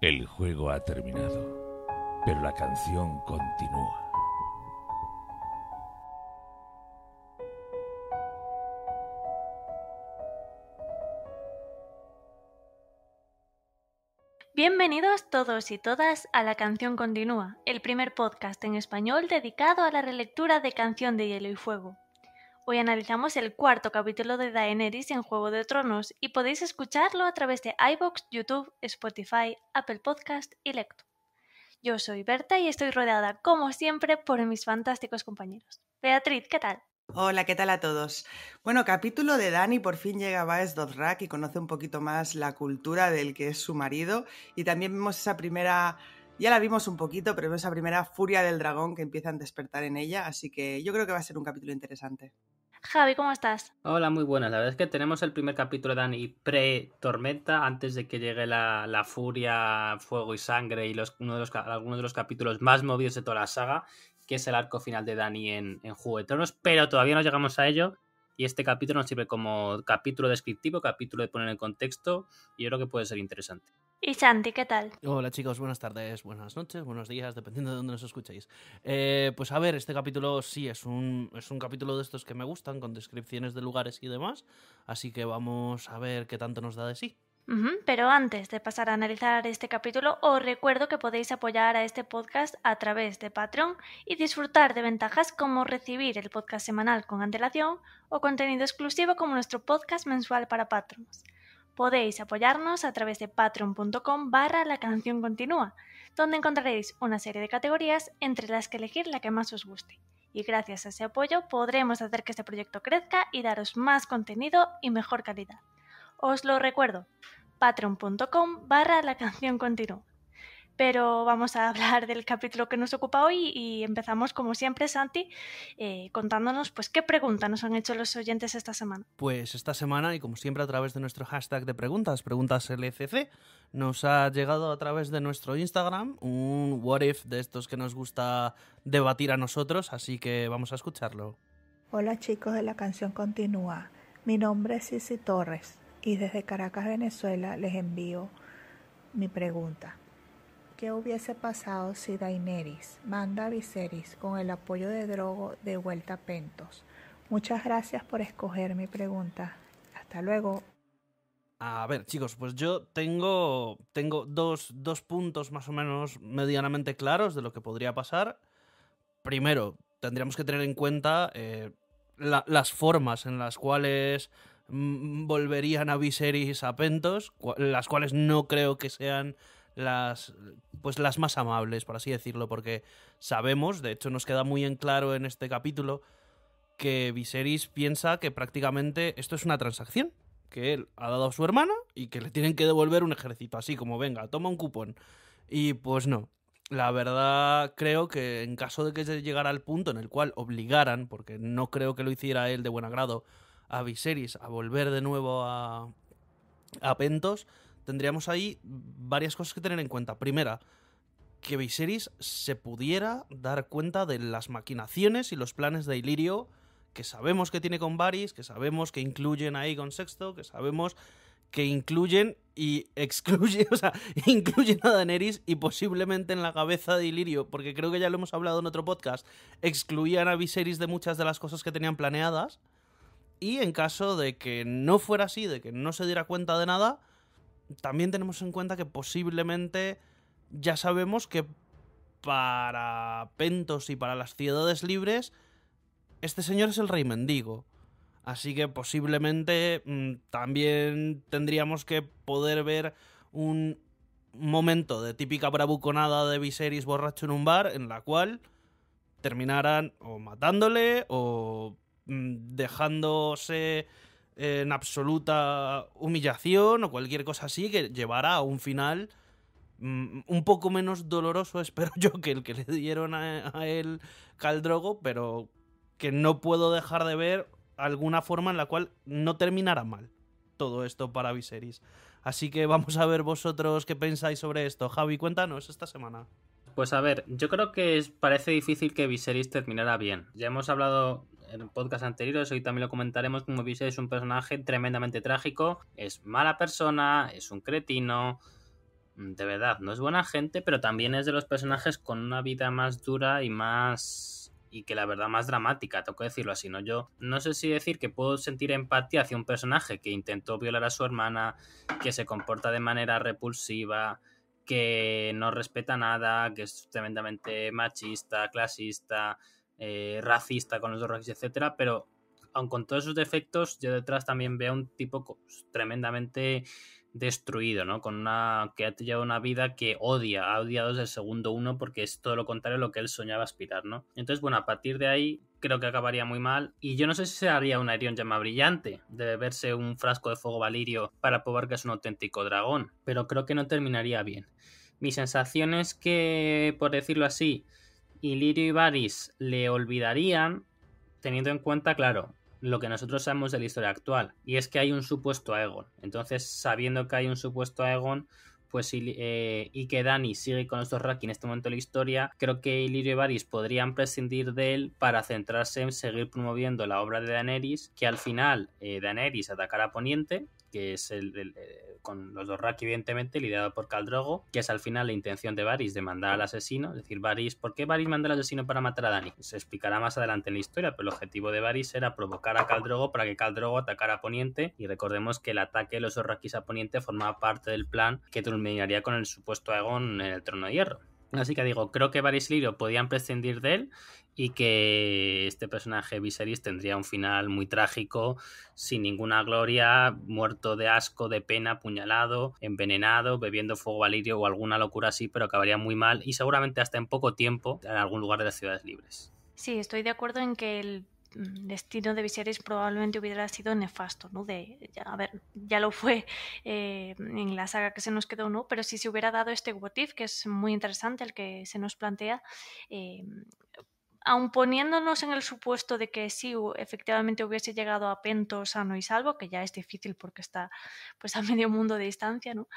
El juego ha terminado, pero la canción continúa. Bienvenidos todos y todas a La Canción Continúa, el primer podcast en español dedicado a la relectura de Canción de Hielo y Fuego. Hoy analizamos el cuarto capítulo de Daenerys en Juego de Tronos y podéis escucharlo a través de iBox, YouTube, Spotify, Apple Podcast y Lecto. Yo soy Berta y estoy rodeada, como siempre, por mis fantásticos compañeros. Beatriz, ¿qué tal? Hola, ¿qué tal a todos? Bueno, capítulo de Dani, por fin llega Baez Dothrak y conoce un poquito más la cultura del que es su marido. Y también vemos esa primera, ya la vimos un poquito, pero vemos esa primera furia del dragón que empiezan a despertar en ella. Así que yo creo que va a ser un capítulo interesante. Javi, ¿cómo estás? Hola, muy buenas. La verdad es que tenemos el primer capítulo de Dani pre-tormenta, antes de que llegue la, furia, fuego y sangre y uno de los, algunos de los capítulos más movidos de toda la saga, que es el arco final de Dani en, en Juego de Tronos, pero todavía no llegamos a ello y este capítulo nos sirve como capítulo descriptivo, capítulo de poner en contexto y yo creo que puede ser interesante. Y Santi, ¿qué tal? Hola chicos, buenas tardes, buenas noches, buenos días, dependiendo de dónde nos escuchéis. Eh, pues a ver, este capítulo sí es un, es un capítulo de estos que me gustan, con descripciones de lugares y demás, así que vamos a ver qué tanto nos da de sí. pero antes de pasar a analizar este capítulo, os recuerdo que podéis apoyar a este podcast a través de Patreon y disfrutar de ventajas como recibir el podcast semanal con antelación o contenido exclusivo como nuestro podcast mensual para Patrons podéis apoyarnos a través de patreon.com barra la canción donde encontraréis una serie de categorías entre las que elegir la que más os guste. Y gracias a ese apoyo podremos hacer que este proyecto crezca y daros más contenido y mejor calidad. Os lo recuerdo, patreon.com barra la canción pero vamos a hablar del capítulo que nos ocupa hoy y empezamos como siempre, Santi, eh, contándonos pues qué pregunta nos han hecho los oyentes esta semana. Pues esta semana y como siempre a través de nuestro hashtag de preguntas, preguntas LCC, nos ha llegado a través de nuestro Instagram un what if de estos que nos gusta debatir a nosotros, así que vamos a escucharlo. Hola chicos de la canción continúa. Mi nombre es Sisi Torres y desde Caracas, Venezuela les envío mi pregunta. ¿Qué hubiese pasado si Daenerys manda a Viserys con el apoyo de Drogo de vuelta a Pentos? Muchas gracias por escoger mi pregunta. Hasta luego. A ver, chicos, pues yo tengo, tengo dos, dos puntos más o menos medianamente claros de lo que podría pasar. Primero, tendríamos que tener en cuenta eh, las formas en las cuales mm, volverían a Viserys a Pentos, las cuales no creo que sean las pues las más amables, por así decirlo, porque sabemos, de hecho nos queda muy en claro en este capítulo que Viserys piensa que prácticamente esto es una transacción que él ha dado a su hermana y que le tienen que devolver un ejército, así como venga, toma un cupón. Y pues no. La verdad creo que en caso de que llegara al punto en el cual obligaran, porque no creo que lo hiciera él de buen agrado, a Viserys a volver de nuevo a, a Pentos, tendríamos ahí varias cosas que tener en cuenta. Primera, que Viserys se pudiera dar cuenta de las maquinaciones y los planes de Ilirio que sabemos que tiene con Varys, que sabemos que incluyen ahí con Sexto, que sabemos que incluyen y excluyen, o sea, incluyen a Daenerys y posiblemente en la cabeza de Ilirio, porque creo que ya lo hemos hablado en otro podcast, excluían a Viserys de muchas de las cosas que tenían planeadas. Y en caso de que no fuera así, de que no se diera cuenta de nada, también tenemos en cuenta que posiblemente ya sabemos que para Pentos y para las ciudades libres, este señor es el rey mendigo. Así que posiblemente mm, también tendríamos que poder ver un momento de típica bravuconada de Viserys borracho en un bar en la cual terminaran o matándole o mm, dejándose en absoluta humillación o cualquier cosa así que llevará a un final mm, un poco menos doloroso, espero yo, que el que le dieron a, él Caldrogo, pero que no puedo dejar de ver alguna forma en la cual no terminará mal todo esto para Viserys. Así que vamos a ver vosotros qué pensáis sobre esto. Javi, cuéntanos esta semana. Pues a ver, yo creo que parece difícil que Viserys terminara bien. Ya hemos hablado en podcast anterior, hoy también lo comentaremos, como veis es un personaje tremendamente trágico, es mala persona, es un cretino, mm, de verdad, no es buena gente, pero también es de los personajes con una vida más dura y más... y que la verdad más dramática, tengo decirlo así, ¿no? Yo no sé si decir que puedo sentir empatía hacia un personaje que intentó violar a su hermana, que se comporta de manera repulsiva, que no respeta nada, que es tremendamente machista, clasista, eh, racista con los dos etcétera, pero aun con todos esos defectos, yo detrás también veo un tipo tremendamente destruido, ¿no? Con una que ha tenido una vida que odia, ha odiado desde el segundo uno porque es todo lo contrario a lo que él soñaba aspirar, ¿no? Entonces, bueno, a partir de ahí creo que acabaría muy mal y yo no sé si se haría un Arión llama brillante debe verse un frasco de fuego valirio para probar que es un auténtico dragón, pero creo que no terminaría bien. Mi sensación es que, por decirlo así, y y Varys le olvidarían, teniendo en cuenta, claro, lo que nosotros sabemos de la historia actual, y es que hay un supuesto Aegon. Entonces, sabiendo que hay un supuesto Aegon, pues eh, y, que Dani sigue con estos Raki en este momento de la historia, creo que Lirio y Varys podrían prescindir de él para centrarse en seguir promoviendo la obra de Daenerys, que al final eh, Daenerys atacará a Poniente, que es el, del eh, con los dos Raki, evidentemente, liderado por Caldrogo, que es al final la intención de Varys de mandar al asesino. Es decir, Varys, ¿por qué Varys manda al asesino para matar a Dani? Se explicará más adelante en la historia, pero el objetivo de Varys era provocar a Caldrogo para que Caldrogo atacara a Poniente. Y recordemos que el ataque de los dos Rakis a Poniente formaba parte del plan que terminaría con el supuesto Aegon en el trono de hierro. Así que digo, creo que Varys Lirio podían prescindir de él y que este personaje Viserys tendría un final muy trágico, sin ninguna gloria, muerto de asco, de pena, apuñalado, envenenado, bebiendo fuego valirio o alguna locura así, pero acabaría muy mal y seguramente hasta en poco tiempo en algún lugar de las ciudades libres. Sí, estoy de acuerdo en que el mm, destino de Viserys probablemente hubiera sido nefasto, ¿no? De, a ver, ya lo fue eh, en la saga que se nos quedó, ¿no? Pero si se hubiera dado este what que es muy interesante el que se nos plantea, eh, aun poniéndonos en el supuesto de que sí, efectivamente hubiese llegado a Pento sano y salvo, que ya es difícil porque está pues a medio mundo de distancia, ¿no?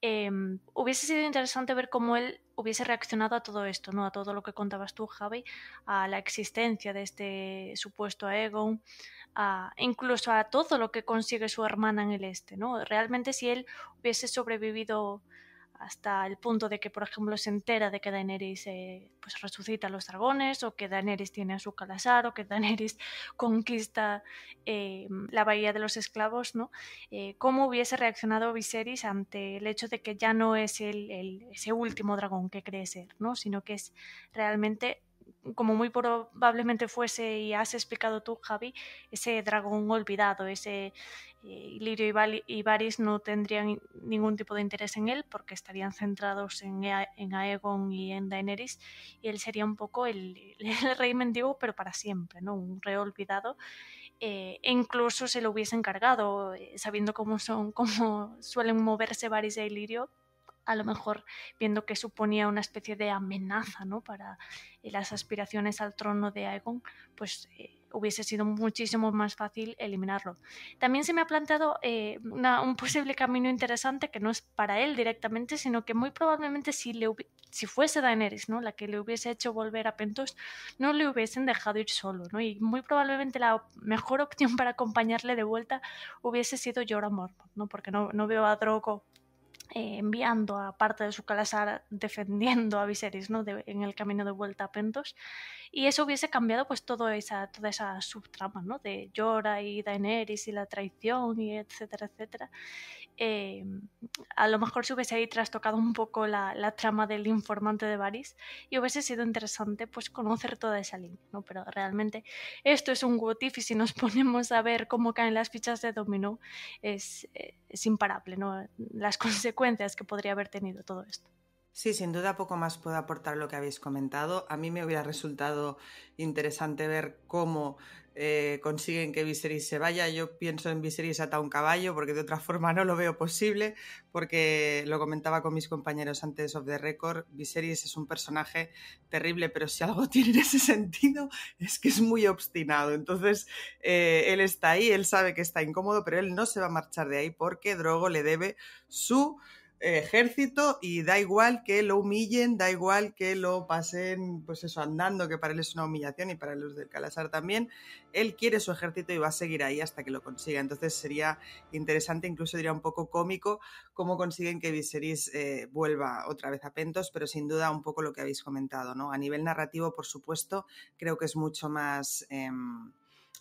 Em, hubiese sido interesante ver cómo él hubiese reaccionado a todo esto, ¿no? A todo lo que contabas tú, Javi, a la existencia de este supuesto Egon, a, incluso a todo lo que consigue su hermana en el este, ¿no? Realmente si él hubiese sobrevivido hasta el punto de que, por ejemplo, se entera de que Daenerys eh, pues resucita a los dragones, o que Daenerys tiene a su calazar, o que Daenerys conquista eh, la bahía de los esclavos, ¿no? Eh, ¿Cómo hubiese reaccionado Viserys ante el hecho de que ya no es ese último dragón que cree ser, ¿no? Sino que es realmente como muy probablemente fuese y has explicado tú, Javi, ese dragón olvidado, ese eh, Lirio y Varys no tendrían ningún tipo de interés en él porque estarían centrados en, Aegon y en Daenerys y él sería un poco el, rey mendigo pero para siempre, ¿no? Un rey olvidado. Eh, e incluso se lo hubiese encargado, eh, sabiendo cómo son, cómo suelen moverse Varys y Lirio, a lo mejor viendo que suponía una especie de amenaza ¿no? para eh, las aspiraciones al trono de Aegon, pues eh, hubiese sido muchísimo más fácil eliminarlo. También se me ha planteado eh, un posible camino interesante que no es para él directamente, sino que muy probablemente si, si fuese Daenerys ¿no? la que le hubiese hecho volver a Pentos, no le hubiesen dejado ir solo, ¿no? y muy probablemente la mejor opción para acompañarle de vuelta hubiese sido Jorah Mormont, ¿no? porque no, no veo a Drogo eh, enviando a parte de su calasar defendiendo a Viserys ¿no? en el camino de vuelta a Pentos y eso hubiese cambiado pues todo esa, toda esa subtrama ¿no? de Llora y Daenerys y la traición y etcétera etcétera eh, a lo mejor si hubiese ahí trastocado un poco la, trama del informante de Varys y hubiese sido interesante pues conocer toda esa línea, ¿no? Pero realmente esto es un what y si nos ponemos a ver cómo caen las fichas de dominó es, eh, es imparable, Las consecuencias que podría haber tenido todo esto. Sí, sin duda poco más puedo aportar lo que habéis comentado. A mí me hubiera resultado interesante ver cómo eh, consiguen que Viserys se vaya. Yo pienso en Viserys ata un caballo porque de otra forma no lo veo posible, porque lo comentaba con mis compañeros antes of the record, Viserys es un personaje terrible, pero si algo tiene en ese sentido es que es muy obstinado. Entonces, eh, él está ahí, él sabe que está incómodo, pero él no se va a marchar de ahí porque Drogo le debe su ejército y da igual que lo humillen, da igual que lo pasen, pues eso, andando, que para él es una humillación y para los del Calasar también, él quiere su ejército y va a seguir ahí hasta que lo consiga. Entonces sería interesante, incluso diría un poco cómico, cómo consiguen que Viserys eh, vuelva otra vez a Pentos, pero sin duda un poco lo que habéis comentado, ¿no? A nivel narrativo, por supuesto, creo que es mucho más... Em,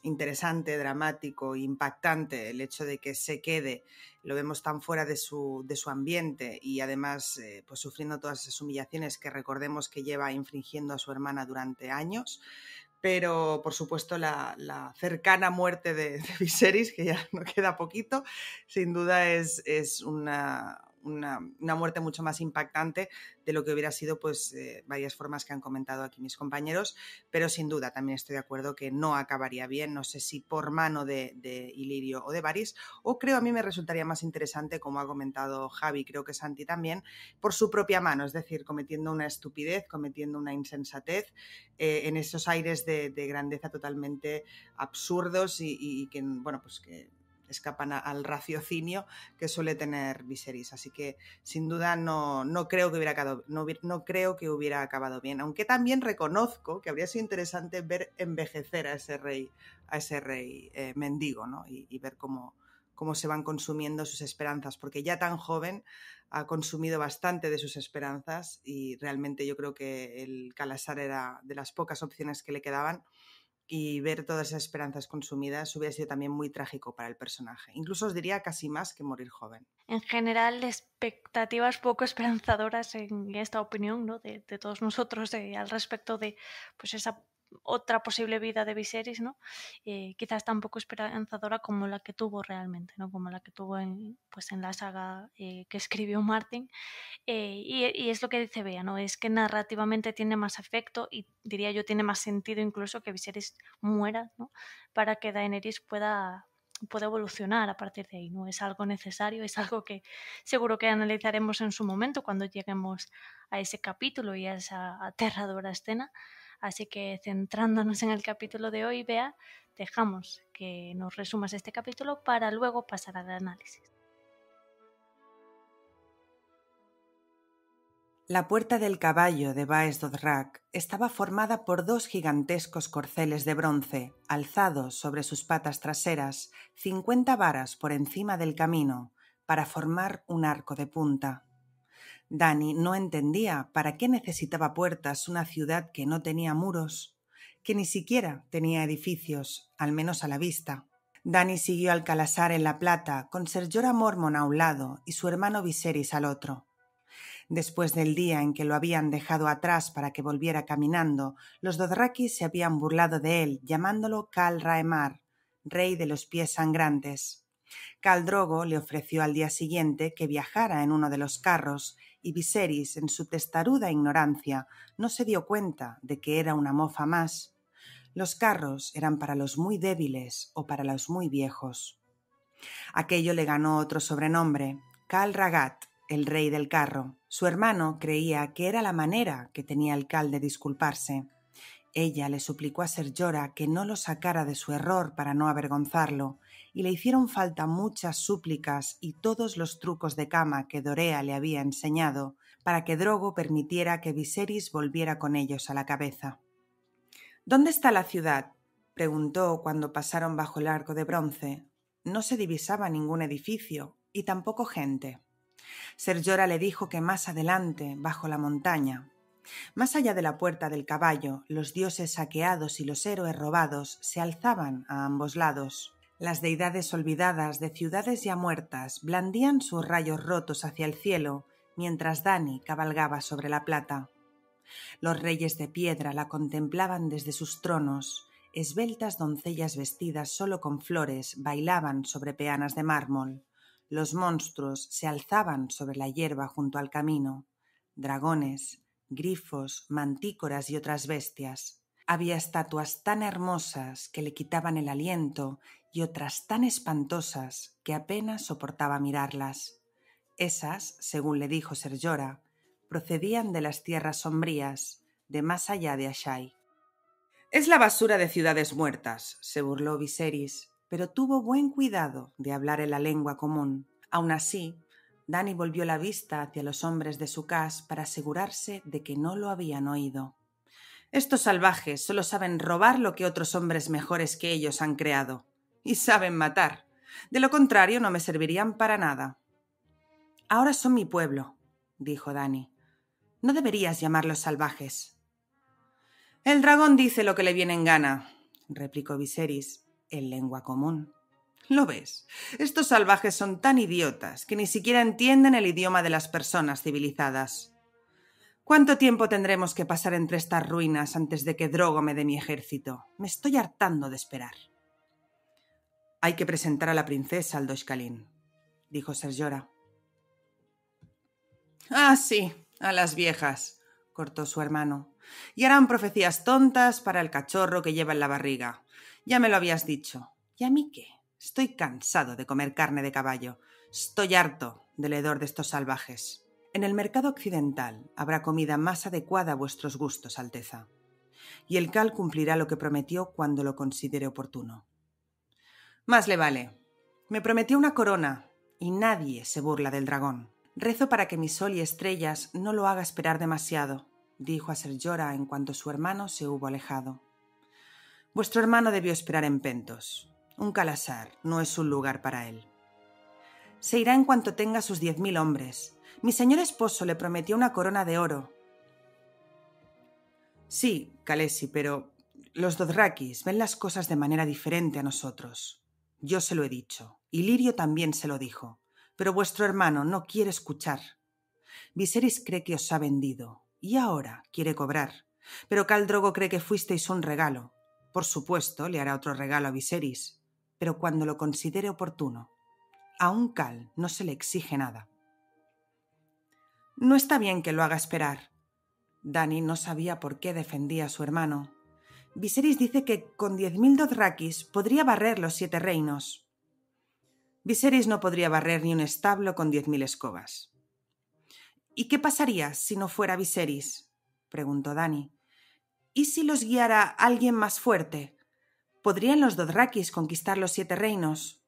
interesante, dramático, impactante, el hecho de que se quede, lo vemos tan fuera de su, de su ambiente y además eh, pues sufriendo todas esas humillaciones que recordemos que lleva infringiendo a su hermana durante años, pero por supuesto la, cercana muerte de, de, Viserys, que ya no queda poquito, sin duda es, es una, una, muerte mucho más impactante de lo que hubiera sido pues eh, varias formas que han comentado aquí mis compañeros, pero sin duda también estoy de acuerdo que no acabaría bien, no sé si por mano de, Ilirio o de Baris, o creo a mí me resultaría más interesante, como ha comentado Javi, creo que Santi también, por su propia mano, es decir, cometiendo una estupidez, cometiendo una insensatez eh, en esos aires de, grandeza totalmente absurdos y que, bueno, pues que escapan al raciocinio que suele tener Viserys. Así que sin duda no, no creo que hubiera acabado, no, creo que hubiera acabado bien. Aunque también reconozco que habría sido interesante ver envejecer a ese rey, a ese rey eh, mendigo, Y, ver cómo, cómo se van consumiendo sus esperanzas, porque ya tan joven ha consumido bastante de sus esperanzas y realmente yo creo que el Calasar era de las pocas opciones que le quedaban y ver todas esas esperanzas consumidas hubiera sido también muy trágico para el personaje. Incluso os diría casi más que morir joven. En general, expectativas poco esperanzadoras en esta opinión ¿no? de, todos nosotros eh, al respecto de pues, esa otra posible vida de Viserys, ¿no? Eh, quizás tan poco esperanzadora como la que tuvo realmente, ¿no? Como la que tuvo en, pues, en la saga eh, que escribió Martin. Eh, y, y, es lo que dice Bea, ¿no? Es que narrativamente tiene más efecto y diría yo tiene más sentido incluso que Viserys muera, ¿no? Para que Daenerys pueda evolucionar a partir de ahí, ¿no? Es algo necesario, es algo que seguro que analizaremos en su momento cuando lleguemos a ese capítulo y a esa aterradora escena. Así que centrándonos en el capítulo de hoy, vea, dejamos que nos resumas este capítulo para luego pasar al análisis. La puerta del caballo de Baes Dothrak estaba formada por dos gigantescos corceles de bronce, alzados sobre sus patas traseras, 50 varas por encima del camino, para formar un arco de punta. Dani no entendía para qué necesitaba puertas una ciudad que no tenía muros, que ni siquiera tenía edificios, al menos a la vista. Dani siguió al Calasar en La Plata, con Sergiora Mormon a un lado y su hermano Viserys al otro. Después del día en que lo habían dejado atrás para que volviera caminando, los dodraquis se habían burlado de él, llamándolo Cal Raemar, rey de los pies sangrantes. Cal Drogo le ofreció al día siguiente que viajara en uno de los carros y Viserys, en su testaruda ignorancia, no se dio cuenta de que era una mofa más. Los carros eran para los muy débiles o para los muy viejos. Aquello le ganó otro sobrenombre, Cal Ragat, el rey del carro. Su hermano creía que era la manera que tenía el cal de disculparse. Ella le suplicó a Ser Llora que no lo sacara de su error para no avergonzarlo, y le hicieron falta muchas súplicas y todos los trucos de cama que Dorea le había enseñado para que Drogo permitiera que Viserys volviera con ellos a la cabeza. ¿Dónde está la ciudad? preguntó cuando pasaron bajo el arco de bronce. No se divisaba ningún edificio y tampoco gente. Ser le dijo que más adelante, bajo la montaña. Más allá de la puerta del caballo, los dioses saqueados y los héroes robados se alzaban a ambos lados. Las deidades olvidadas de ciudades ya muertas blandían sus rayos rotos hacia el cielo mientras Dani cabalgaba sobre la plata. Los reyes de piedra la contemplaban desde sus tronos, esbeltas doncellas vestidas solo con flores bailaban sobre peanas de mármol, los monstruos se alzaban sobre la hierba junto al camino, dragones, grifos, mantícoras y otras bestias. Había estatuas tan hermosas que le quitaban el aliento y otras tan espantosas que apenas soportaba mirarlas. Esas, según le dijo Llora, procedían de las tierras sombrías, de más allá de Ashai. Es la basura de ciudades muertas, se burló Viserys, pero tuvo buen cuidado de hablar en la lengua común. Aun así, Dani volvió la vista hacia los hombres de su casa para asegurarse de que no lo habían oído. Estos salvajes solo saben robar lo que otros hombres mejores que ellos han creado y saben matar. De lo contrario, no me servirían para nada. Ahora son mi pueblo, dijo Dani. No deberías llamarlos salvajes. El dragón dice lo que le viene en gana, replicó Viserys, en lengua común. Lo ves, estos salvajes son tan idiotas que ni siquiera entienden el idioma de las personas civilizadas. ¿Cuánto tiempo tendremos que pasar entre estas ruinas antes de que Drogo me dé mi ejército? Me estoy hartando de esperar. Hay que presentar a la princesa al Doshkalin, dijo Serjora. Ah, sí, a las viejas, cortó su hermano. Y harán profecías tontas para el cachorro que lleva en la barriga. Ya me lo habías dicho. ¿Y a mí qué? Estoy cansado de comer carne de caballo. Estoy harto del hedor de estos salvajes. En el mercado occidental habrá comida más adecuada a vuestros gustos, Alteza. Y el Cal cumplirá lo que prometió cuando lo considere oportuno. Más le vale. Me prometió una corona, y nadie se burla del dragón. Rezo para que mi sol y estrellas no lo haga esperar demasiado, dijo a Ser Llora en cuanto su hermano se hubo alejado. Vuestro hermano debió esperar en Pentos. Un calasar no es un lugar para él. Se irá en cuanto tenga sus diez mil hombres. Mi señor esposo le prometió una corona de oro. Sí, Calesi, pero los Dodrakis ven las cosas de manera diferente a nosotros. Yo se lo he dicho, y Lirio también se lo dijo, pero vuestro hermano no quiere escuchar. Viserys cree que os ha vendido, y ahora quiere cobrar, pero Caldrogo cree que fuisteis un regalo. Por supuesto, le hará otro regalo a Viserys, pero cuando lo considere oportuno. A un Cal no se le exige nada. No está bien que lo haga esperar. Dani no sabía por qué defendía a su hermano, Viserys dice que con diez mil Dothrakis podría barrer los siete reinos. Viserys no podría barrer ni un establo con diez mil escobas. ¿Y qué pasaría si no fuera Viserys? preguntó Dani. ¿Y si los guiara alguien más fuerte? ¿Podrían los Dothrakis conquistar los siete reinos?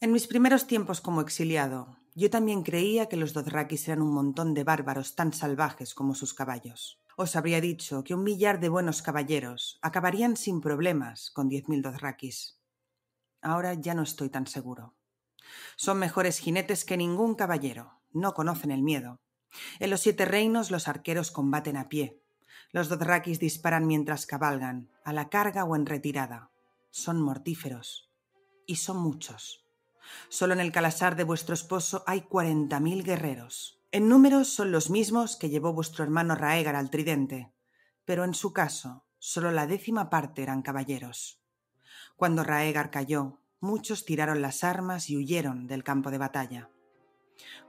En mis primeros tiempos como exiliado, yo también creía que los Dothrakis eran un montón de bárbaros tan salvajes como sus caballos. Os habría dicho que un millar de buenos caballeros acabarían sin problemas con diez mil Ahora ya no estoy tan seguro. Son mejores jinetes que ningún caballero, no conocen el miedo. En los siete reinos los arqueros combaten a pie. Los dozrakis disparan mientras cabalgan, a la carga o en retirada. Son mortíferos. Y son muchos. Solo en el calasar de vuestro esposo hay cuarenta mil guerreros. En números son los mismos que llevó vuestro hermano Raegar al tridente, pero en su caso solo la décima parte eran caballeros. Cuando Raegar cayó, muchos tiraron las armas y huyeron del campo de batalla.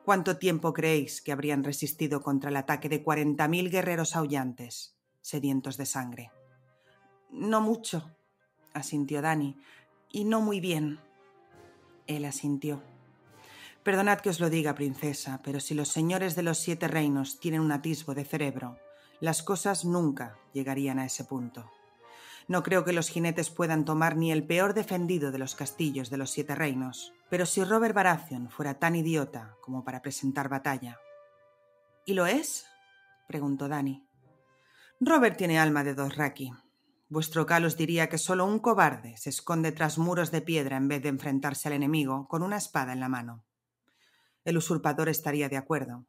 ¿Cuánto tiempo creéis que habrían resistido contra el ataque de cuarenta mil guerreros aullantes, sedientos de sangre? No mucho, asintió Dani, y no muy bien. Él asintió. Perdonad que os lo diga, princesa, pero si los señores de los siete reinos tienen un atisbo de cerebro, las cosas nunca llegarían a ese punto. No creo que los jinetes puedan tomar ni el peor defendido de los castillos de los siete reinos, pero si Robert Baratheon fuera tan idiota como para presentar batalla. ¿Y lo es? preguntó Dani. Robert tiene alma de raquis. Vuestro Calos diría que solo un cobarde se esconde tras muros de piedra en vez de enfrentarse al enemigo con una espada en la mano. El usurpador estaría de acuerdo.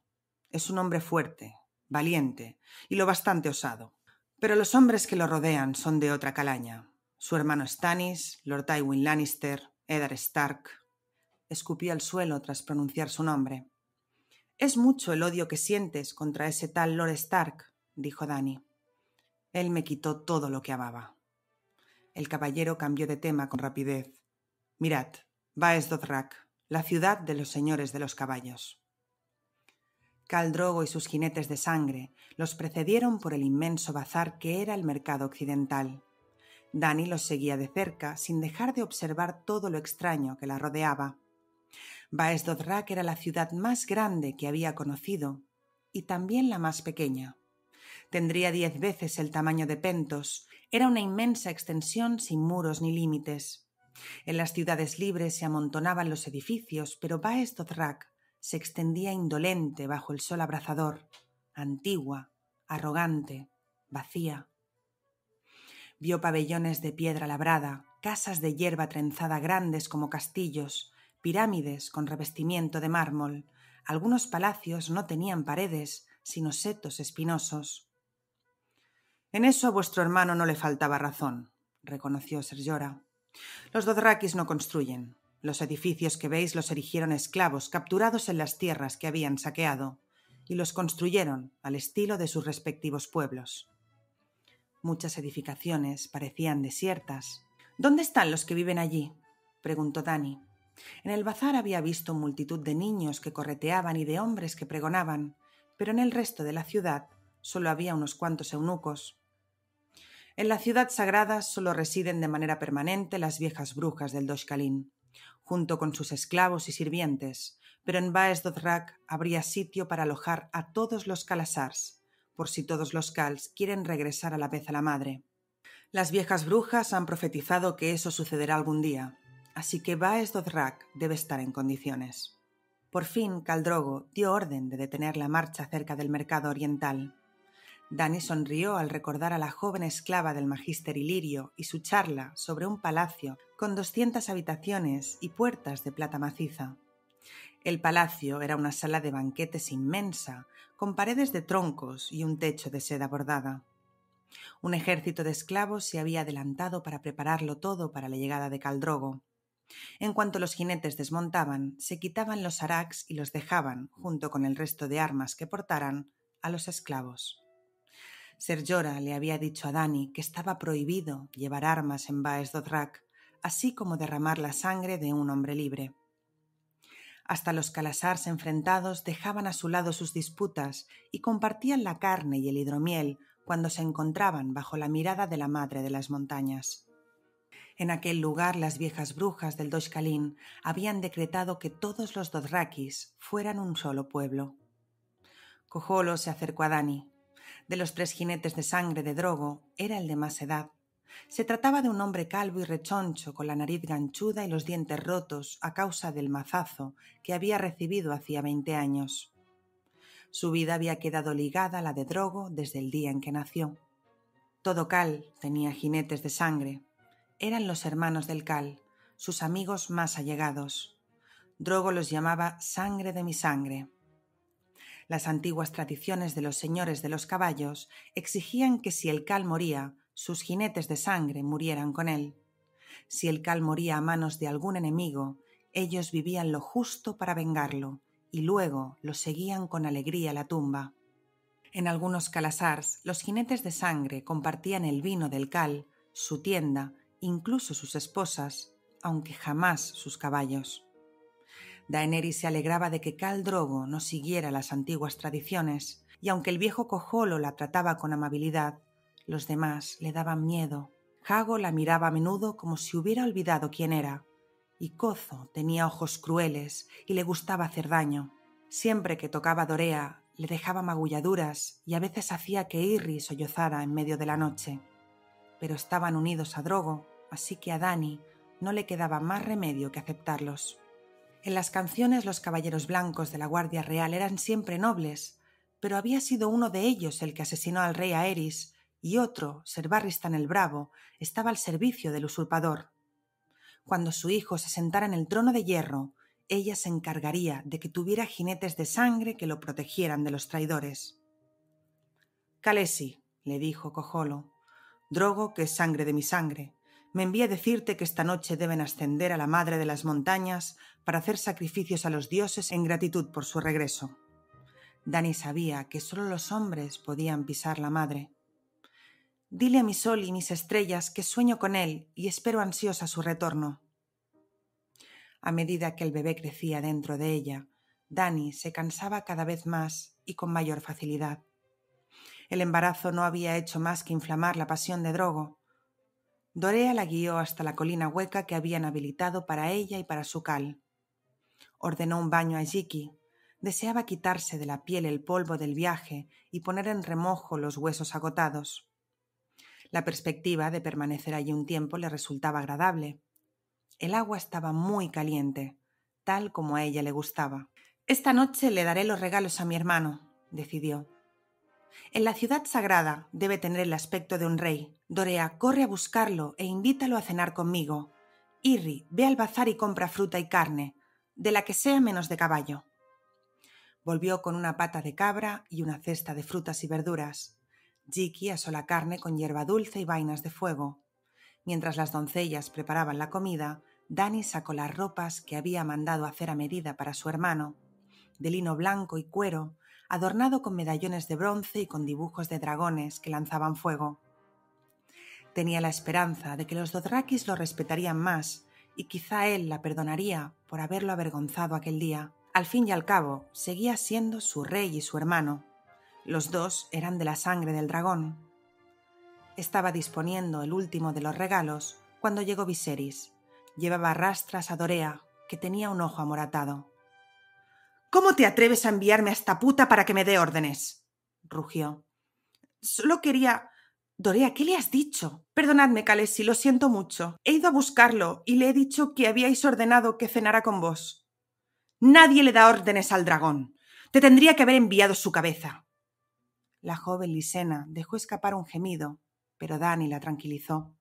Es un hombre fuerte, valiente y lo bastante osado. Pero los hombres que lo rodean son de otra calaña. Su hermano Stannis, Lord Tywin Lannister, Eddard Stark. Escupió al suelo tras pronunciar su nombre. Es mucho el odio que sientes contra ese tal Lord Stark, dijo Dani. Él me quitó todo lo que amaba. El caballero cambió de tema con rapidez. Mirad, va Dothrak la ciudad de los señores de los caballos. Caldrogo y sus jinetes de sangre los precedieron por el inmenso bazar que era el mercado occidental. Dani los seguía de cerca sin dejar de observar todo lo extraño que la rodeaba. Baes era la ciudad más grande que había conocido y también la más pequeña. Tendría diez veces el tamaño de Pentos, era una inmensa extensión sin muros ni límites. En las ciudades libres se amontonaban los edificios, pero Baes se extendía indolente bajo el sol abrazador, antigua, arrogante, vacía. Vio pabellones de piedra labrada, casas de hierba trenzada grandes como castillos, pirámides con revestimiento de mármol. Algunos palacios no tenían paredes, sino setos espinosos. En eso a vuestro hermano no le faltaba razón, reconoció Sergiora. Los dodraquis no construyen. Los edificios que veis los erigieron esclavos capturados en las tierras que habían saqueado, y los construyeron al estilo de sus respectivos pueblos. Muchas edificaciones parecían desiertas. ¿Dónde están los que viven allí? preguntó Dani. En el bazar había visto multitud de niños que correteaban y de hombres que pregonaban, pero en el resto de la ciudad solo había unos cuantos eunucos, en la ciudad sagrada solo residen de manera permanente las viejas brujas del Doshkalín, junto con sus esclavos y sirvientes, pero en Baes habría sitio para alojar a todos los Kalasars, por si todos los Kals quieren regresar a la vez a la madre. Las viejas brujas han profetizado que eso sucederá algún día, así que Baes debe estar en condiciones. Por fin, Caldrogo dio orden de detener la marcha cerca del mercado oriental. Dani sonrió al recordar a la joven esclava del magíster Ilirio y su charla sobre un palacio con 200 habitaciones y puertas de plata maciza. El palacio era una sala de banquetes inmensa, con paredes de troncos y un techo de seda bordada. Un ejército de esclavos se había adelantado para prepararlo todo para la llegada de Caldrogo. En cuanto los jinetes desmontaban, se quitaban los arax y los dejaban, junto con el resto de armas que portaran, a los esclavos. Ser Jorah le había dicho a Dani que estaba prohibido llevar armas en Baes Dothrak, así como derramar la sangre de un hombre libre. Hasta los calasars enfrentados dejaban a su lado sus disputas y compartían la carne y el hidromiel cuando se encontraban bajo la mirada de la madre de las montañas. En aquel lugar las viejas brujas del Doshkalin habían decretado que todos los Dodrakis fueran un solo pueblo. Cojolo se acercó a Dani, de los tres jinetes de sangre de Drogo, era el de más edad. Se trataba de un hombre calvo y rechoncho, con la nariz ganchuda y los dientes rotos a causa del mazazo que había recibido hacía veinte años. Su vida había quedado ligada a la de Drogo desde el día en que nació. Todo Cal tenía jinetes de sangre. Eran los hermanos del Cal, sus amigos más allegados. Drogo los llamaba sangre de mi sangre. Las antiguas tradiciones de los señores de los caballos exigían que si el cal moría, sus jinetes de sangre murieran con él. Si el cal moría a manos de algún enemigo, ellos vivían lo justo para vengarlo, y luego lo seguían con alegría a la tumba. En algunos calasars, los jinetes de sangre compartían el vino del cal, su tienda, incluso sus esposas, aunque jamás sus caballos. Daenerys se alegraba de que Cal Drogo no siguiera las antiguas tradiciones, y aunque el viejo cojolo la trataba con amabilidad, los demás le daban miedo. Jago la miraba a menudo como si hubiera olvidado quién era, y Cozo tenía ojos crueles y le gustaba hacer daño. Siempre que tocaba Dorea, le dejaba magulladuras y a veces hacía que Irri sollozara en medio de la noche. Pero estaban unidos a Drogo, así que a Dani no le quedaba más remedio que aceptarlos. En las canciones los caballeros blancos de la Guardia Real eran siempre nobles, pero había sido uno de ellos el que asesinó al rey Aeris, y otro, Barristan el Bravo, estaba al servicio del usurpador. Cuando su hijo se sentara en el trono de hierro, ella se encargaría de que tuviera jinetes de sangre que lo protegieran de los traidores. Calesi, le dijo Cojolo, drogo que es sangre de mi sangre me envía decirte que esta noche deben ascender a la madre de las montañas para hacer sacrificios a los dioses en gratitud por su regreso. Dani sabía que solo los hombres podían pisar la madre. Dile a mi sol y mis estrellas que sueño con él y espero ansiosa su retorno. A medida que el bebé crecía dentro de ella, Dani se cansaba cada vez más y con mayor facilidad. El embarazo no había hecho más que inflamar la pasión de Drogo, Dorea la guió hasta la colina hueca que habían habilitado para ella y para su cal. Ordenó un baño a Jiki. Deseaba quitarse de la piel el polvo del viaje y poner en remojo los huesos agotados. La perspectiva de permanecer allí un tiempo le resultaba agradable. El agua estaba muy caliente, tal como a ella le gustaba. Esta noche le daré los regalos a mi hermano, decidió. En la ciudad sagrada debe tener el aspecto de un rey. Dorea corre a buscarlo e invítalo a cenar conmigo. Irri, ve al bazar y compra fruta y carne, de la que sea menos de caballo. Volvió con una pata de cabra y una cesta de frutas y verduras. Jiki asó la carne con hierba dulce y vainas de fuego. Mientras las doncellas preparaban la comida, Dani sacó las ropas que había mandado hacer a medida para su hermano, de lino blanco y cuero, adornado con medallones de bronce y con dibujos de dragones que lanzaban fuego. Tenía la esperanza de que los Dodraquis lo respetarían más y quizá él la perdonaría por haberlo avergonzado aquel día. Al fin y al cabo, seguía siendo su rey y su hermano. Los dos eran de la sangre del dragón. Estaba disponiendo el último de los regalos cuando llegó Viserys. Llevaba rastras a Dorea, que tenía un ojo amoratado. ¿Cómo te atreves a enviarme a esta puta para que me dé órdenes? rugió. Solo quería. Dorea, ¿qué le has dicho? Perdonadme, Calesi, lo siento mucho. He ido a buscarlo y le he dicho que habíais ordenado que cenara con vos. Nadie le da órdenes al dragón. Te tendría que haber enviado su cabeza. La joven Lisena dejó escapar un gemido, pero Dani la tranquilizó.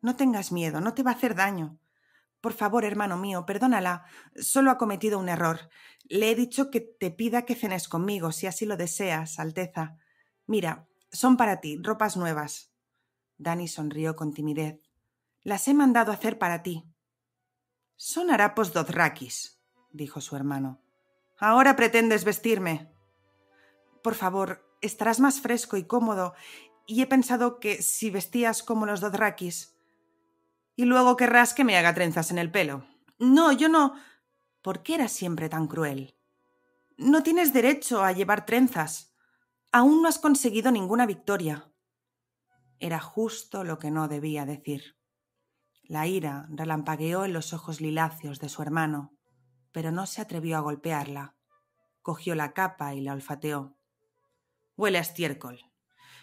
No tengas miedo, no te va a hacer daño. Por favor, hermano mío, perdónala. Solo ha cometido un error. Le he dicho que te pida que cenes conmigo, si así lo deseas, Alteza. Mira, son para ti, ropas nuevas. Dani sonrió con timidez. Las he mandado hacer para ti. Son harapos dothrakis, dijo su hermano. Ahora pretendes vestirme. Por favor, estarás más fresco y cómodo, y he pensado que si vestías como los dothrakis y luego querrás que me haga trenzas en el pelo. No, yo no. ¿Por qué eras siempre tan cruel? No tienes derecho a llevar trenzas. Aún no has conseguido ninguna victoria. Era justo lo que no debía decir. La ira relampagueó en los ojos liláceos de su hermano, pero no se atrevió a golpearla. Cogió la capa y la olfateó. Huele a estiércol.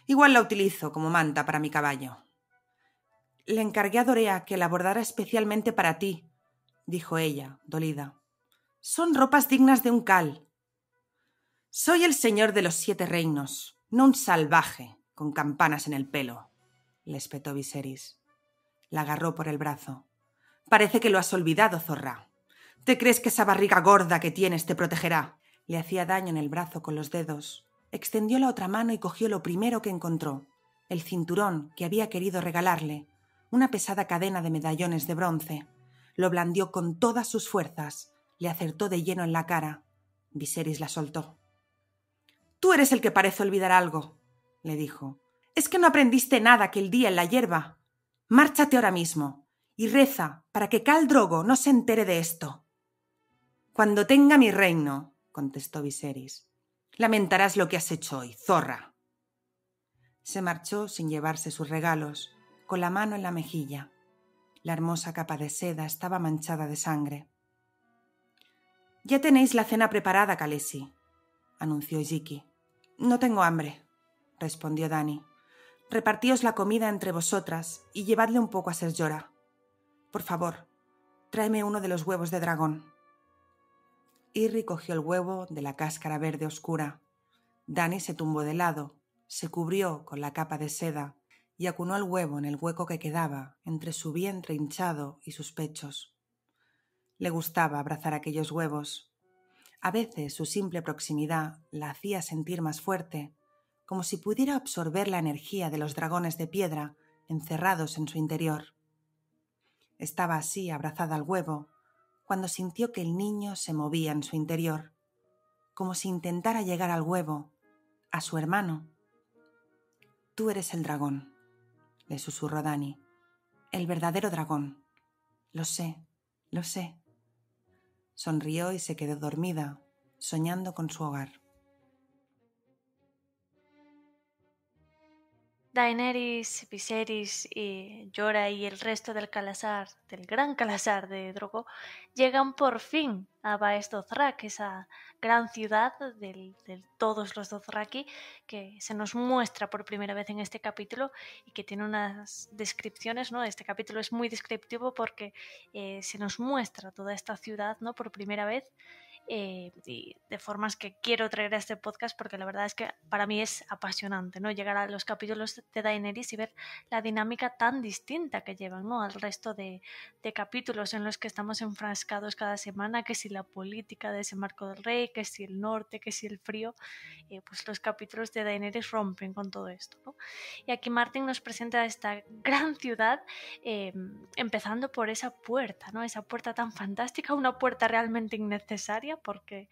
Igual la utilizo como manta para mi caballo. Le encargué a Dorea que la bordara especialmente para ti, dijo ella, dolida. Son ropas dignas de un cal. Soy el señor de los siete reinos, no un salvaje con campanas en el pelo, le espetó Viserys. La agarró por el brazo. Parece que lo has olvidado, zorra. ¿Te crees que esa barriga gorda que tienes te protegerá? Le hacía daño en el brazo con los dedos. Extendió la otra mano y cogió lo primero que encontró, el cinturón que había querido regalarle, una pesada cadena de medallones de bronce. Lo blandió con todas sus fuerzas, le acertó de lleno en la cara. Viserys la soltó. Tú eres el que parece olvidar algo, le dijo. ¿Es que no aprendiste nada aquel día en la hierba? Márchate ahora mismo y reza para que Cal Drogo no se entere de esto. Cuando tenga mi reino, contestó Viserys, lamentarás lo que has hecho hoy, zorra. Se marchó sin llevarse sus regalos con la mano en la mejilla. La hermosa capa de seda estaba manchada de sangre. Ya tenéis la cena preparada, Kalesi, anunció Yiki. No tengo hambre, respondió Dani. Repartíos la comida entre vosotras y llevadle un poco a Ser Llora. Por favor, tráeme uno de los huevos de dragón. Irri cogió el huevo de la cáscara verde oscura. Dani se tumbó de lado, se cubrió con la capa de seda y acunó el huevo en el hueco que quedaba entre su vientre hinchado y sus pechos. Le gustaba abrazar aquellos huevos. A veces su simple proximidad la hacía sentir más fuerte, como si pudiera absorber la energía de los dragones de piedra encerrados en su interior. Estaba así abrazada al huevo cuando sintió que el niño se movía en su interior, como si intentara llegar al huevo, a su hermano. Tú eres el dragón susurró Dani. El verdadero dragón. Lo sé, lo sé. Sonrió y se quedó dormida, soñando con su hogar. Daenerys, Viserys y Llora y el resto del Calazar, del gran Calazar de Drogo, llegan por fin a Baes Dothrak, esa gran ciudad de todos los Dothraki que se nos muestra por primera vez en este capítulo y que tiene unas descripciones, ¿no? Este capítulo es muy descriptivo porque eh, se nos muestra toda esta ciudad, ¿no? Por primera vez eh, de formas que quiero traer a este podcast porque la verdad es que para mí es apasionante, ¿no? Llegar a los capítulos de Daenerys y ver la dinámica tan distinta que llevan, Al resto de, capítulos en los que estamos enfrascados cada semana, que si la política de ese marco del rey, que si el norte, que si el frío, eh, pues los capítulos de Daenerys rompen con todo esto, Y aquí Martin nos presenta a esta gran ciudad eh, empezando por esa puerta, ¿no? Esa puerta tan fantástica, una puerta realmente innecesaria para porque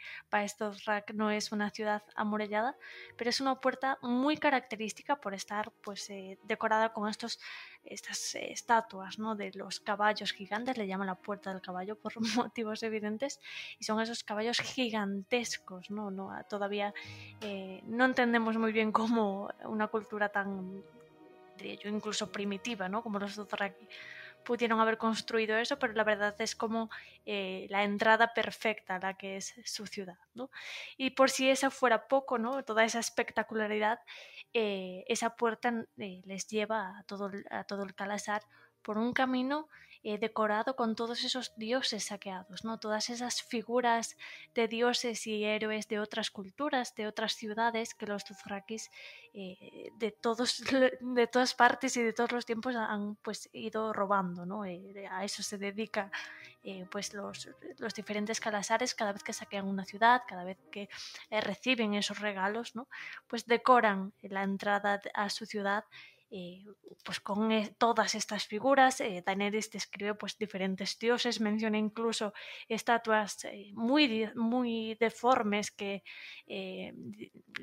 rak no es una ciudad amurallada, pero es una puerta muy característica por estar pues, eh, decorada con estos, estas eh, estatuas ¿no? de los caballos gigantes, le llaman la puerta del caballo por motivos evidentes, y son esos caballos gigantescos, ¿no? no ah, todavía eh, no entendemos muy bien cómo una cultura tan, diría yo, incluso primitiva, ¿no? como los Dothraki pudieron haber construido eso, pero la verdad es como eh, la entrada perfecta a la que es su ciudad. ¿no? Y por si esa fuera poco, ¿no? toda esa espectacularidad, eh, esa puerta eh, les lleva a todo, a todo el Calazar por un camino eh, decorado con todos esos dioses saqueados, ¿no? Todas esas figuras de dioses y héroes de otras culturas, de otras ciudades que los tuzraquis eh, de, todos, de todas partes y de todos los tiempos han pues ido robando, ¿no? Eh, a eso se dedica pues los, los, diferentes calasares cada vez que saquean una ciudad, cada vez que reciben esos regalos, ¿no? Pues decoran la entrada a su ciudad eh, pues con e, todas estas figuras. Eh, Daenerys describe pues diferentes dioses, menciona incluso estatuas eh, muy, muy deformes que eh,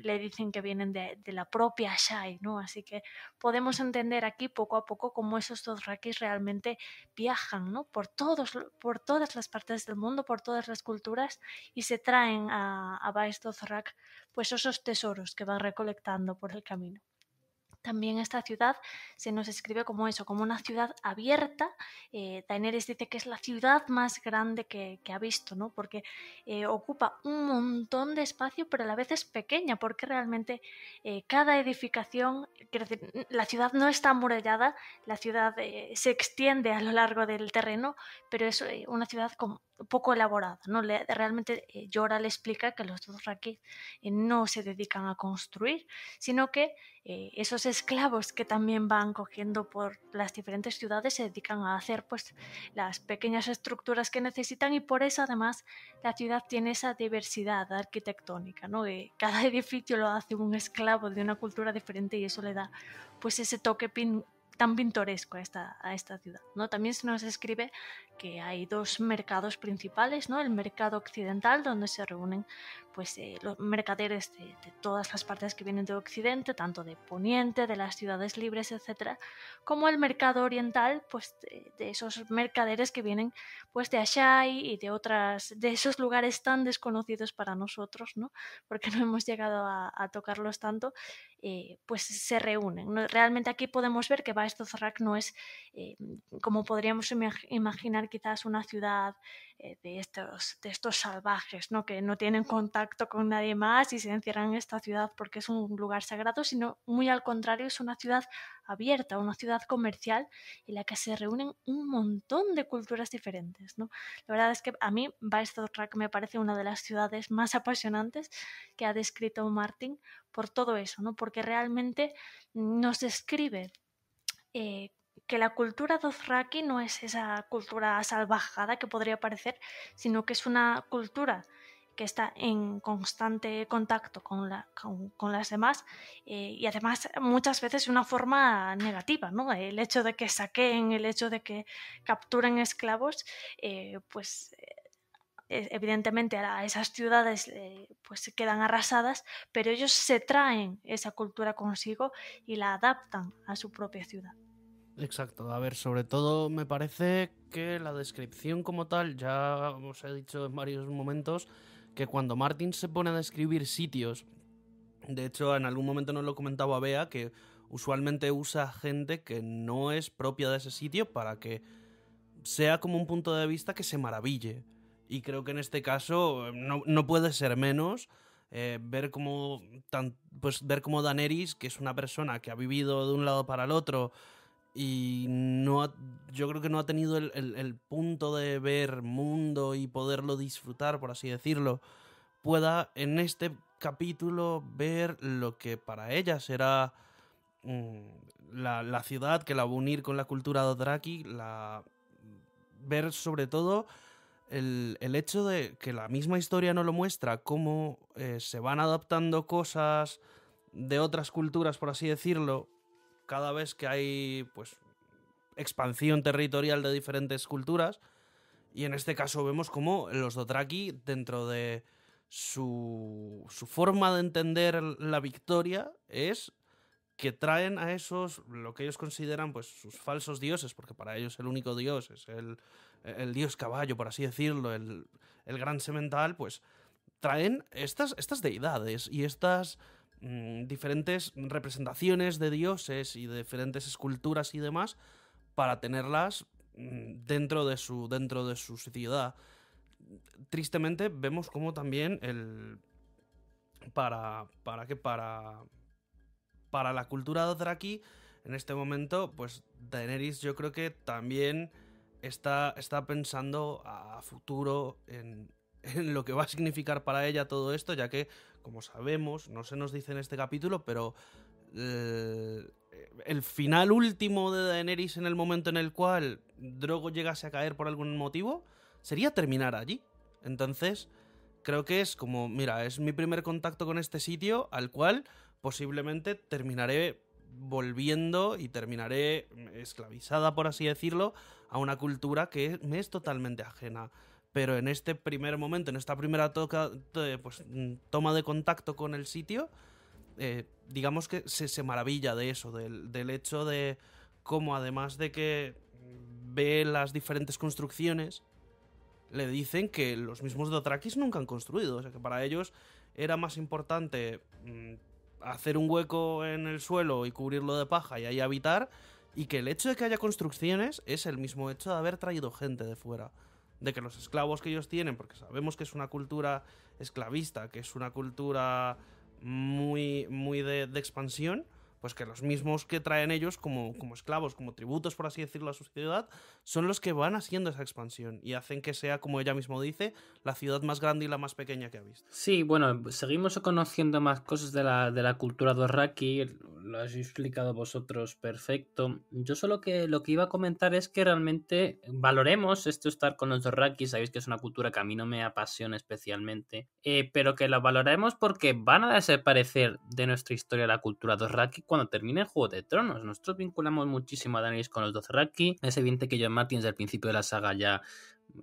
le dicen que vienen de, la propia Shai, ¿no? Así que podemos entender aquí poco a poco cómo esos dos realmente viajan, Por, por todas las partes del mundo, por todas las culturas y se traen a, a Baez pues esos tesoros que van recolectando por el camino. También esta ciudad se nos escribe como eso, como una ciudad abierta. Eh, dice que es la ciudad más grande que, ha visto, ¿no? Porque eh, ocupa un montón de espacio, pero a la vez es pequeña, porque realmente eh, cada edificación, la ciudad no está amurallada, la ciudad eh, se extiende a lo largo del terreno, pero es una ciudad con poco elaborada. ¿no? Le, realmente Llora eh, le explica que los dos eh, no se dedican a construir, sino que eh, esos esclavos que también van cogiendo por las diferentes ciudades se dedican a hacer pues, las pequeñas estructuras que necesitan y por eso además la ciudad tiene esa diversidad arquitectónica. ¿no? cada edificio lo hace un esclavo de una cultura diferente y eso le da pues, ese toque pin tan pintoresco a esta, esta ciudad. ¿no? También se nos escribe que hay dos mercados principales, ¿no? el mercado occidental, donde se reúnen pues, eh, los mercaderes de, todas las partes que vienen de Occidente, tanto de Poniente, de las ciudades libres, etc., como el mercado oriental, pues, de, esos mercaderes que vienen pues, de Ashai y de, otras, de esos lugares tan desconocidos para nosotros, ¿no? porque no hemos llegado a tocarlos tanto, eh, pues se reúnen. realmente aquí podemos ver que Zorak no es eh, como podríamos imaginar quizás una ciudad eh, de estos, de estos salvajes, ¿no? que no tienen contacto con nadie más y se encierran en esta ciudad porque es un lugar sagrado, sino muy al contrario, es una ciudad abierta, una ciudad comercial en la que se reúnen un montón de culturas diferentes. ¿no? La verdad es que a mí que me parece una de las ciudades más apasionantes que ha descrito Martin por todo eso, ¿no? porque realmente nos describe eh, que la cultura dozraki no es esa cultura salvajada que podría parecer, sino que es una cultura que está en constante contacto con, las demás eh, y además muchas veces de una forma negativa, ¿no? El hecho de que saquen, el hecho de que capturen esclavos, eh, pues eh, evidentemente a esas ciudades pues se quedan arrasadas, pero ellos se traen esa cultura consigo y la adaptan a su propia ciudad. Exacto, a ver, sobre todo me parece que la descripción como tal, ya os he dicho en varios momentos, que cuando Martin se pone a describir sitios, de hecho en algún momento nos lo comentaba Bea, que usualmente usa gente que no es propia de ese sitio para que sea como un punto de vista que se maraville. Y creo que en este caso no, puede ser menos. Eh, ver como pues ver que es una persona que ha vivido de un lado para el otro, y no yo creo que no ha tenido el, punto de ver mundo y poderlo disfrutar, por así decirlo, pueda en este capítulo ver lo que para ella será mm, la, ciudad que la va a unir con la cultura de Draki, la, ver sobre todo el, el, hecho de que la misma historia no lo muestra, cómo eh, se van adaptando cosas de otras culturas, por así decirlo, cada vez que hay pues expansión territorial de diferentes culturas. Y en este caso vemos cómo los Dothraki, dentro de su, su forma de entender la victoria, es que traen a esos, lo que ellos consideran, pues sus falsos dioses, porque para ellos el único dios es el, dios caballo, por así decirlo, el, el gran semental, pues traen estas, estas deidades y estas Mm, diferentes representaciones de dioses y de diferentes esculturas y demás para tenerlas mm, dentro, de su, dentro de su ciudad. Tristemente vemos como también el... Para... ¿Para qué? Para... Para la cultura de Draki, en este momento, pues Daenerys yo creo que también está, está pensando a futuro en, en lo que va a significar para ella todo esto, ya que, como sabemos, no se nos dice en este capítulo, pero eh, el, final último de Daenerys en el momento en el cual Drogo llegase a caer por algún motivo, sería terminar allí. Entonces, creo que es como, mira, es mi primer contacto con este sitio al cual posiblemente terminaré volviendo y terminaré esclavizada, por así decirlo, a una cultura que me es totalmente ajena pero en este primer momento, en esta primera toca, pues, mm, toma de contacto con el sitio, eh, digamos que se, maravilla de eso, del, hecho de cómo además de que ve las diferentes construcciones, le dicen que los mismos Dothrakis nunca han construido, o sea que para ellos era más importante mm, hacer un hueco en el suelo y cubrirlo de paja y ahí habitar, y que el hecho de que haya construcciones es el mismo hecho de haber traído gente de fuera de que los esclavos que ellos tienen, porque sabemos que es una cultura esclavista, que es una cultura muy, muy de, de expansión, pues que los mismos que traen ellos como, esclavos, como tributos, por así decirlo, a su ciudad, son los que van haciendo esa expansión y hacen que sea, como ella mismo dice, la ciudad más grande y la más pequeña que ha visto. Sí, bueno, seguimos conociendo más cosas de la, de la cultura dorraki, lo has explicado vosotros perfecto. Yo solo que lo que iba a comentar es que realmente valoremos esto estar con los dorraki, sabéis que es una cultura que a mí no me apasiona especialmente, eh, pero que la valoremos porque van a desaparecer de nuestra historia la cultura dorraki cuando termine el Juego de Tronos. Nosotros vinculamos muchísimo a Daenerys con los Dothraki. Es evidente que John Martins desde el principio de la saga ya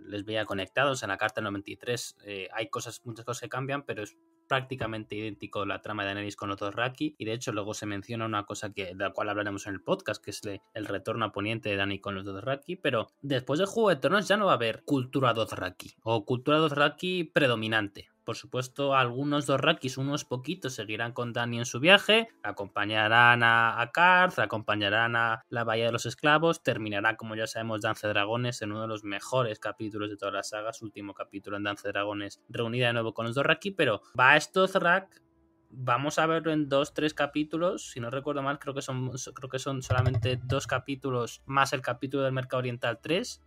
les veía conectados. En la carta 93 eh, hay cosas, muchas cosas que cambian, pero es prácticamente idéntico la trama de Daenerys con los Dothraki y de hecho luego se menciona una cosa que, de la cual hablaremos en el podcast que es el retorno a Poniente de Dany con los Dothraki pero después del Juego de Tronos ya no va a haber cultura Dothraki o cultura Dothraki predominante por supuesto, algunos rakis, unos poquitos, seguirán con Dani en su viaje, acompañarán a, Karth, acompañarán a la Bahía de los Esclavos, terminará, como ya sabemos, Dance de Dragones en uno de los mejores capítulos de toda la saga, su último capítulo en Danza de Dragones, reunida de nuevo con los Dorraki, pero va estos Zorak vamos a verlo en dos, tres capítulos. Si no recuerdo mal, creo que son, creo que son solamente dos capítulos más el capítulo del Mercado Oriental 3.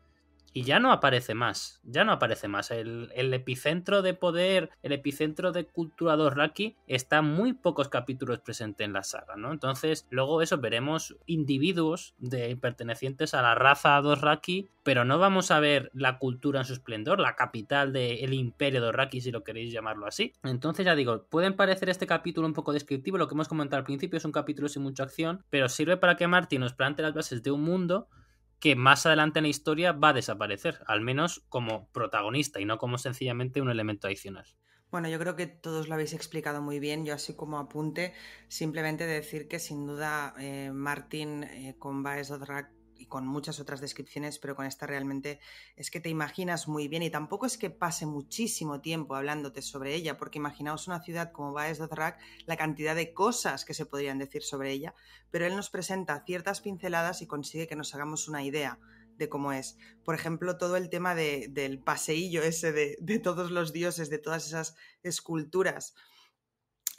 Y ya no aparece más, ya no aparece más. El, epicentro de poder, el epicentro de cultura Raki está muy pocos capítulos presente en la saga, ¿no? Entonces, luego eso veremos individuos de pertenecientes a la raza Raki, pero no vamos a ver la cultura en su esplendor, la capital del imperio Dorraki, si lo queréis llamarlo así. Entonces, ya digo, pueden parecer este capítulo un poco descriptivo, lo que hemos comentado al principio es un capítulo sin mucha acción, pero sirve para que Marty nos plante las bases de un mundo que más adelante en la historia va a desaparecer, al menos como protagonista y no como sencillamente un elemento adicional. Bueno, yo creo que todos lo habéis explicado muy bien. Yo así como apunte, simplemente decir que sin duda eh, Martin eh, con Baez y con muchas otras descripciones, pero con esta realmente es que te imaginas muy bien y tampoco es que pase muchísimo tiempo hablándote sobre ella, porque imaginaos una ciudad como Baez Dothrak, la cantidad de cosas que se podrían decir sobre ella, pero él nos presenta ciertas pinceladas y consigue que nos hagamos una idea de cómo es. Por ejemplo, todo el tema del paseillo ese de, de, todos los dioses, de todas esas esculturas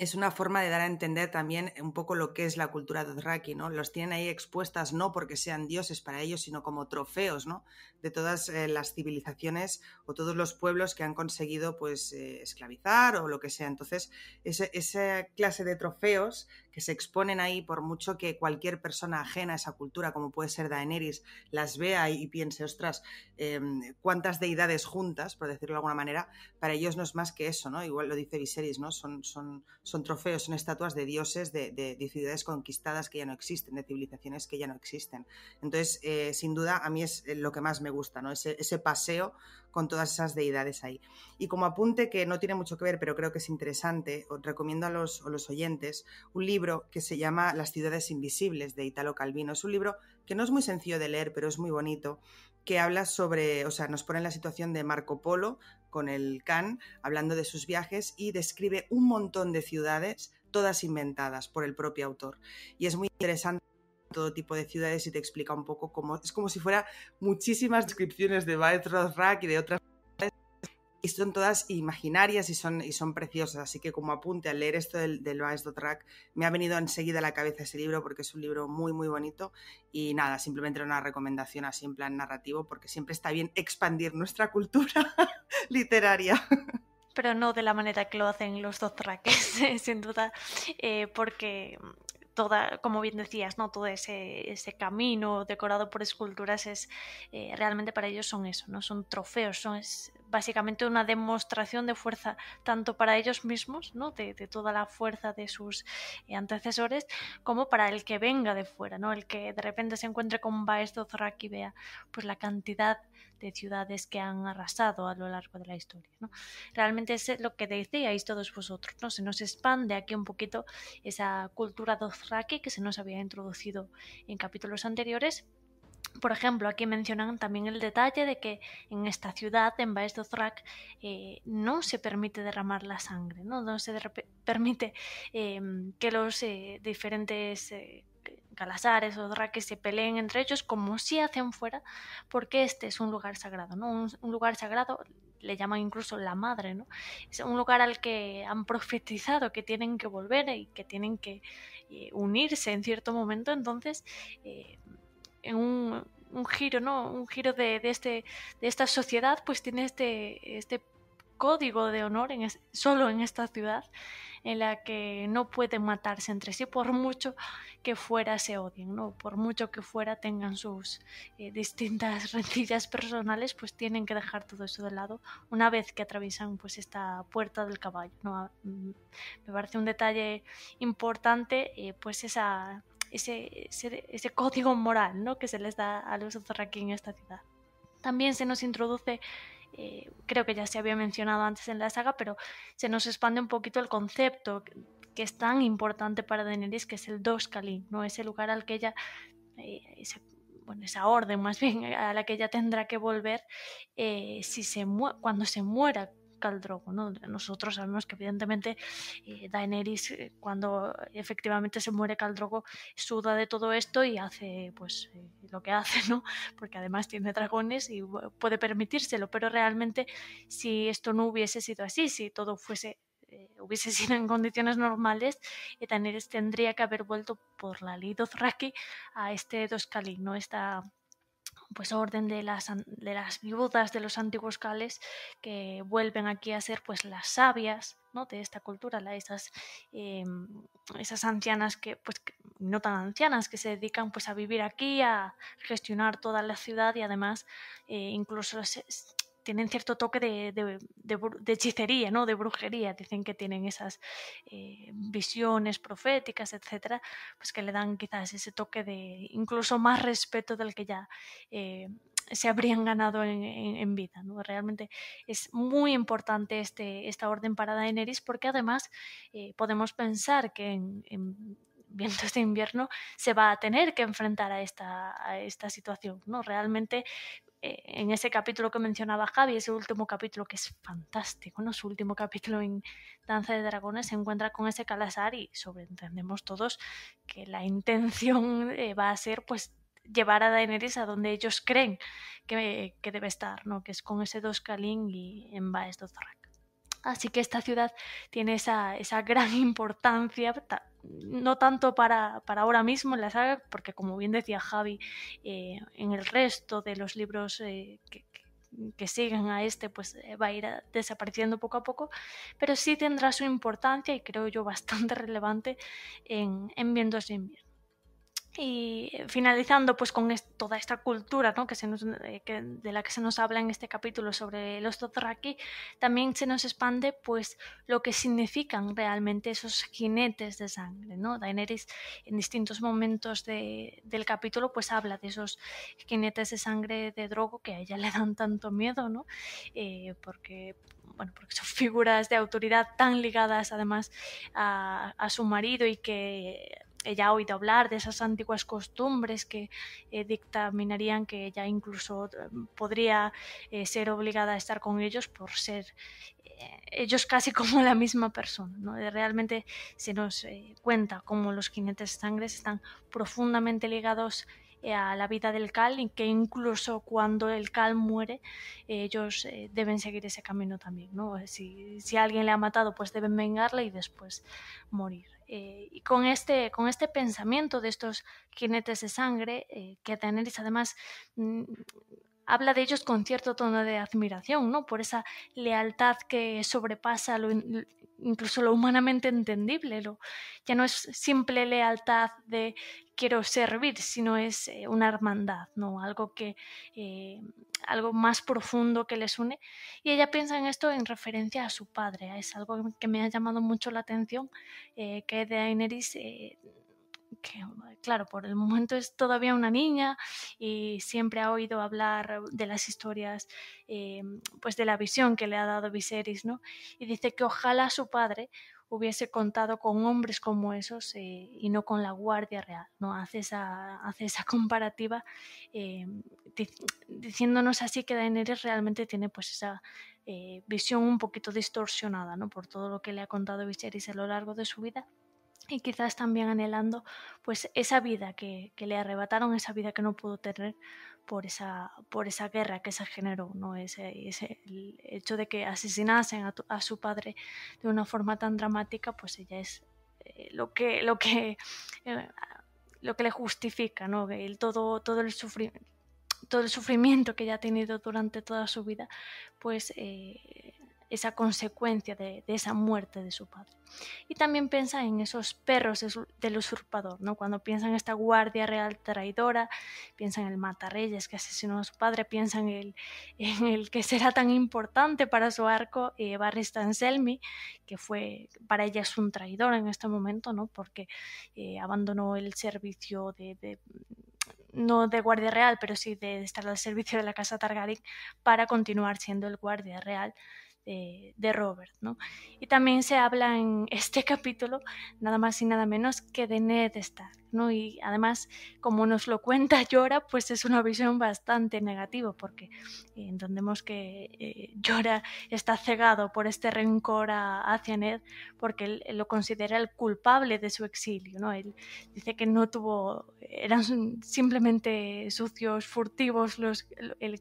es una forma de dar a entender también un poco lo que es la cultura Dothraki, ¿no? Los tienen ahí expuestas no porque sean dioses para ellos, sino como trofeos, ¿no? De todas eh, las civilizaciones o todos los pueblos que han conseguido, pues, eh, esclavizar o lo que sea. Entonces, esa clase de trofeos que se exponen ahí, por mucho que cualquier persona ajena a esa cultura, como puede ser Daenerys, las vea y piense, ostras, em, cuántas deidades juntas, por decirlo de alguna manera, para ellos no es más que eso, ¿no? Igual lo dice Viserys, ¿no? Son, son, son trofeos, son estatuas de dioses, de, ciudades conquistadas que ya no existen, de civilizaciones que ya no existen. Entonces, eh, sin duda, a mí es lo que más me gusta, ¿no? Ese, ese paseo con todas esas deidades ahí. Y como apunte que no tiene mucho que ver, pero creo que es interesante, os recomiendo a los, los oyentes un libro que se llama Las ciudades invisibles de Italo Calvino. Es un libro que no es muy sencillo de leer, pero es muy bonito, que habla sobre, o sea, nos pone en la situación de Marco Polo con el Khan, hablando de sus viajes y describe un montón de ciudades, todas inventadas por el propio autor. Y es muy interesante todo tipo de ciudades y te explica un poco cómo. Es como si fuera muchísimas descripciones de Baez Rack y de otras y son todas imaginarias y son, y son preciosas. Así que como apunte al leer esto del, del Track, me ha venido enseguida a la cabeza ese libro porque es un libro muy, muy bonito. Y nada, simplemente una recomendación así en plan narrativo porque siempre está bien expandir nuestra cultura literaria. Pero no de la manera que lo hacen los dos sin duda, eh, porque como bien decías, ¿no? todo ese, camino decorado por esculturas es eh, realmente para ellos son eso, ¿no? son trofeos, son es básicamente una demostración de fuerza tanto para ellos mismos, ¿no? de, toda la fuerza de sus eh, antecesores, como para el que venga de fuera, ¿no? el que de repente se encuentre con Baez Zorak y vea pues, la cantidad de ciudades que han arrasado a lo largo de la historia. ¿no? Realmente es lo que decíais todos vosotros, ¿no? se nos expande aquí un poquito esa cultura dothraki que se nos había introducido en capítulos anteriores, por ejemplo, aquí mencionan también el detalle de que en esta ciudad, en Baez Dothrak, eh, no se permite derramar la sangre, no, se permite eh, que los eh, diferentes Calazares o raques se peleen entre ellos como si hacen fuera, porque este es un lugar sagrado, ¿no? Un, lugar sagrado le llaman incluso la madre, ¿no? Es un lugar al que han profetizado que tienen que volver y que tienen que eh, unirse en cierto momento, entonces eh, en un, giro, ¿no? Un giro de, de, este, de esta sociedad, pues tiene este, este código de honor en solo en esta ciudad en la que no pueden matarse entre sí por mucho que fuera se odien, ¿no? Por mucho que fuera tengan sus eh, distintas rencillas personales, pues tienen que dejar todo eso de lado una vez que atraviesan pues esta puerta del caballo, ¿no? Ah, mm, me parece un detalle importante, eh, pues esa, ese, ese, código moral, ¿no? Que se les da a los aquí en esta ciudad. También se nos introduce eh, creo que ya se había mencionado antes en la saga, pero se nos expande un poquito el concepto que es tan importante para Daenerys, que es el Doskalin, ¿no? ese lugar al que ella, eh, bueno, esa orden más bien, a la que ella tendrá que volver eh, si se cuando se muera, caldrogo, Drogo, ¿no? Nosotros sabemos que evidentemente eh, Daenerys eh, cuando efectivamente se muere caldrogo, suda de todo esto y hace pues eh, lo que hace, ¿no? Porque además tiene dragones y puede permitírselo, pero realmente si esto no hubiese sido así, si todo fuese hubiese sido en condiciones normales, Daenerys tendría que haber vuelto por la ley a este doscali, ¿no? Esta pues orden de las, de las viudas de los antiguos cales que vuelven aquí a ser pues las sabias ¿no? de esta cultura, la, esas, eh, esas ancianas que, pues no tan ancianas, que se dedican pues a vivir aquí, a gestionar toda la ciudad y además eh, incluso tienen cierto toque de, hechicería, ¿no? de brujería. Dicen que tienen esas eh, visiones proféticas, etcétera, pues que le dan quizás ese toque de incluso más respeto del que ya eh, se habrían ganado en, vida. ¿no? Realmente es muy importante este, esta orden para Daenerys porque además eh, podemos pensar que en, vientos de invierno se va a tener que enfrentar a esta, esta situación. ¿no? Realmente eh, en ese capítulo que mencionaba Javi, ese último capítulo que es fantástico, ¿no? Su último capítulo en Danza de Dragones se encuentra con ese calazar y sobreentendemos todos que la intención eh, va a ser pues llevar a Daenerys a donde ellos creen que, debe estar, ¿no? Que es con ese Dos Kalin y en Baez Dothrak. Así que esta ciudad tiene esa, esa gran importancia, no tanto para, para, ahora mismo en la saga, porque como bien decía Javi, eh, en el resto de los libros eh, que, siguen a este, pues eh, va a ir desapareciendo poco a poco, pero sí tendrá su importancia y creo yo bastante relevante en, en Vientos Invierno. Y eh, finalizando pues con toda esta cultura eh, que de la que se nos habla en este capítulo sobre los Dothraki, también se nos expande pues lo que significan realmente esos jinetes de sangre. ¿no? Daenerys en distintos momentos de, del capítulo pues habla de esos jinetes de sangre de Drogo que a ella le dan tanto miedo, ¿no? Eh, porque bueno, porque son figuras de autoridad tan ligadas además a su marido y que ella ha oído hablar de esas antiguas costumbres que eh, dictaminarían que ella incluso mm, podría eh, ser obligada a estar con ellos por ser eh, ellos casi como la misma persona. ¿no? Realmente se nos cuenta cómo los jinetes sangres están profundamente ligados eh, a la vida del Cal y que incluso cuando el Cal muere ellos eh, deben seguir ese camino también. ¿no? Eh, si, alguien le ha matado pues deben vengarle y después morir. y con este, con este pensamiento de estos jinetes de sangre, que tenéis, además mm, habla de ellos con cierto tono de admiración, ¿no? Por esa lealtad que sobrepasa incluso lo humanamente entendible. ya no es simple lealtad de quiero servir, sino es eh, una hermandad, ¿no? Algo que eh, algo más profundo que les une. Y ella piensa en esto en referencia a su padre. Es algo que me ha llamado mucho la atención, eh, que de Aineris que claro, por el momento es todavía una niña y siempre ha oído hablar de las historias, eh, pues de la visión que le ha dado Viserys, ¿no? Y dice que ojalá su padre hubiese contado con hombres como esos eh, y no con la Guardia Real, ¿no? Hace esa, hace esa comparativa eh, diciéndonos así que Daenerys realmente tiene pues esa visión un poquito distorsionada, ¿no? Por todo lo que le ha contado Viserys a lo largo de su vida y quizás también anhelando pues esa vida que, le arrebataron, esa vida que no pudo tener por esa, por esa guerra que se generó, ¿no? Ese, ese, el hecho de que asesinasen a, su padre de una forma tan dramática, pues ella es eh, lo que, lo que, eh, lo que le justifica, ¿no? El, todo, todo el sufrimiento todo el sufrimiento que ella ha tenido durante toda su vida, pues eh, esa consecuencia de, esa muerte de su padre. Y también piensa en esos perros del usurpador, ¿no? Cuando piensa en esta guardia real traidora, piensa en el matarreyes que asesinó a su padre, piensa en el, que será tan importante para su arco, eh, Anselmi que fue, para ella es un traidor en este momento, ¿no? Porque eh, abandonó el servicio de no de guardia real, pero sí de estar al servicio de la casa Targaryen para continuar siendo el guardia real de, Robert, ¿no? Y también se habla en este capítulo, nada más y nada menos, que de Ned Stark, ¿no? Y además, como nos lo cuenta Llora, pues es una visión bastante negativa, porque entendemos que Llora eh, está cegado por este rencor hacia Ned, porque él, lo considera el culpable de su exilio, ¿no? Él dice que no tuvo, eran simplemente sucios, furtivos los, el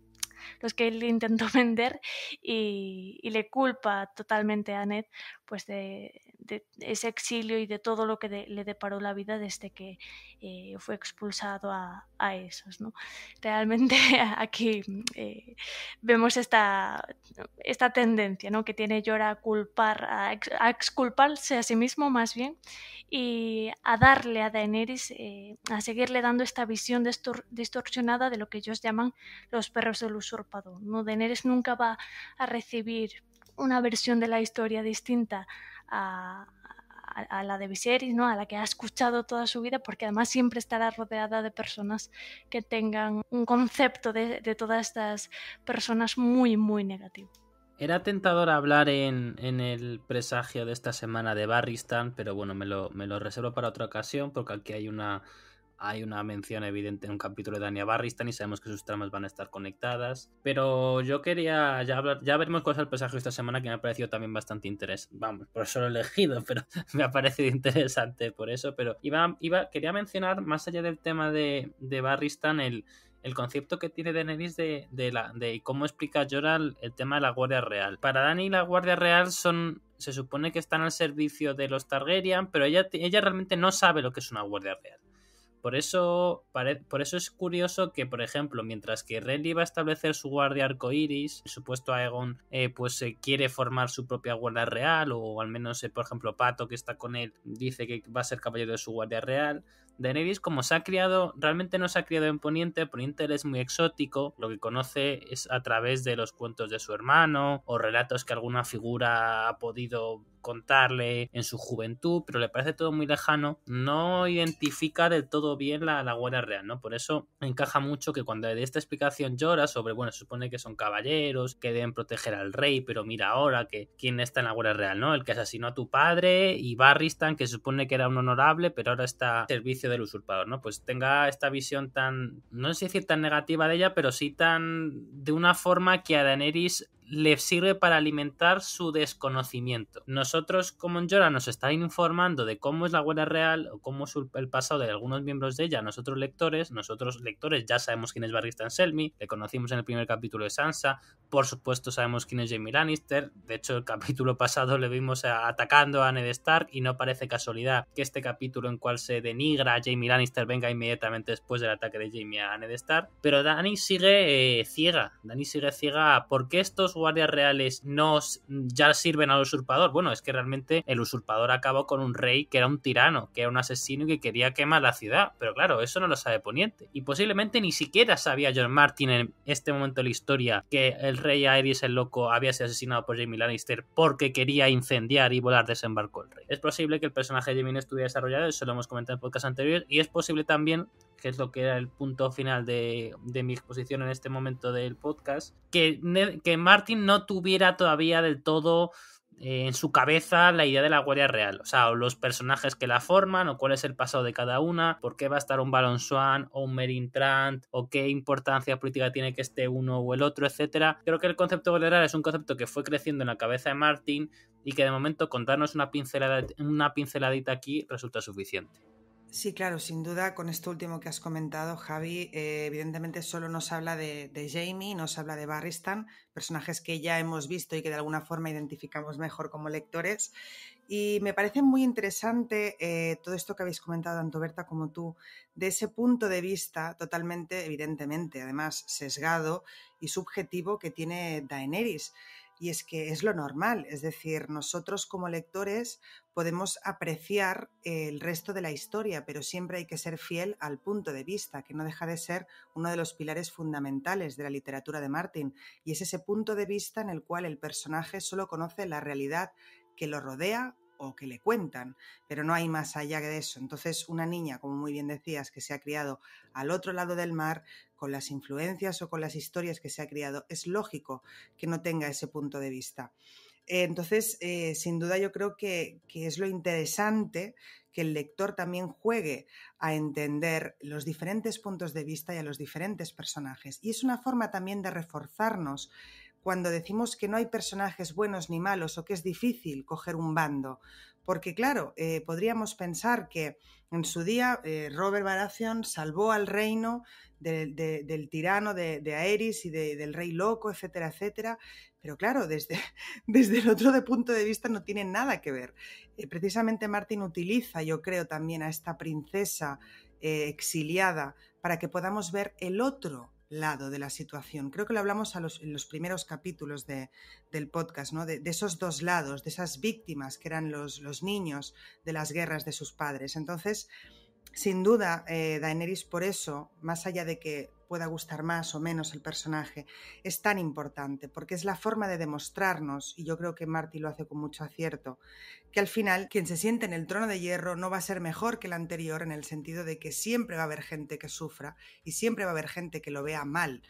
los que él intentó vender y, le culpa totalmente a Ned pues de, de ese exilio y de todo lo que le deparó la vida desde que eh, fue expulsado a, esos. ¿no? Realmente aquí eh, vemos esta, esta tendencia ¿no? que tiene Llora a culpar, a, exculparse a sí mismo más bien y a darle a Daenerys, eh, a seguirle dando esta visión distorsionada de lo que ellos llaman los perros del usurpador. ¿no? Daenerys nunca va a recibir una versión de la historia distinta a, la de Viserys, ¿no? a la que ha escuchado toda su vida, porque además siempre estará rodeada de personas que tengan un concepto de, de todas estas personas muy, muy negativo. Era tentador hablar en, en, el presagio de esta semana de Barristan, pero bueno, me lo, me lo reservo para otra ocasión porque aquí hay una, hay una mención evidente en un capítulo de Dania Barristan y sabemos que sus tramas van a estar conectadas. Pero yo quería ya hablar, ya veremos cuál es el pasaje esta semana que me ha parecido también bastante interesante. Vamos, por eso lo he elegido, pero me ha parecido interesante por eso. Pero iba, iba, quería mencionar, más allá del tema de, de Barristan, el, el concepto que tiene Daenerys de, de, de cómo explica Jorah el, tema de la Guardia Real. Para Dani la Guardia Real son se supone que están al servicio de los Targaryen, pero ella, ella realmente no sabe lo que es una Guardia Real. Por eso, por eso es curioso que, por ejemplo, mientras que Renly va a establecer su guardia arcoiris, iris, supuesto Aegon eh, pues eh, quiere formar su propia guardia real, o al menos, eh, por ejemplo, Pato, que está con él, dice que va a ser caballero de su guardia real. Daenerys, como se ha criado, realmente no se ha criado en Poniente, Poniente es muy exótico, lo que conoce es a través de los cuentos de su hermano o relatos que alguna figura ha podido contarle en su juventud, pero le parece todo muy lejano, no identifica del todo bien la, la Real, ¿no? Por eso encaja mucho que cuando de esta explicación llora sobre, bueno, se supone que son caballeros, que deben proteger al rey, pero mira ahora que quién está en la guerra Real, ¿no? El que asesinó a tu padre y Barristan, que se supone que era un honorable, pero ahora está a servicio del usurpador, ¿no? Pues tenga esta visión tan, no sé decir tan negativa de ella, pero sí tan de una forma que a Daenerys le sirve para alimentar su desconocimiento. Nosotros, como en nos está informando de cómo es la guerra Real o cómo es el pasado de algunos miembros de ella, nosotros lectores, nosotros lectores ya sabemos quién es Barrista Selmy, le conocimos en el primer capítulo de Sansa, por supuesto sabemos quién es Jamie Lannister, de hecho el capítulo pasado le vimos eh, atacando a Ned Stark y no parece casualidad que este capítulo en cual se denigra a Jamie Lannister venga inmediatamente después del ataque de Jamie a Ned Stark, pero Dani sigue eh, ciega, Dani sigue ciega porque estos guardias reales no ya sirven al usurpador. Bueno, es que realmente el usurpador acabó con un rey que era un tirano, que era un asesino y que quería quemar la ciudad. Pero claro, eso no lo sabe Poniente. Y posiblemente ni siquiera sabía John Martin en este momento de la historia que el rey Aerys el Loco había sido asesinado por Jamie Lannister porque quería incendiar y volar desembarco el rey. Es posible que el personaje de Jamie estuviera desarrollado, eso lo hemos comentado en podcast anterior y es posible también que es lo que era el punto final de, de mi exposición en este momento del podcast, que, que Martin no tuviera todavía del todo eh, en su cabeza la idea de la Guardia Real. O sea, los personajes que la forman, o cuál es el pasado de cada una, por qué va a estar un Balon o un Merin Trant, o qué importancia política tiene que esté uno o el otro, etcétera. Creo que el concepto Guardia Real es un concepto que fue creciendo en la cabeza de Martin y que de momento contarnos una pincelada, una pinceladita aquí resulta suficiente. Sí, claro, sin duda, con esto último que has comentado, Javi, eh, evidentemente solo nos habla de, Jamie, nos habla de Barristan, personajes que ya hemos visto y que de alguna forma identificamos mejor como lectores. Y me parece muy interesante eh, todo esto que habéis comentado, tanto Berta como tú, de ese punto de vista totalmente, evidentemente, además sesgado y subjetivo que tiene Daenerys. Y es que es lo normal, es decir, nosotros como lectores podemos apreciar el resto de la historia, pero siempre hay que ser fiel al punto de vista, que no deja de ser uno de los pilares fundamentales de la literatura de Martin, y es ese punto de vista en el cual el personaje solo conoce la realidad que lo rodea o que le cuentan, pero no hay más allá de eso. Entonces, una niña, como muy bien decías, que se ha criado al otro lado del mar, con las influencias o con las historias que se ha criado, es lógico que no tenga ese punto de vista. Entonces, eh, sin duda yo creo que, que, es lo interesante que el lector también juegue a entender los diferentes puntos de vista y a los diferentes personajes. Y es una forma también de reforzarnos cuando decimos que no hay personajes buenos ni malos o que es difícil coger un bando. Porque claro, eh, podríamos pensar que en su día eh, Robert Baratheon salvó al reino del tirano de, Aerys y del rey loco, etcétera, etcétera. Pero claro, desde, desde el otro punto de vista no tiene nada que ver. Eh, precisamente Martin utiliza, yo creo, también a esta princesa exiliada para que podamos ver el otro lado de la situación. Creo que lo hablamos en los primeros capítulos de, del podcast, ¿no? De, esos dos lados, de esas víctimas que eran los, los niños de las guerras de sus padres. Entonces, sin duda, eh, Daenerys por eso, más allá de que pueda gustar más o menos el personaje, es tan importante porque es la forma de demostrarnos, y yo creo que Marty lo hace con mucho acierto, que al final quien se siente en el trono de hierro no va a ser mejor que el anterior en el sentido de que siempre va a haber gente que sufra y siempre va a haber gente que lo vea mal.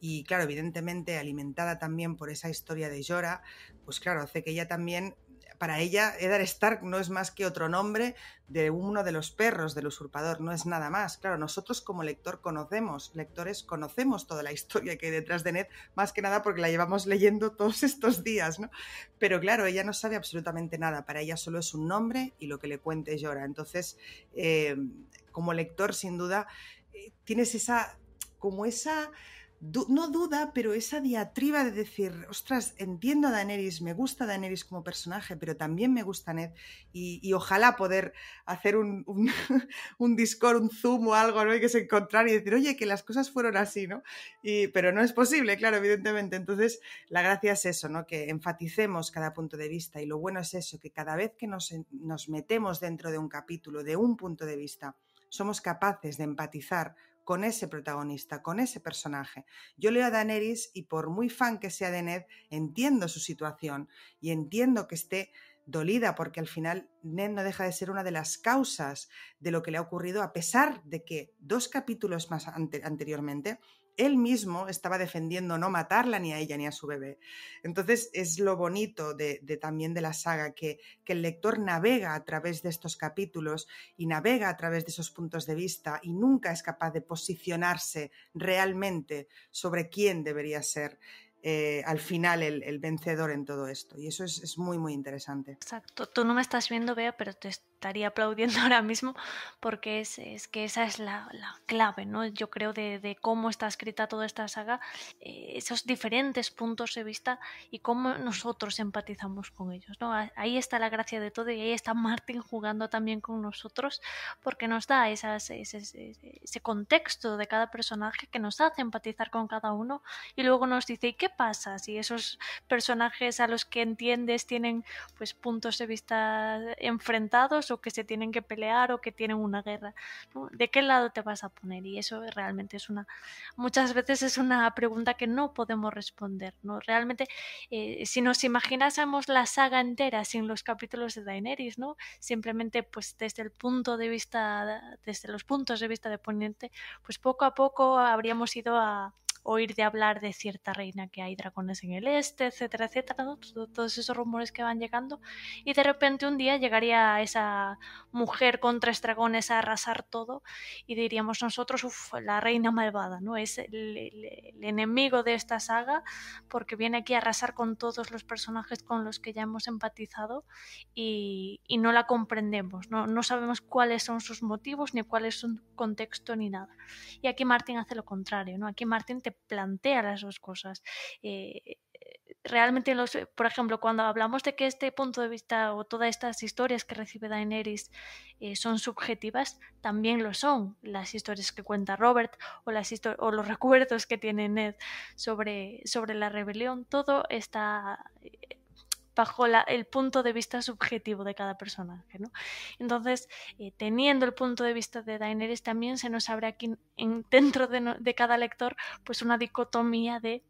Y claro, evidentemente alimentada también por esa historia de Llora, pues claro, hace que ella también para ella Eddard Stark no es más que otro nombre de uno de los perros del usurpador, no es nada más. Claro, nosotros como lector conocemos, lectores conocemos toda la historia que hay detrás de Ned, más que nada porque la llevamos leyendo todos estos días, ¿no? Pero claro, ella no sabe absolutamente nada, para ella solo es un nombre y lo que le cuente llora. Entonces, eh, como lector, sin duda, eh, tienes esa, como esa no duda, pero esa diatriba de decir, ostras, entiendo a Daenerys, me gusta Daenerys como personaje, pero también me gusta Ned y, ojalá poder hacer un, un, Discord, un Zoom o algo, ¿no? Y que se encontrar y decir, oye, que las cosas fueron así, ¿no? Y, pero no es posible, claro, evidentemente. Entonces, la gracia es eso, ¿no? Que enfaticemos cada punto de vista y lo bueno es eso, que cada vez que nos metemos dentro de un capítulo, de un punto de vista, somos capaces de empatizar con ese protagonista, con ese personaje. Yo leo a Daenerys y por muy fan que sea de Ned, entiendo su situación y entiendo que esté dolida porque al final Ned no deja de ser una de las causas de lo que le ha ocurrido a pesar de que dos capítulos más anteriormente él mismo estaba defendiendo no matarla ni a ella ni a su bebé. Entonces es lo bonito de, también de la saga, que, el lector navega a través de estos capítulos y navega a través de esos puntos de vista y nunca es capaz de posicionarse realmente sobre quién debería ser. Eh, al final el, vencedor en todo esto y eso es, es, muy muy interesante. Exacto, tú no me estás viendo, Bea, pero te, estaría aplaudiendo ahora mismo porque es, que esa es la, clave, ¿no? Yo creo de, cómo está escrita toda esta saga, eh, esos diferentes puntos de vista y cómo nosotros empatizamos con ellos, ¿no? Ahí está la gracia de todo y ahí está Martin jugando también con nosotros porque nos da ese, contexto de cada personaje que nos hace empatizar con cada uno y luego nos dice, ¿y qué pasa si esos personajes a los que entiendes tienen pues puntos de vista enfrentados que se tienen que pelear o que tienen una guerra. ¿De qué lado te vas a poner? Y eso realmente es una, muchas veces es una pregunta que no podemos responder. ¿no? Realmente, eh, si nos imaginásemos la saga entera sin los capítulos de Daenerys, ¿no? simplemente pues desde el punto de vista, desde los puntos de vista de Poniente, pues poco a poco habríamos ido a oír de hablar de cierta reina que hay dragones en el este, etcétera, etcétera, todos esos rumores que van llegando. Y de repente un día llegaría esa mujer con tres dragones a arrasar todo y diríamos nosotros, uff, la reina malvada, ¿no? Es el, enemigo de esta saga porque viene aquí a arrasar con todos los personajes con los que ya hemos empatizado y, y no la comprendemos, ¿no? no sabemos cuáles son sus motivos, ni cuál es su contexto, ni nada. Y aquí Martin hace lo contrario, ¿no? Aquí Martin te plantea las dos cosas. Eh, eh, realmente, eh, por ejemplo, cuando hablamos de que este punto de vista o todas estas historias que recibe Daenerys son subjetivas, también lo son las historias que cuenta Robert o, las los recuerdos que tiene Ned sobre, sobre la rebelión. Todo está bajo el punto de vista subjetivo de cada personaje. ¿no? Entonces, eh, teniendo el punto de vista de Daenerys, también se nos abre aquí dentro de, cada lector pues una dicotomía de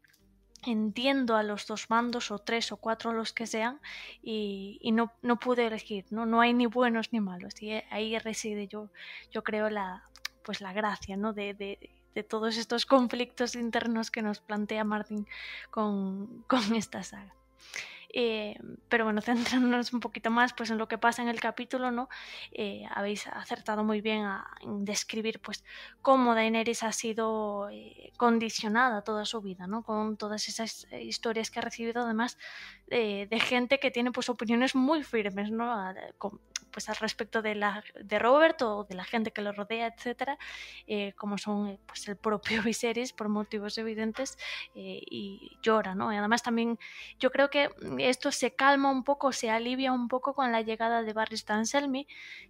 entiendo a los dos mandos o tres o cuatro los que sean y, no, no, pude elegir, ¿no? no hay ni buenos ni malos y ahí reside yo, yo creo la, pues la gracia ¿no? de, de, todos estos conflictos internos que nos plantea Martín con, con esta saga. Eh, pero bueno, centrándonos un poquito más pues en lo que pasa en el capítulo, ¿no? Eh, habéis acertado muy bien a, en describir pues cómo Daenerys ha sido eh, condicionada toda su vida, ¿no? Con todas esas eh, historias que ha recibido además de gente que tiene pues opiniones muy firmes, ¿no? pues al respecto de, la, de Robert o de la gente que lo rodea, etcétera, eh, como son eh, pues el propio Viserys por motivos evidentes eh, y llora, ¿no? Y además también yo creo que mm, esto se calma un poco, se alivia un poco con la llegada de Barris Selmy...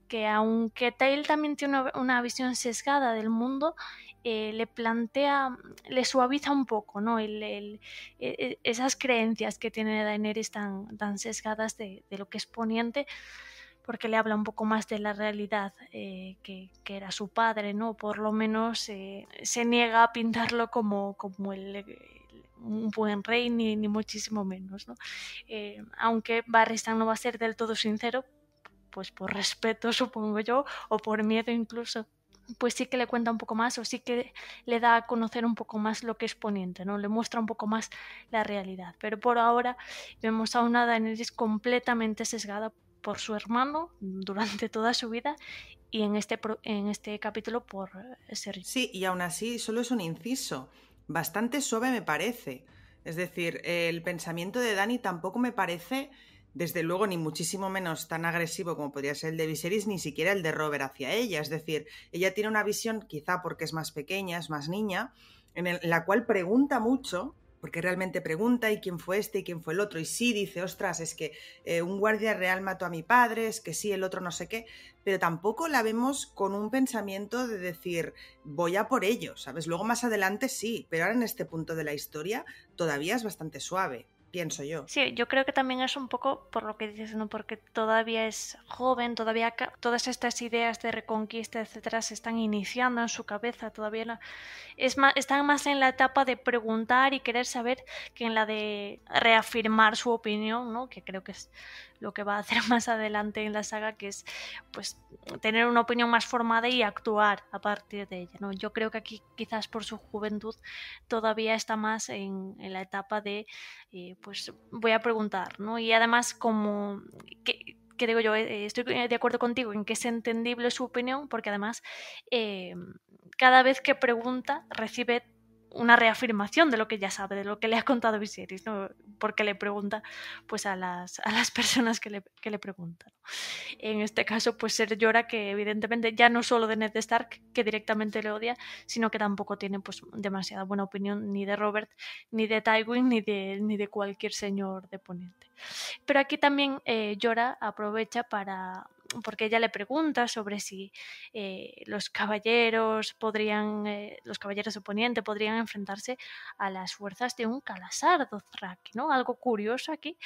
que aunque Tail también tiene una, visión sesgada del mundo, le plantea, mm, le suaviza un poco, ¿no? E, e, esas creencias que tiene Daenerys tan, tan sesgadas de, de, lo que es poniente porque le habla un poco más de la realidad eh, que, era su padre, ¿no? Por lo menos eh, se niega a pintarlo como, como un buen rey, ni, ni muchísimo menos, ¿no? Eh, aunque Barristan no va a ser del todo sincero, pues por respeto, supongo yo, o por miedo incluso pues sí que le cuenta un poco más o sí que le da a conocer un poco más lo que es Poniente, ¿no? Le muestra un poco más la realidad. Pero por ahora vemos a una Daenerys completamente sesgada por su hermano durante toda su vida y en este, en este capítulo por eh, ser Sí, y aún así solo es un inciso, bastante suave me parece. Es decir, el pensamiento de Dani tampoco me parece, desde luego, ni muchísimo menos tan agresivo como podría ser el de Viserys, ni siquiera el de Robert hacia ella. Es decir, ella tiene una visión, quizá porque es más pequeña, es más niña, en la cual pregunta mucho porque realmente pregunta y quién fue este y quién fue el otro, y sí dice, ostras, es que eh, un guardia real mató a mi padre, es que sí, el otro no sé qué, pero tampoco la vemos con un pensamiento de decir, voy a por ello, ¿sabes? Luego más adelante sí, pero ahora en este punto de la historia todavía es bastante suave pienso yo. Sí, yo creo que también es un poco por lo que dices, ¿no? Porque todavía es joven, todavía todas estas ideas de reconquista, etcétera, se están iniciando en su cabeza, todavía es más, están más en la etapa de preguntar y querer saber que en la de reafirmar su opinión, ¿no? Que creo que es lo que va a hacer más adelante en la saga, que es pues tener una opinión más formada y actuar a partir de ella. ¿no? Yo creo que aquí quizás por su juventud todavía está más en la etapa de eh, pues voy a preguntar, ¿no? Y además, como, que, digo yo, eh, estoy de acuerdo contigo en que es entendible su opinión, porque además eh, cada vez que pregunta recibe una reafirmación de lo que ya sabe, de lo que le ha contado Viserys, porque le pregunta pues, a, las, personas que le, preguntan. En este caso, pues Ser llora que evidentemente ya no solo de Ned Stark, que directamente le odia, sino que tampoco tiene pues, demasiada buena opinión ni de Robert, ni de Tywin, ni de, ni de cualquier señor de Poniente. Pero aquí también eh, Llora aprovecha para, porque ella le pregunta sobre si eh, los caballeros podrían, eh, los caballeros oponentes podrían enfrentarse a las fuerzas de un calazar Dothraki, ¿no? Algo curioso aquí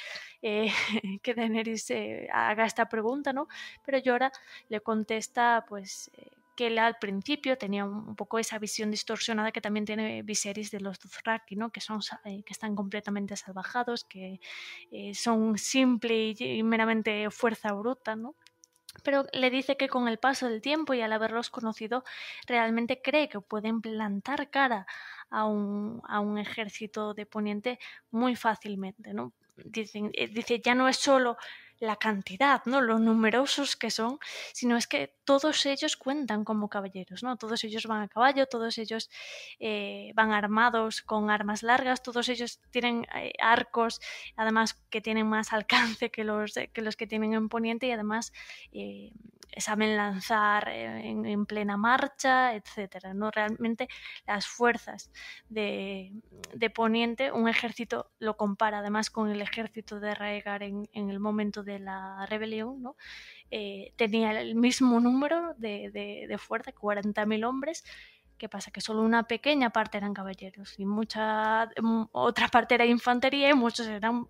eh, que Daenerys haga esta pregunta, ¿no? Pero Yora le contesta, pues que él al principio tenía un poco esa visión distorsionada que también tiene Viserys de los Dothraki, ¿no? que, son, que están completamente salvajados, que son simple y meramente fuerza bruta, ¿no? pero le dice que con el paso del tiempo y al haberlos conocido realmente cree que pueden plantar cara a un, a un ejército de poniente muy fácilmente, ¿no? Eh, dice, ya no es solo la cantidad, ¿no? Lo numerosos que son, sino es que todos ellos cuentan como caballeros, ¿no? Todos ellos van a caballo, todos ellos eh, van armados con armas largas, todos ellos tienen eh, arcos, además que tienen más alcance que los, eh, que, los que tienen en Poniente y además saben lanzar en, plena marcha, etcétera, ¿no? Realmente las fuerzas de, Poniente, un ejército lo compara además con el ejército de Raegar en, en el momento de la rebelión, ¿no? Eh, tenía el mismo número de, de, fuerza, 40.000 hombres. que pasa? Que solo una pequeña parte eran caballeros y mucha mm, otra parte era infantería y muchos eran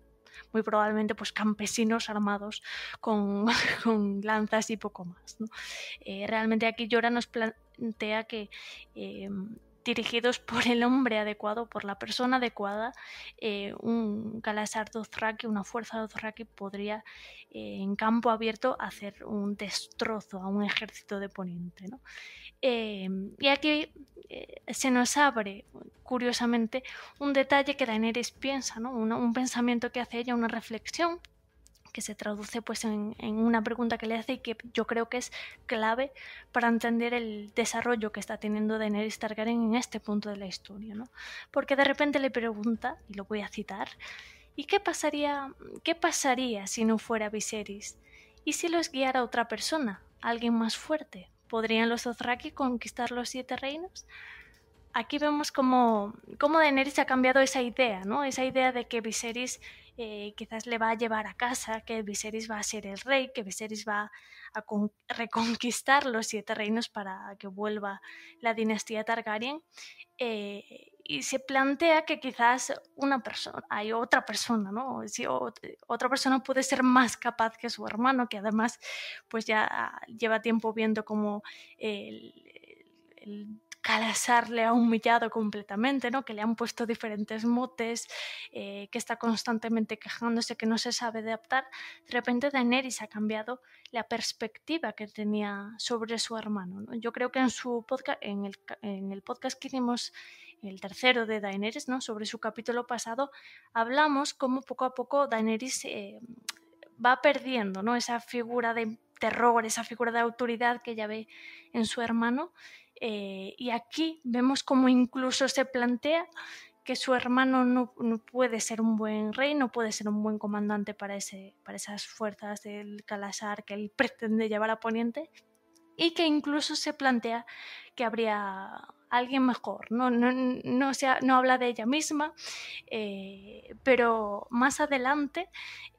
muy probablemente pues campesinos armados con, lanzas y poco más. Eh, realmente aquí Llora nos plantea que em, dirigidos por el hombre adecuado, por la persona adecuada, eh, un Galasar Dothraki, una fuerza Dothraki podría eh, en campo abierto hacer un destrozo a un ejército de poniente. ¿no? Em, y aquí eh, se nos abre, curiosamente, un detalle que Daenerys piensa, un pensamiento que hace ella, una reflexión que se traduce pues en, una pregunta que le hace y que yo creo que es clave para entender el desarrollo que está teniendo Daenerys Targaryen en este punto de la historia, ¿no? Porque de repente le pregunta, y lo voy a citar, ¿y qué pasaría, qué pasaría si no fuera Viserys? ¿Y si los guiara otra persona, alguien más fuerte? ¿Podrían los Othraki conquistar los siete reinos? Aquí vemos cómo, cómo Daenerys ha cambiado esa idea, ¿no? Esa idea de que Viserys eh, quizás le va a llevar a casa, que Viserys va a ser el rey, que Viserys va a reconquistar los siete reinos para que vuelva la dinastía Targaryen. Eh, y se plantea que quizás una persona, hay otra persona, ¿no? Si otra persona puede ser más capaz que su hermano, que además pues ya lleva tiempo viendo cómo el Calasar le ha humillado completamente, ¿no? que le han puesto diferentes motes, eh, que está constantemente quejándose, que no se sabe adaptar. De repente Daenerys ha cambiado la perspectiva que tenía sobre su hermano. Yo creo que en, su en, el, podcast que hicimos el tercero de Daenerys, ¿no? sobre su capítulo pasado, hablamos cómo poco a poco Daenerys eh, va perdiendo ¿no? esa figura de terror, esa figura de autoridad que ya ve en su hermano eh, y aquí vemos cómo incluso se plantea que su hermano no, puede ser un buen rey, no puede ser un buen comandante para, ese, para esas fuerzas del Calasar que él pretende llevar a Poniente, y que incluso se plantea que habría alguien mejor. No, no, no, sea, no habla de ella misma, eh, pero más adelante,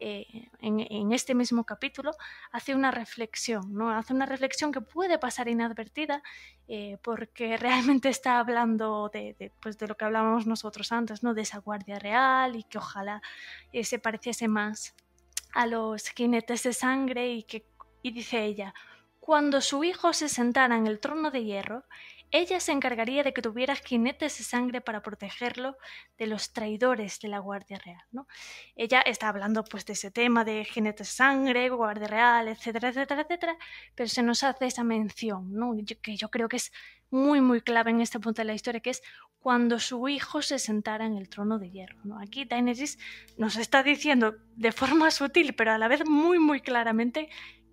eh, en, este mismo capítulo, hace una reflexión, ¿no? hace una reflexión que puede pasar inadvertida eh, porque realmente está hablando de, pues, de, lo que hablábamos nosotros antes, ¿no? de esa guardia real y que ojalá se pareciese más a los jinetes de sangre y que y dice ella, cuando su hijo se sentara en el trono de hierro, ella se encargaría de que tuviera jinetes de sangre para protegerlo de los traidores de la Guardia Real. ¿no? Ella está hablando pues, de ese tema de jinetes de sangre, Guardia Real, etcétera, etcétera, etcétera, pero se nos hace esa mención, ¿no? que yo creo que es muy, muy clave en este punto de la historia, que es cuando su hijo se sentara en el trono de hierro. Aquí Daenerys nos está diciendo de forma sutil, pero a la vez muy, muy claramente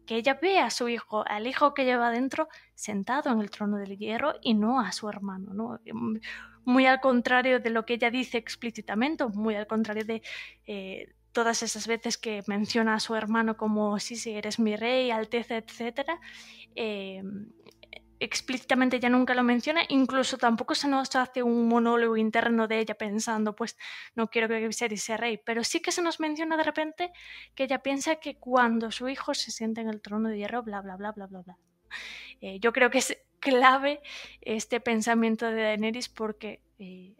que ella ve a su hijo, al hijo que lleva adentro, sentado en el trono del hierro y no a su hermano, mm, Muy al contrario de lo que ella dice explícitamente, muy al contrario de eh, todas esas veces que menciona a su hermano como sí, sí, eres mi rey, alteza, etcétera, em, explícitamente ya nunca lo menciona, incluso tampoco se nos hace un monólogo interno de ella pensando, pues no quiero que Viserys sea rey, pero sí que se nos menciona de repente que ella piensa que cuando su hijo se siente en el trono de hierro, bla, bla, bla, bla, bla, bla. Eh, yo creo que es clave este pensamiento de Daenerys porque eh,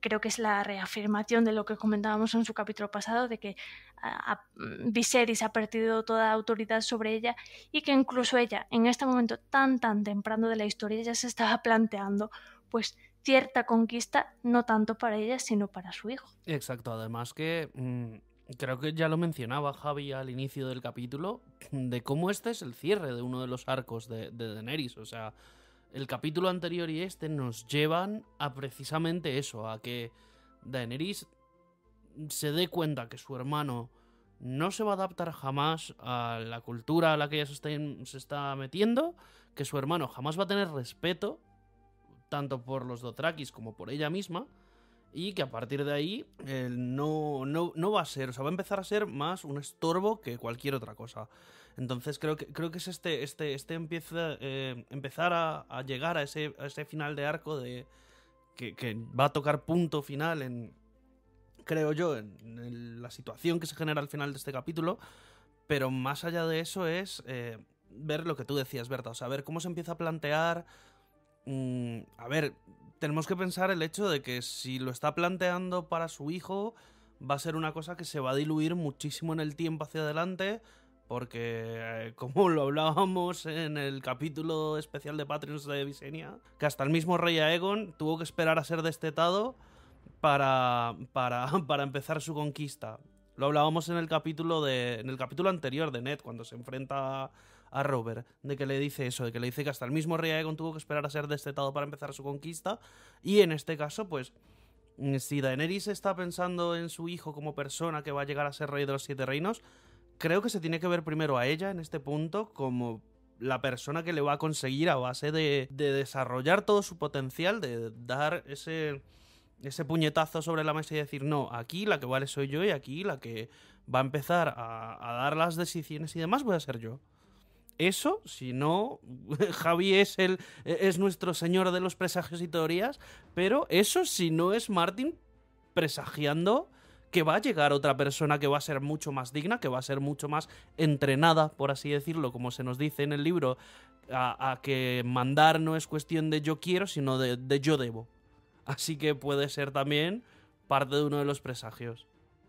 creo que es la reafirmación de lo que comentábamos en su capítulo pasado, de que ah, mm, Viserys ha perdido toda autoridad sobre ella y que incluso ella, en este momento tan tan temprano de la historia, ya se estaba planteando pues cierta conquista, no tanto para ella, sino para su hijo. Exacto, además que mm, creo que ya lo mencionaba Javi al inicio del capítulo, de cómo este es el cierre de uno de los arcos de, de Daenerys, o sea el capítulo anterior y este nos llevan a precisamente eso, a que Daenerys se dé cuenta que su hermano no se va a adaptar jamás a la cultura a la que ella se está, metiendo, que su hermano jamás va a tener respeto, tanto por los Dothrakis como por ella misma, y que a partir de ahí no, no, no, va a ser, o sea, va a empezar a ser más un estorbo que cualquier otra cosa. Entonces creo que, creo que es este, este, este empieza, eh, empezar a, llegar a ese, final de arco que, va a tocar punto final en, creo yo, en, la situación que se genera al final de este capítulo. Pero más allá de eso es eh, ver lo que tú decías, Berta, o sea, ver cómo se empieza a plantear... Mm, a ver, tenemos que pensar el hecho de que si lo está planteando para su hijo, va a ser una cosa que se va a diluir muchísimo en el tiempo hacia adelante, porque eh, como lo hablábamos en el capítulo especial de Patreons de Visenya, que hasta el mismo rey Aegon tuvo que esperar a ser destetado para, para, para empezar su conquista. Lo hablábamos en el capítulo de, en el capítulo anterior de Ned cuando se enfrenta a Robert, de que le dice eso, de que le dice que hasta el mismo rey Aegon tuvo que esperar a ser destetado para empezar su conquista y en este caso pues si Daenerys está pensando en su hijo como persona que va a llegar a ser rey de los siete reinos, creo que se tiene que ver primero a ella en este punto como la persona que le va a conseguir a base de, desarrollar todo su potencial, de dar ese, puñetazo sobre la mesa y decir, no, aquí la que vale soy yo y aquí la que va a empezar a, dar las decisiones y demás voy a ser yo eso, si no, Javi es, el, e, es nuestro señor de los presagios y teorías, pero eso si no es Martin presagiando que va a llegar otra persona que va a ser mucho más digna, que va a ser mucho más entrenada, por así decirlo, como se nos dice en el libro, a, que mandar no es cuestión de yo quiero, sino de, yo debo. Así que puede ser también parte de uno de los presagios.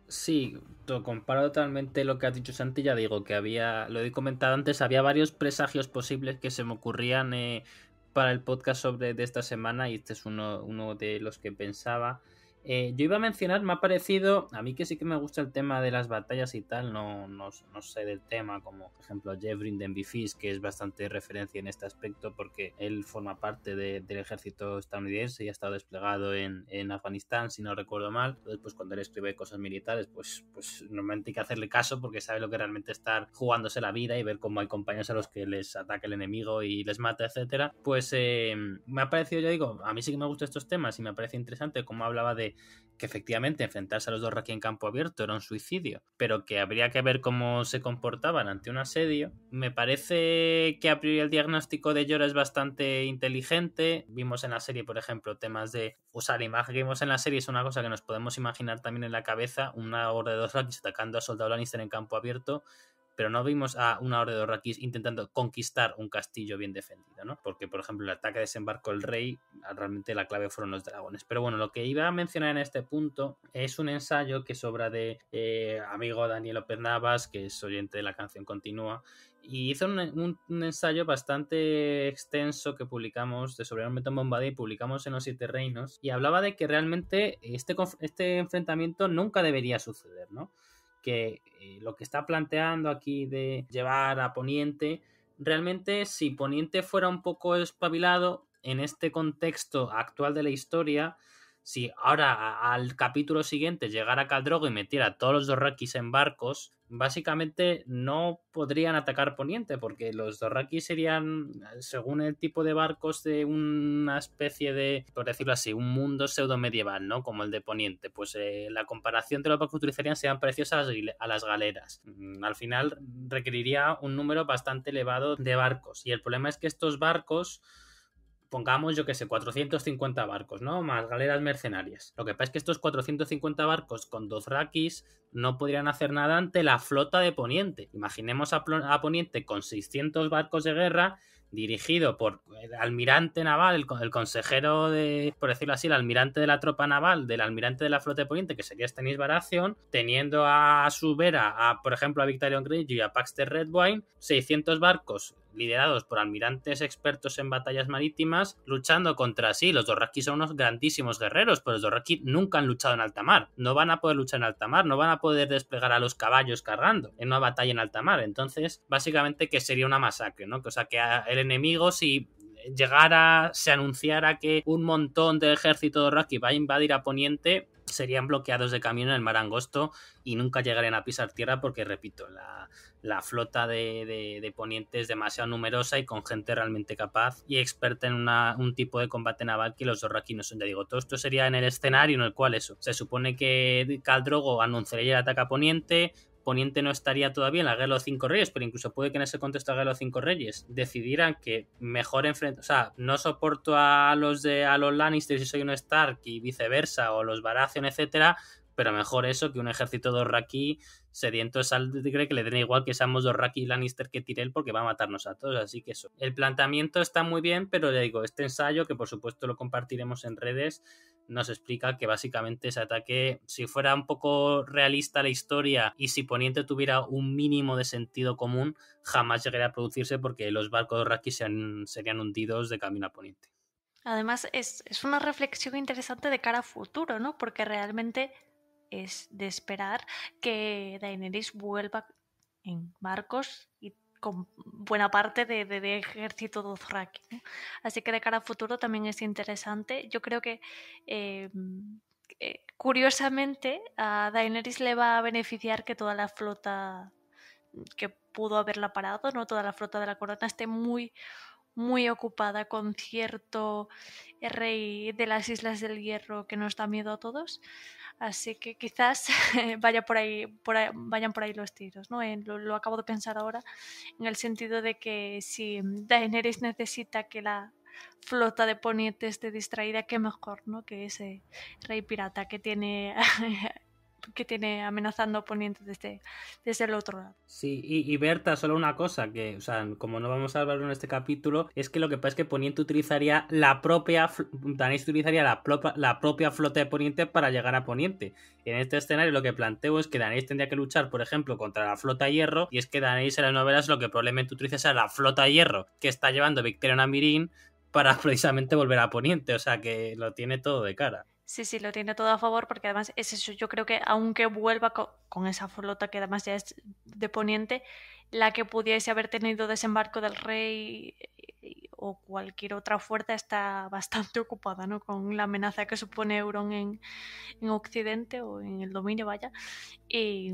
Sí, comparado comparo totalmente lo que has dicho Santi, ya digo que había, lo he comentado antes, había varios presagios posibles que se me ocurrían eh, para el podcast sobre de esta semana y este es uno de los que pensaba. Eh, yo iba a mencionar, me ha parecido, a mí que sí que me gusta el tema de las batallas y tal, no, no, sé del tema, como por ejemplo Jeffrey de Fish que es bastante referencia en este aspecto porque él forma parte del ejército estadounidense y ha estado desplegado en, Afganistán, si no recuerdo mal. Entonces, pues cuando él escribe cosas militares, pues, pues normalmente hay que hacerle caso porque sabe lo que realmente es estar jugándose la vida y ver cómo hay compañeros a los que les ataca el enemigo y les mata, etcétera. Pues eh, me ha parecido, ya digo, a mí sí que me gustan estos temas y me parece interesante como hablaba de que, efectivamente enfrentarse a los dos Raki en campo abierto era un suicidio, pero que habría que ver cómo se comportaban ante un asedio. Me parece que a priori el diagnóstico de Llora es bastante inteligente. Vimos en la serie, por ejemplo, temas de usar la imagen que vimos en la serie, es una cosa que nos podemos imaginar también en la cabeza, una horda de dos Rakis atacando a Soldado Lannister en campo abierto pero no vimos a una hora de Orrakis intentando conquistar un castillo bien defendido, ¿no? Porque, por ejemplo, el ataque de desembarco el rey, realmente la clave fueron los dragones. Pero bueno, lo que iba a mencionar en este punto es un ensayo que es sobra de eh, amigo Daniel López que es oyente de la canción Continúa, y hizo un, ensayo bastante extenso que publicamos de sobre Armento y publicamos en Los Siete Reinos, y hablaba de que realmente este, este enfrentamiento nunca debería suceder, ¿no? que eh, lo que está planteando aquí de llevar a Poniente, realmente si Poniente fuera un poco espabilado en este contexto actual de la historia, si ahora al capítulo siguiente llegara Caldrogo y metiera todos los dorraquis en barcos, básicamente no podrían atacar Poniente, porque los dorraquis serían, según el tipo de barcos, de una especie de, por decirlo así, un mundo pseudo medieval, ¿no? Como el de Poniente. Pues eh, la comparación de los barcos que utilizarían serían preciosas a las galeras. Mm, al final requeriría un número bastante elevado de barcos. Y el problema es que estos barcos pongamos, yo que sé, 450 barcos, ¿no? Más galeras mercenarias. Lo que pasa es que estos 450 barcos con dos raquis no podrían hacer nada ante la flota de Poniente. Imaginemos a, Poniente con 600 barcos de guerra dirigido por el almirante naval, el, consejero de, por decirlo así, el almirante de la tropa naval, del almirante de la flota de Poniente, que sería Stanis Varación, teniendo a su vera, a, por ejemplo, a Victorion Grillo y a Paxter Redwine, 600 barcos liderados por almirantes expertos en batallas marítimas, luchando contra sí. Los Dorraki son unos grandísimos guerreros, pero los Dorraki nunca han luchado en alta mar. No van a poder luchar en alta mar, no van a poder desplegar a los caballos cargando en una batalla en alta mar. Entonces, básicamente que sería una masacre, ¿no? O sea, que el enemigo, si llegara, se anunciara que un montón de ejército de Dorraki va a invadir a Poniente, serían bloqueados de camino en el mar angosto y nunca llegarían a pisar tierra porque, repito, la, flota de, de, Poniente es demasiado numerosa y con gente realmente capaz y experta en un tipo de combate naval que los dorraquinos son. Ya digo, todo esto sería en el escenario en el cual eso. Se supone que Caldrogo anunciaría el ataque a Poniente, Poniente no estaría todavía en la Guerra de los Cinco Reyes, pero incluso puede que en ese contexto de la Guerra de los Cinco Reyes decidieran que mejor enfrentar, o sea, no soporto a los de a los Lannister si soy un Stark y viceversa, o los Baratheon, etcétera, pero mejor eso que un ejército de Orraki sediento de tigre que le den igual que seamos Dorraki y Lannister que Tyrell porque va a matarnos a todos, así que eso. El planteamiento está muy bien, pero le digo, este ensayo, que por supuesto lo compartiremos en redes, nos explica que básicamente ese ataque, si fuera un poco realista la historia y si Poniente tuviera un mínimo de sentido común, jamás llegaría a producirse porque los barcos de serían, serían hundidos de camino a Poniente. Además, es, es una reflexión interesante de cara a futuro, ¿no? Porque realmente es de esperar que Daenerys vuelva en barcos y con buena parte de, de ejército Así que de cara al futuro también es interesante. Yo creo que em, eh, curiosamente a Daenerys le va a beneficiar que toda la flota que pudo haberla parado, no toda la flota de la corona esté muy muy ocupada con cierto rey de las Islas del Hierro que nos da miedo a todos. Así que quizás vaya por ahí, por vayan por ahí los tiros, ¿no? Lo, acabo de pensar ahora, en el sentido de que si Daenerys necesita que la flota de poniente esté distraída, qué mejor, ¿no? Que ese rey pirata que tiene que tiene amenazando a Poniente este, desde, este desde el otro lado. Sí, y, y, Berta, solo una cosa, que, como no vamos a hablarlo en este capítulo, es que lo que pasa es que Poniente utilizaría la propia, Danis utilizaría la, propia flota de Poniente para llegar a Poniente. En este escenario lo que planteo es que Danis tendría que luchar, por ejemplo, contra la flota hierro, y es que Danis en las novelas lo que probablemente utiliza es la flota hierro que está llevando Victoria Mirin para precisamente volver a Poniente, o sea que lo tiene todo de cara. Sí, sí, lo tiene todo a favor porque además es eso. Yo creo que aunque vuelva con, con esa flota que además ya es de poniente, la que pudiese haber tenido desembarco del rey o cualquier otra fuerza está bastante ocupada ¿no? con la amenaza que supone Euron en, Occidente o en el dominio, vaya. Y,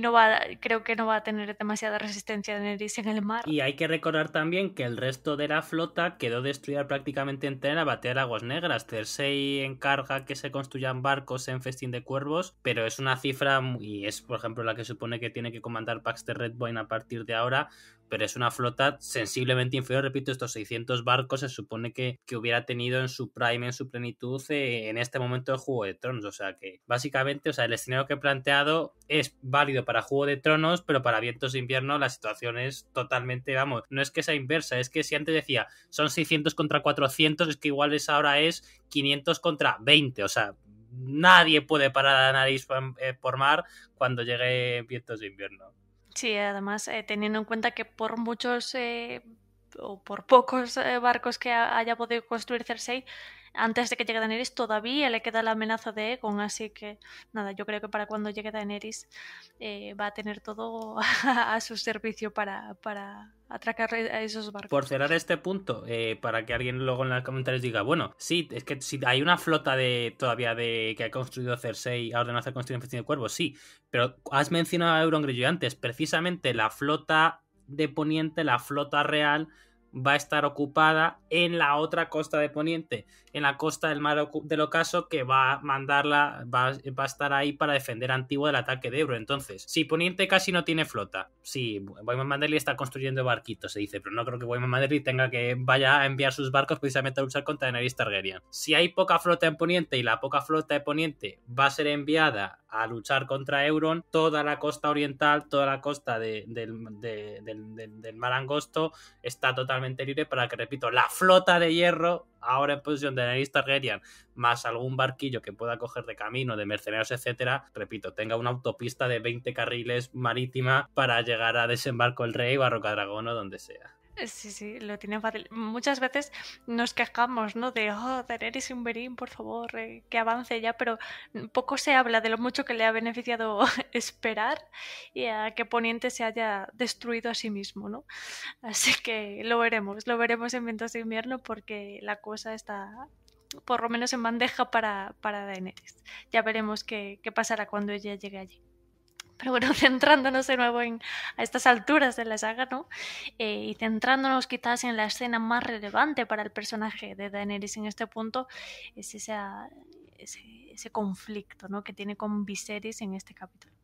no va, creo que no va a tener demasiada resistencia de Neris en el mar. Y hay que recordar también que el resto de la flota quedó destruida prácticamente entera a batear aguas negras. Cersei encarga que se construyan barcos en festín de cuervos, pero es una cifra y es, por ejemplo, la que supone que tiene que comandar Pax de Redboyne a partir de ahora, pero es una flota sensiblemente inferior. Repito, estos 600 barcos se supone que, hubiera tenido en su prime, en su plenitud, eh, en este momento de Juego de Tronos. O sea que, básicamente, o sea, el escenario que he planteado es válido para Juego de Tronos, pero para Vientos de Invierno la situación es totalmente, vamos, no es que sea inversa, es que si antes decía son 600 contra 400, es que igual es ahora es 500 contra 20, o sea, nadie puede parar a nariz eh, por mar cuando llegue Vientos de Invierno. Sí, además, eh, teniendo en cuenta que por muchos eh, o por pocos eh, barcos que haya podido construir Cersei, antes de que llegue Daenerys todavía le queda la amenaza de Egon, así que nada, yo creo que para cuando llegue Daenerys eh, va a tener todo a, su servicio para, atracar e-, a esos barcos. Por cerrar este punto, eh, para que alguien luego en los comentarios diga, bueno, sí, es que si hay una flota de todavía de que ha construido Cersei, ha ordenado hacer construir de cuervos, sí, pero has mencionado a Euron antes, precisamente la flota de Poniente, la flota real va a estar ocupada en la otra costa de Poniente, en la costa del mar del Ocaso, que va a mandarla, va, a estar ahí para defender Antigua del ataque de Ebro. Entonces, si Poniente casi no tiene flota, ...si Wyman Manderly está construyendo barquitos, se dice, pero no creo que Wyman Manderly tenga que vaya a enviar sus barcos precisamente a luchar contra Daenerys Targaryen. Si hay poca flota en Poniente y la poca flota de Poniente va a ser enviada a luchar contra Euron, toda la costa oriental, toda la costa del, mar angosto está totalmente libre para que, repito, la flota de hierro, ahora en posición de Daenerys argerian, más algún barquillo que pueda coger de camino, de mercenarios, etcétera, repito, tenga una autopista de 20 carriles marítima para llegar a desembarco el rey, Barroca Dragón o donde sea. Sí, sí, lo tienen fácil. Muchas veces nos quejamos, ¿no? De, oh, Daenerys Umberín, por favor, eh, que avance ya, pero poco se habla de lo mucho que le ha beneficiado esperar y a que Poniente se haya destruido a sí mismo, ¿no? Así que lo veremos, lo veremos en Vientos de Invierno porque la cosa está por lo menos en bandeja para, para Daenerys. Ya veremos qué pasará cuando ella llegue allí. Pero bueno, centrándonos de nuevo a estas alturas de la saga, ¿no? Eh, y centrándonos quizás en la escena más relevante para el personaje de Daenerys en este punto, es ese, conflicto ¿no? que tiene con Viserys en este capítulo.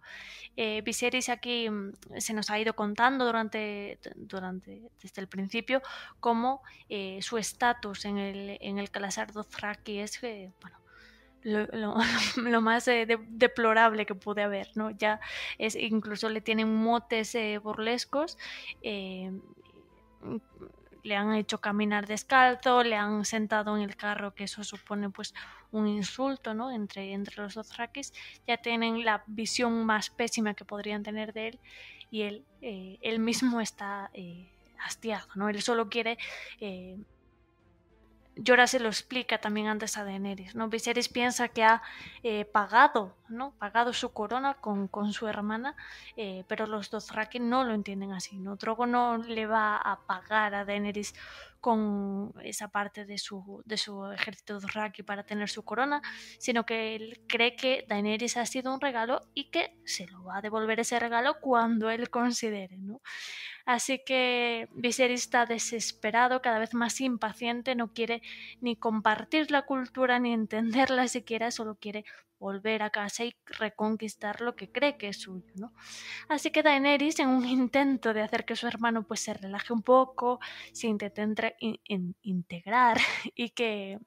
Eh, Viserys aquí mm, se nos ha ido contando durante, durante desde el principio cómo eh, su estatus en el, en el es eh, bueno, lo, más eh, deplorable que pude haber, ¿no? Ya es, incluso le tienen motes eh, burlescos, eh, le han hecho caminar descalzo, le han sentado en el carro, que eso supone pues un insulto, ¿no? Entre, entre los raques, ya tienen la visión más pésima que podrían tener de él y él, él mismo está hastiado, ¿no? Él solo quiere ahora se lo explica también antes a Daenerys, ¿no? Viserys piensa que ha eh, pagado ¿no? Pagado su corona con, con su hermana, eh, pero los Dothraki no lo entienden así, ¿no? Drogo no le va a pagar a Daenerys con esa parte de su, de su ejército Dothraki para tener su corona, sino que él cree que Daenerys ha sido un regalo y que se lo va a devolver ese regalo cuando él considere, ¿no? Así que Viserys está desesperado, cada vez más impaciente, no quiere ni compartir la cultura ni entenderla siquiera, solo quiere volver a casa y reconquistar lo que cree que es suyo, ¿no? Así que Daenerys, en un intento de hacer que su hermano pues se relaje un poco, se intente integrar y que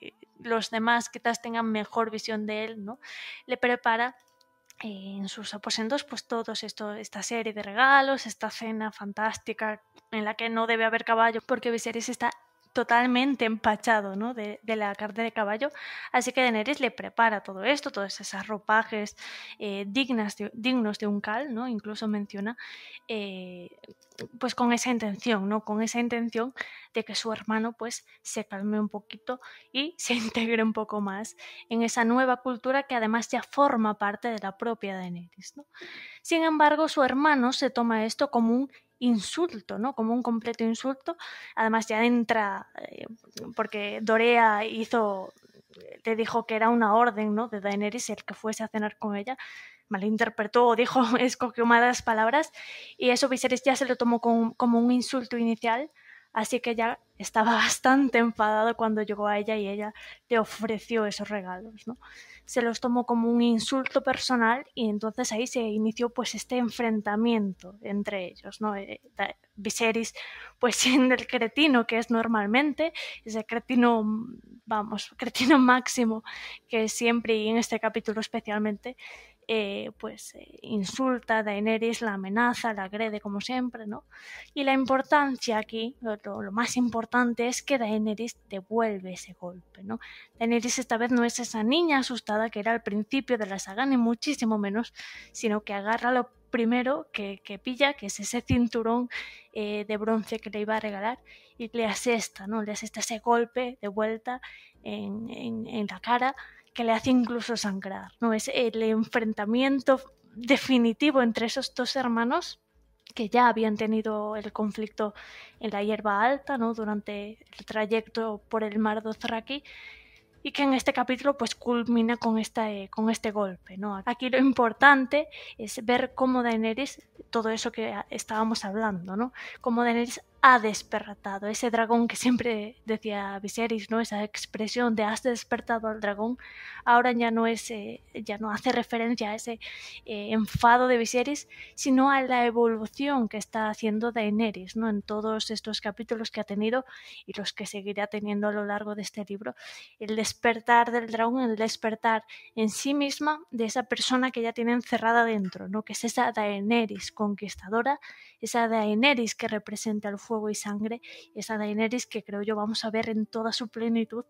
eh, los demás quizás tengan mejor visión de él, ¿no? Le prepara eh, en sus aposentos pues todos esta serie de regalos, esta cena fantástica en la que no debe haber caballo porque Viserys está totalmente empachado ¿no? de, la carta de caballo. Así que Daenerys le prepara todo esto, todos esos ropajes eh, dignos de un cal, ¿no? incluso menciona, eh, pues con esa intención, ¿no? con esa intención de que su hermano pues, se calme un poquito y se integre un poco más en esa nueva cultura que además ya forma parte de la propia Daenerys. Sin embargo, su hermano se toma esto como un insulto, ¿no? Como un completo insulto. Además ya entra, eh, porque Dorea hizo, te dijo que era una orden, ¿no? De Daenerys el que fuese a cenar con ella. Malinterpretó o dijo, escogió malas palabras. Y eso Viserys ya se lo tomó como un insulto inicial así que ya estaba bastante enfadado cuando llegó a ella y ella le ofreció esos regalos, ¿no? Se los tomó como un insulto personal y entonces ahí se inició pues este enfrentamiento entre ellos, ¿no? Eh, Viserys pues siendo el cretino que es normalmente, el cretino, vamos, cretino máximo que siempre y en este capítulo especialmente eh, pues eh, insulta a Daenerys, la amenaza, la agrede como siempre, ¿no? Y la importancia aquí, lo, más importante es que Daenerys devuelve ese golpe, ¿no? Daenerys esta vez no es esa niña asustada que era al principio de la saga, ni muchísimo menos, sino que agarra lo primero que, pilla, que es ese cinturón eh, de bronce que le iba a regalar, y le asesta, ¿no? Le asesta ese golpe de vuelta en, en la cara que le hace incluso sangrar. ¿no? Es el enfrentamiento definitivo entre esos dos hermanos que ya habían tenido el conflicto en la hierba alta, ¿no? Durante el trayecto por el mar Dothraki y que en este capítulo pues culmina con esta eh, con este golpe, ¿no? Aquí lo importante es ver cómo Daenerys todo eso que estábamos hablando, ¿no? Cómo Daenerys ha despertado. Ese dragón que siempre decía Viserys, ¿no? Esa expresión de has despertado al dragón, ahora ya no es, eh, ya no hace referencia a ese eh, enfado de Viserys, sino a la evolución que está haciendo Daenerys, ¿no? En todos estos capítulos que ha tenido y los que seguirá teniendo a lo largo de este libro. El despertar del dragón, el despertar en sí misma de esa persona que ya tiene encerrada dentro, ¿no? Que es esa Daenerys conquistadora, esa Daenerys que representa al futuro fuego y sangre, esa Daenerys que creo yo vamos a ver en toda su plenitud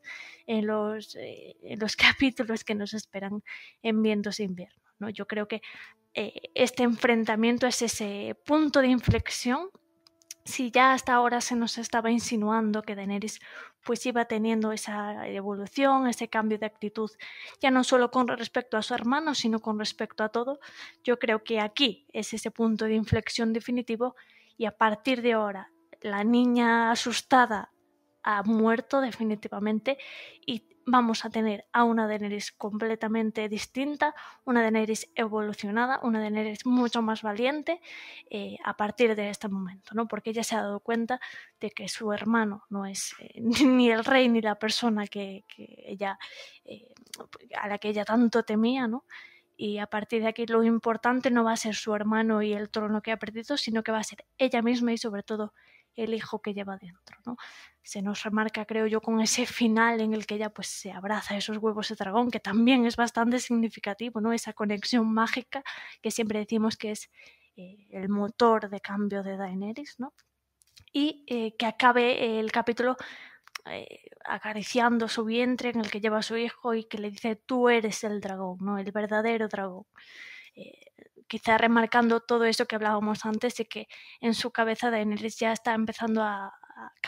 en los, eh, en los capítulos que nos esperan en Vientos de Invierno. ¿no? Yo creo que eh, este enfrentamiento es ese punto de inflexión si ya hasta ahora se nos estaba insinuando que Daenerys pues iba teniendo esa evolución, ese cambio de actitud, ya no solo con respecto a su hermano, sino con respecto a todo, yo creo que aquí es ese punto de inflexión definitivo y a partir de ahora la niña asustada ha muerto definitivamente y vamos a tener a una Daenerys completamente distinta, una Daenerys evolucionada, una Daenerys mucho más valiente eh, a partir de este momento, ¿no? Porque ella se ha dado cuenta de que su hermano no es eh, ni el rey ni la persona que, ella eh, a la que ella tanto temía, ¿no? Y a partir de aquí lo importante no va a ser su hermano y el trono que ha perdido, sino que va a ser ella misma y sobre todo el hijo que lleva dentro. Se nos remarca, creo yo, con ese final en el que ella pues, se abraza esos huevos de dragón, que también es bastante significativo, ¿no? esa conexión mágica que siempre decimos que es eh, el motor de cambio de Daenerys, ¿no? y eh, que acabe el capítulo eh, acariciando su vientre en el que lleva a su hijo y que le dice tú eres el dragón, ¿no? el verdadero dragón quizá remarcando todo eso que hablábamos antes y que en su cabeza de Daenerys ya está empezando a,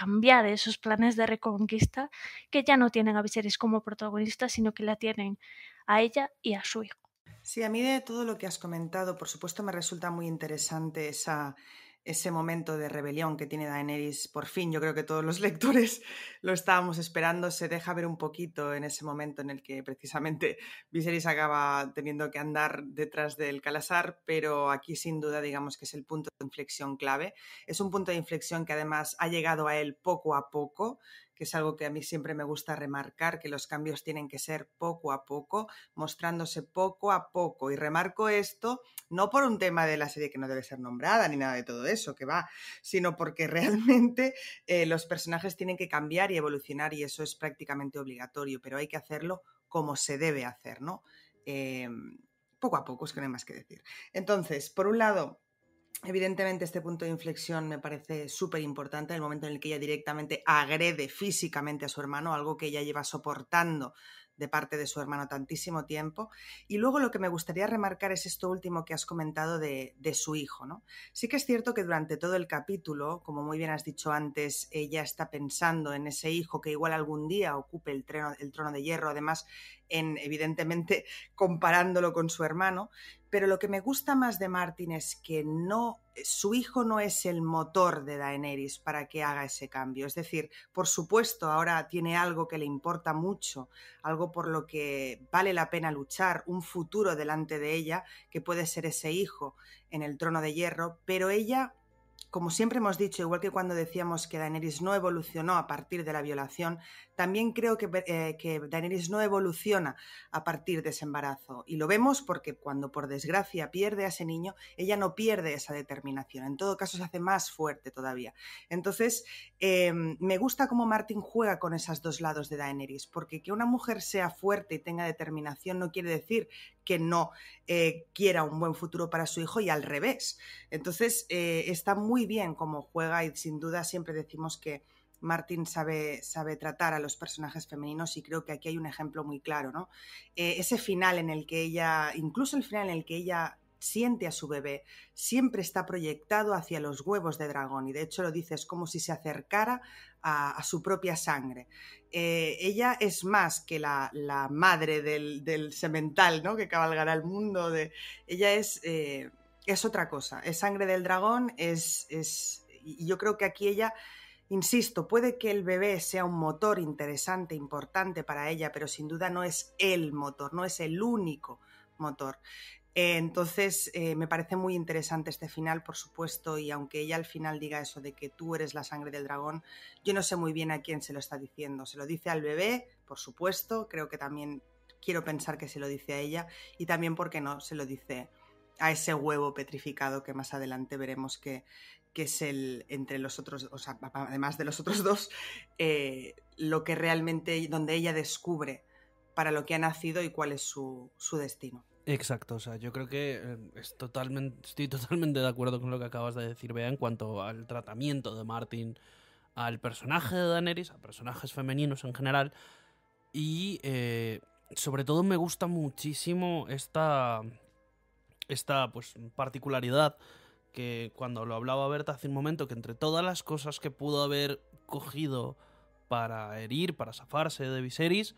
cambiar esos planes de reconquista que ya no tienen a Viserys como protagonista, sino que la tienen a ella y a su hijo. Sí, a mí de todo lo que has comentado, por supuesto, me resulta muy interesante esa ese momento de rebelión que tiene Daenerys por fin, yo creo que todos los lectores lo estábamos esperando, se deja ver un poquito en ese momento en el que precisamente Viserys acaba teniendo que andar detrás del Calasar, pero aquí sin duda digamos que es el punto de inflexión clave. Es un punto de inflexión que además ha llegado a él poco a poco, que es algo que a mí siempre me gusta remarcar, que los cambios tienen que ser poco a poco, mostrándose poco a poco. Y remarco esto no por un tema de la serie que no debe ser nombrada ni nada de todo eso, que va, sino porque realmente eh, los personajes tienen que cambiar y evolucionar y eso es prácticamente obligatorio, pero hay que hacerlo como se debe hacer, ¿no? Em, poco a poco, es que no hay más que decir. Entonces, por un lado, Evidentemente este punto de inflexión me parece súper importante, el momento en el que ella directamente agrede físicamente a su hermano, algo que ella lleva soportando de parte de su hermano tantísimo tiempo. Y luego lo que me gustaría remarcar es esto último que has comentado de, de su hijo. ¿no? Sí que es cierto que durante todo el capítulo, como muy bien has dicho antes, ella está pensando en ese hijo que igual algún día ocupe el, el trono de hierro. Además, en, evidentemente comparándolo con su hermano, pero lo que me gusta más de Martin es que no eh, su hijo no es el motor de Daenerys para que haga ese cambio. Es decir, por supuesto, ahora tiene algo que le importa mucho, algo por lo que vale la pena luchar, un futuro delante de ella, que puede ser ese hijo en el trono de hierro, pero ella como siempre hemos dicho, igual que cuando decíamos que Daenerys no evolucionó a partir de la violación, también creo eh, que, Daenerys no evoluciona a partir de ese embarazo. Y lo vemos porque cuando por desgracia pierde a ese niño, ella no pierde esa determinación. En todo caso, se hace más fuerte todavía. Entonces, em, me gusta cómo Martin juega con esos dos lados de Daenerys, porque que una mujer sea fuerte y tenga determinación no quiere decir que no eh, quiera un buen futuro para su hijo y al revés. Entonces, eh, está muy muy bien cómo juega y sin duda siempre decimos que Martin sabe, sabe tratar a los personajes femeninos y creo que aquí hay un ejemplo muy claro, ¿no? Eh, ese final en el que ella, incluso el final en el que ella siente a su bebé, siempre está proyectado hacia los huevos de dragón y de hecho lo dice, es como si se acercara a, su propia sangre. Eh, ella es más que la, la madre del, del, semental, ¿no? Que cabalgará el mundo, de, ella es... Eh, es otra cosa. Es sangre del dragón, es, yo creo que aquí ella. Insisto, puede que el bebé sea un motor interesante, importante para ella, pero sin duda no es el motor, no es el único motor. Eh, entonces, eh, me parece muy interesante este final, por supuesto, y aunque ella al final diga eso de que tú eres la sangre del dragón, yo no sé muy bien a quién se lo está diciendo. Se lo dice al bebé, por supuesto, creo que también quiero pensar que se lo dice a ella, y también, ¿por qué no? Se lo dice a ese huevo petrificado que más adelante veremos que, es el, entre los otros, o sea, además de los otros dos, eh, lo que realmente, donde ella descubre para lo que ha nacido y cuál es su, destino. Exacto, o sea, yo creo que eh, es totalmente, estoy totalmente de acuerdo con lo que acabas de decir, Bea, en cuanto al tratamiento de Martin al personaje de Daenerys, a personajes femeninos en general, y eh, sobre todo me gusta muchísimo esta, esta pues, particularidad que cuando lo hablaba Berta hace un momento, que entre todas las cosas que pudo haber cogido para herir, para zafarse de Viserys,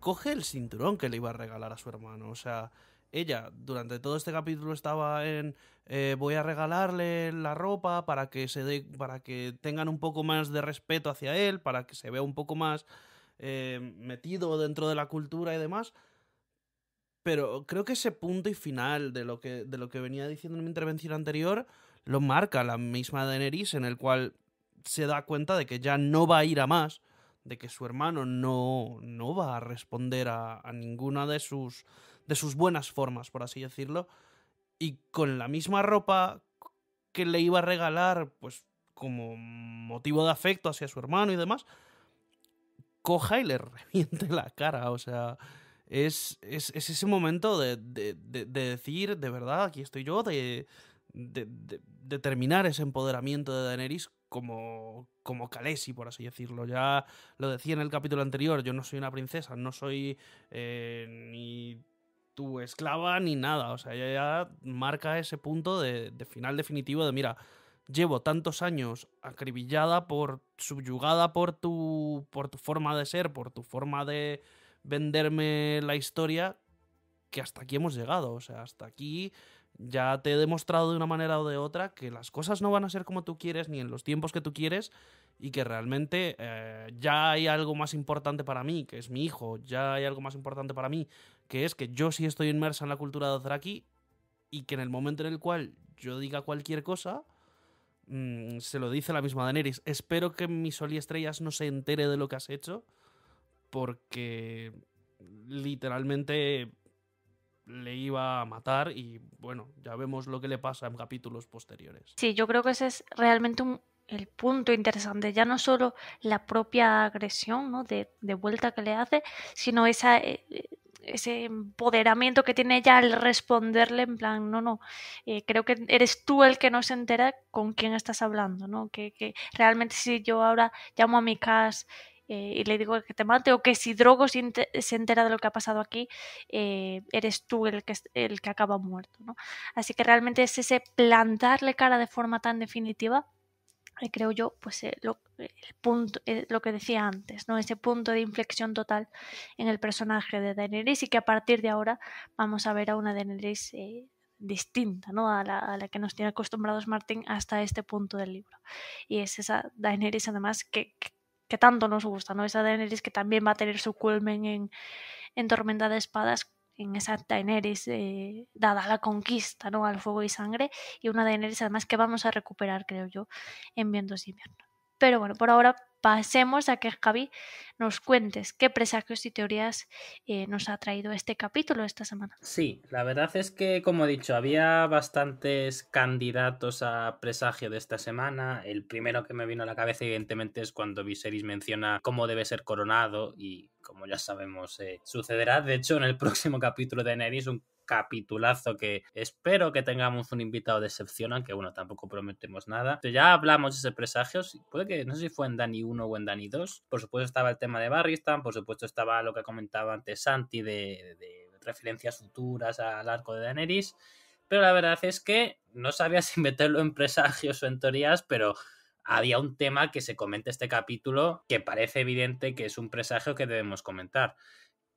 coge el cinturón que le iba a regalar a su hermano. O sea, ella durante todo este capítulo estaba en eh, voy a regalarle la ropa para que se dé, para que tengan un poco más de respeto hacia él, para que se vea un poco más eh, metido dentro de la cultura y demás. Pero creo que ese punto y final de lo que, de lo que venía diciendo en mi intervención anterior lo marca la misma Daenerys, en el cual se da cuenta de que ya no va a ir a más, de que su hermano no, va a responder a, ninguna de sus, de sus buenas formas, por así decirlo. Y con la misma ropa que le iba a regalar, pues como motivo de afecto hacia su hermano y demás, coja y le reviente la cara. O sea, es, ese momento de, decir, de verdad, aquí estoy yo, de, terminar ese empoderamiento de Daenerys como, como Khaleesi, por así decirlo. Ya lo decía en el capítulo anterior, yo no soy una princesa, no soy eh, ni tu esclava ni nada. O sea, ya marca ese punto de, final definitivo de, mira, llevo tantos años acribillada por, subyugada por tu, por tu forma de ser, por tu forma de, venderme la historia que hasta aquí hemos llegado. O sea, hasta aquí ya te he demostrado de una manera o de otra que las cosas no van a ser como tú quieres ni en los tiempos que tú quieres y que realmente eh, ya hay algo más importante para mí, que es mi hijo, ya hay algo más importante para mí, que es que yo sí estoy inmersa en la cultura de Ozraki y que en el momento en el cual yo diga cualquier cosa, mm, se lo dice la misma Daenerys. Espero que mi sol y estrellas no se entere de lo que has hecho porque literalmente le iba a matar y bueno, ya vemos lo que le pasa en capítulos posteriores. Sí, yo creo que ese es realmente el punto interesante, ya no solo la propia agresión ¿no? de, vuelta que le hace, sino esa, eh, eh, ese empoderamiento que tiene ella al responderle en plan, no, no, eh, creo que eres tú el que no se entera con quién estás hablando, ¿no? Que, que realmente si yo ahora llamo a mi casa eh, y le digo que te mate o que si Drogo se, entera de lo que ha pasado aquí, eh, eres tú el que, el que acaba muerto. Así que realmente es ese plantarle cara de forma tan definitiva eh, creo yo, pues lo, el punto, lo que decía antes, ¿no? Ese punto de inflexión total en el personaje de Daenerys y que a partir de ahora vamos a ver a una Daenerys distinta, ¿no? A la, que nos tiene acostumbrados martín hasta este punto del libro. Y es esa Daenerys, además, que que tanto nos gusta, ¿no? Esa Daenerys que también va a tener su culmen en, Tormenta de Espadas, en esa Daenerys eh, dada la conquista, ¿no? Al fuego y sangre, y una Daenerys además que vamos a recuperar, creo yo, en Vientos y Invierno. Pero bueno, por ahora pasemos a que Javi nos cuentes qué presagios y teorías eh, nos ha traído este capítulo esta semana. Sí, la verdad es que, como he dicho, había bastantes candidatos a presagio de esta semana. El primero que me vino a la cabeza, evidentemente, es cuando Viserys menciona cómo debe ser coronado y como ya sabemos, eh, sucederá. De hecho, en el próximo capítulo de Nerys. un capitulazo que espero que tengamos un invitado de excepción, aunque bueno, tampoco prometemos nada. Ya hablamos de ese presagio, puede que no sé si fue en Dani 1 o en Dani 2. Por supuesto estaba el tema de Barristan, por supuesto estaba lo que comentaba antes Santi de, referencias futuras al arco de Daenerys. Pero la verdad es que no sabía si meterlo en presagios o en teorías, pero había un tema que se comenta este capítulo que parece evidente que es un presagio que debemos comentar,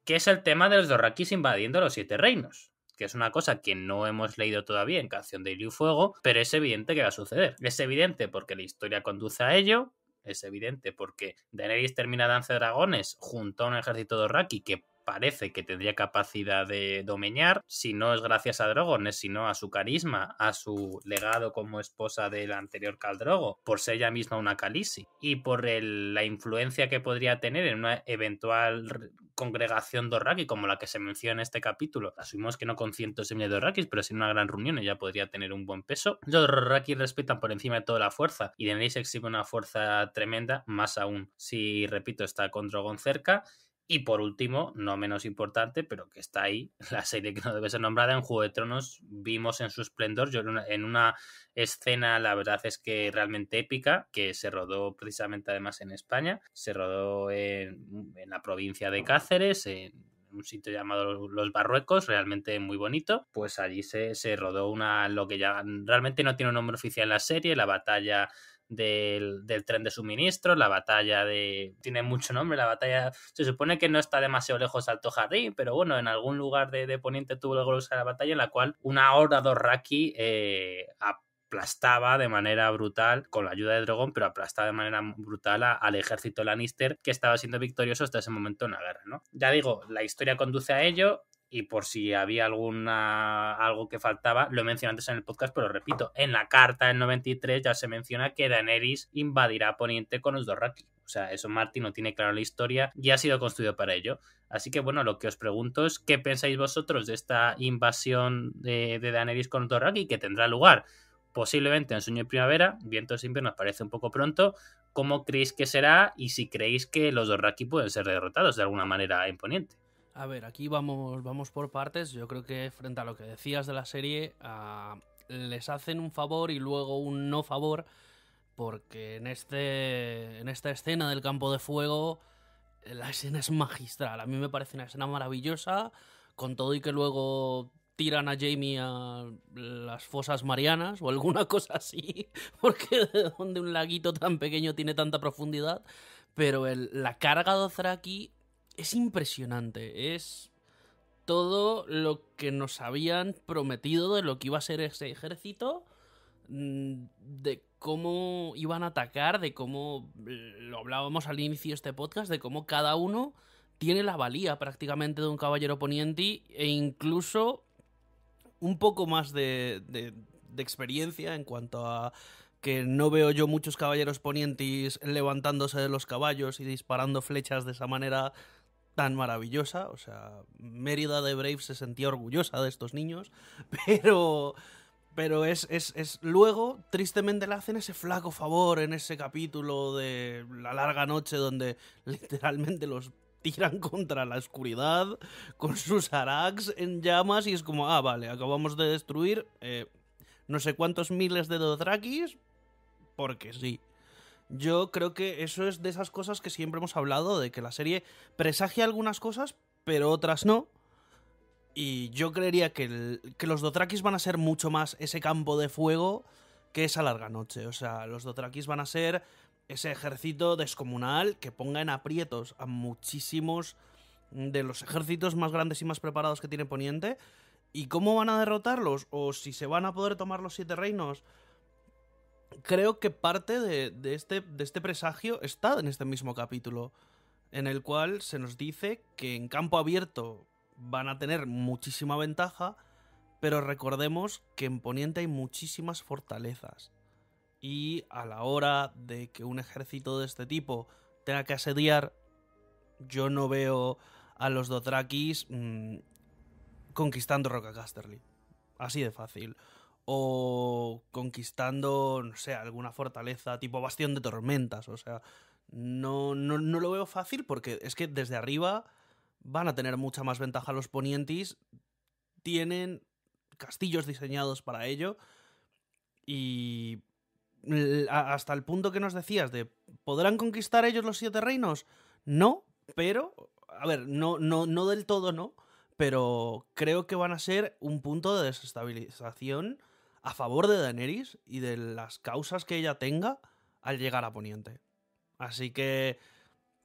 que es el tema de los Dorraquis invadiendo los siete reinos que es una cosa que no hemos leído todavía en Canción de y Fuego, pero es evidente que va a suceder. Es evidente porque la historia conduce a ello, es evidente porque Daenerys termina Danza de Dragones junto a un ejército de Raki que parece que tendría capacidad de domeñar, si no es gracias a Drogon, sino a su carisma, a su legado como esposa del anterior Caldrogo, por ser ella misma una Calisi y por la influencia que podría tener en una eventual congregación dorraki como la que se menciona en este capítulo. Asumimos que no con cientos de Dorraki, dorrakis, pero sin una gran reunión ella podría tener un buen peso. Los dorrakis respetan por encima de toda la fuerza y Denise exhibe una fuerza tremenda, más aún si, repito, está con Drogon cerca y por último, no menos importante, pero que está ahí, la serie que no debe ser nombrada, en Juego de Tronos vimos en su esplendor, yo en una, escena, la verdad es que realmente épica, que se rodó precisamente además en España, se rodó en, la provincia de Cáceres, en un sitio llamado Los Barruecos, realmente muy bonito. Pues allí se, se rodó una, lo que ya realmente no tiene un nombre oficial en la serie, la batalla del, tren de suministro, la batalla de... Tiene mucho nombre, la batalla... Se supone que no está demasiado lejos Alto Jardín, pero bueno, en algún lugar de, de Poniente tuvo lugar la batalla en la cual una horda Dorraki eh, aplastaba de manera brutal, con la ayuda de dragón pero aplastaba de manera brutal al ejército Lannister que estaba siendo victorioso hasta ese momento en la guerra, ¿no? Ya digo, la historia conduce a ello, y por si había alguna algo que faltaba, lo mencionado antes en el podcast, pero repito, en la carta del 93 ya se menciona que Daenerys invadirá Poniente con los Dorraki. O sea, eso Martin no tiene claro la historia y ha sido construido para ello. Así que bueno, lo que os pregunto es qué pensáis vosotros de esta invasión de, de Daenerys con los Dorraki que tendrá lugar posiblemente en sueño y primavera, vientos Siempre nos parece un poco pronto, ¿cómo creéis que será y si creéis que los Dorraki pueden ser derrotados de alguna manera Poniente a ver, aquí vamos, vamos por partes. Yo creo que frente a lo que decías de la serie, les hacen un favor y luego un no favor, porque en, este, en esta escena del campo de fuego, eh, la escena es magistral. A mí me parece una escena maravillosa, con todo y que luego tiran a Jamie a las fosas marianas o alguna cosa así, porque de donde un laguito tan pequeño tiene tanta profundidad, pero la carga de aquí es impresionante, es todo lo que nos habían prometido de lo que iba a ser ese ejército, mm, de cómo iban a atacar, de cómo mm, lo hablábamos al inicio de este podcast, de cómo cada uno tiene la valía prácticamente de un caballero poniente e incluso un poco más de, de, experiencia en cuanto a que no veo yo muchos caballeros ponientes levantándose de los caballos y disparando flechas de esa manera tan maravillosa. O sea, Mérida de Brave se sentía orgullosa de estos niños, pero. Pero es, es, es, Luego, tristemente, le hacen ese flaco favor en ese capítulo de La larga noche, donde literalmente los tiran contra la oscuridad con sus arax en llamas. Y es como, ah, vale, acabamos de destruir eh, no sé cuántos miles de Dothrakis, porque sí. Yo creo que eso es de esas cosas que siempre hemos hablado, de que la serie presagia algunas cosas, pero otras no. Y yo creería que, los Dothrakis van a ser mucho más ese campo de fuego que esa larga noche. O sea, los Dothrakis van a ser ese ejército descomunal que ponga en aprietos a muchísimos de los ejércitos más grandes y más preparados que tiene Poniente. ¿Y cómo van a derrotarlos? ¿O si se van a poder tomar los siete reinos? creo que parte este, de, este, presagio está en este mismo capítulo, en el cual se nos dice que en campo abierto van a tener muchísima ventaja, pero recordemos que en Poniente hay muchísimas fortalezas. Y a la hora de que un ejército de este tipo tenga que asediar, yo no veo a los Dothrakis mm, conquistando Roca Casterly. Así de fácil o conquistando, no sé, alguna fortaleza tipo bastión de tormentas. O sea, no, no, lo veo fácil porque es que desde arriba van a tener mucha más ventaja los ponientes tienen castillos diseñados para ello y hasta el punto que nos decías de ¿podrán conquistar ellos los siete reinos? No, pero a ver, no, no, no del todo no, pero creo que van a ser un punto de desestabilización a favor de Daenerys y de las causas que ella tenga al llegar a Poniente. Así que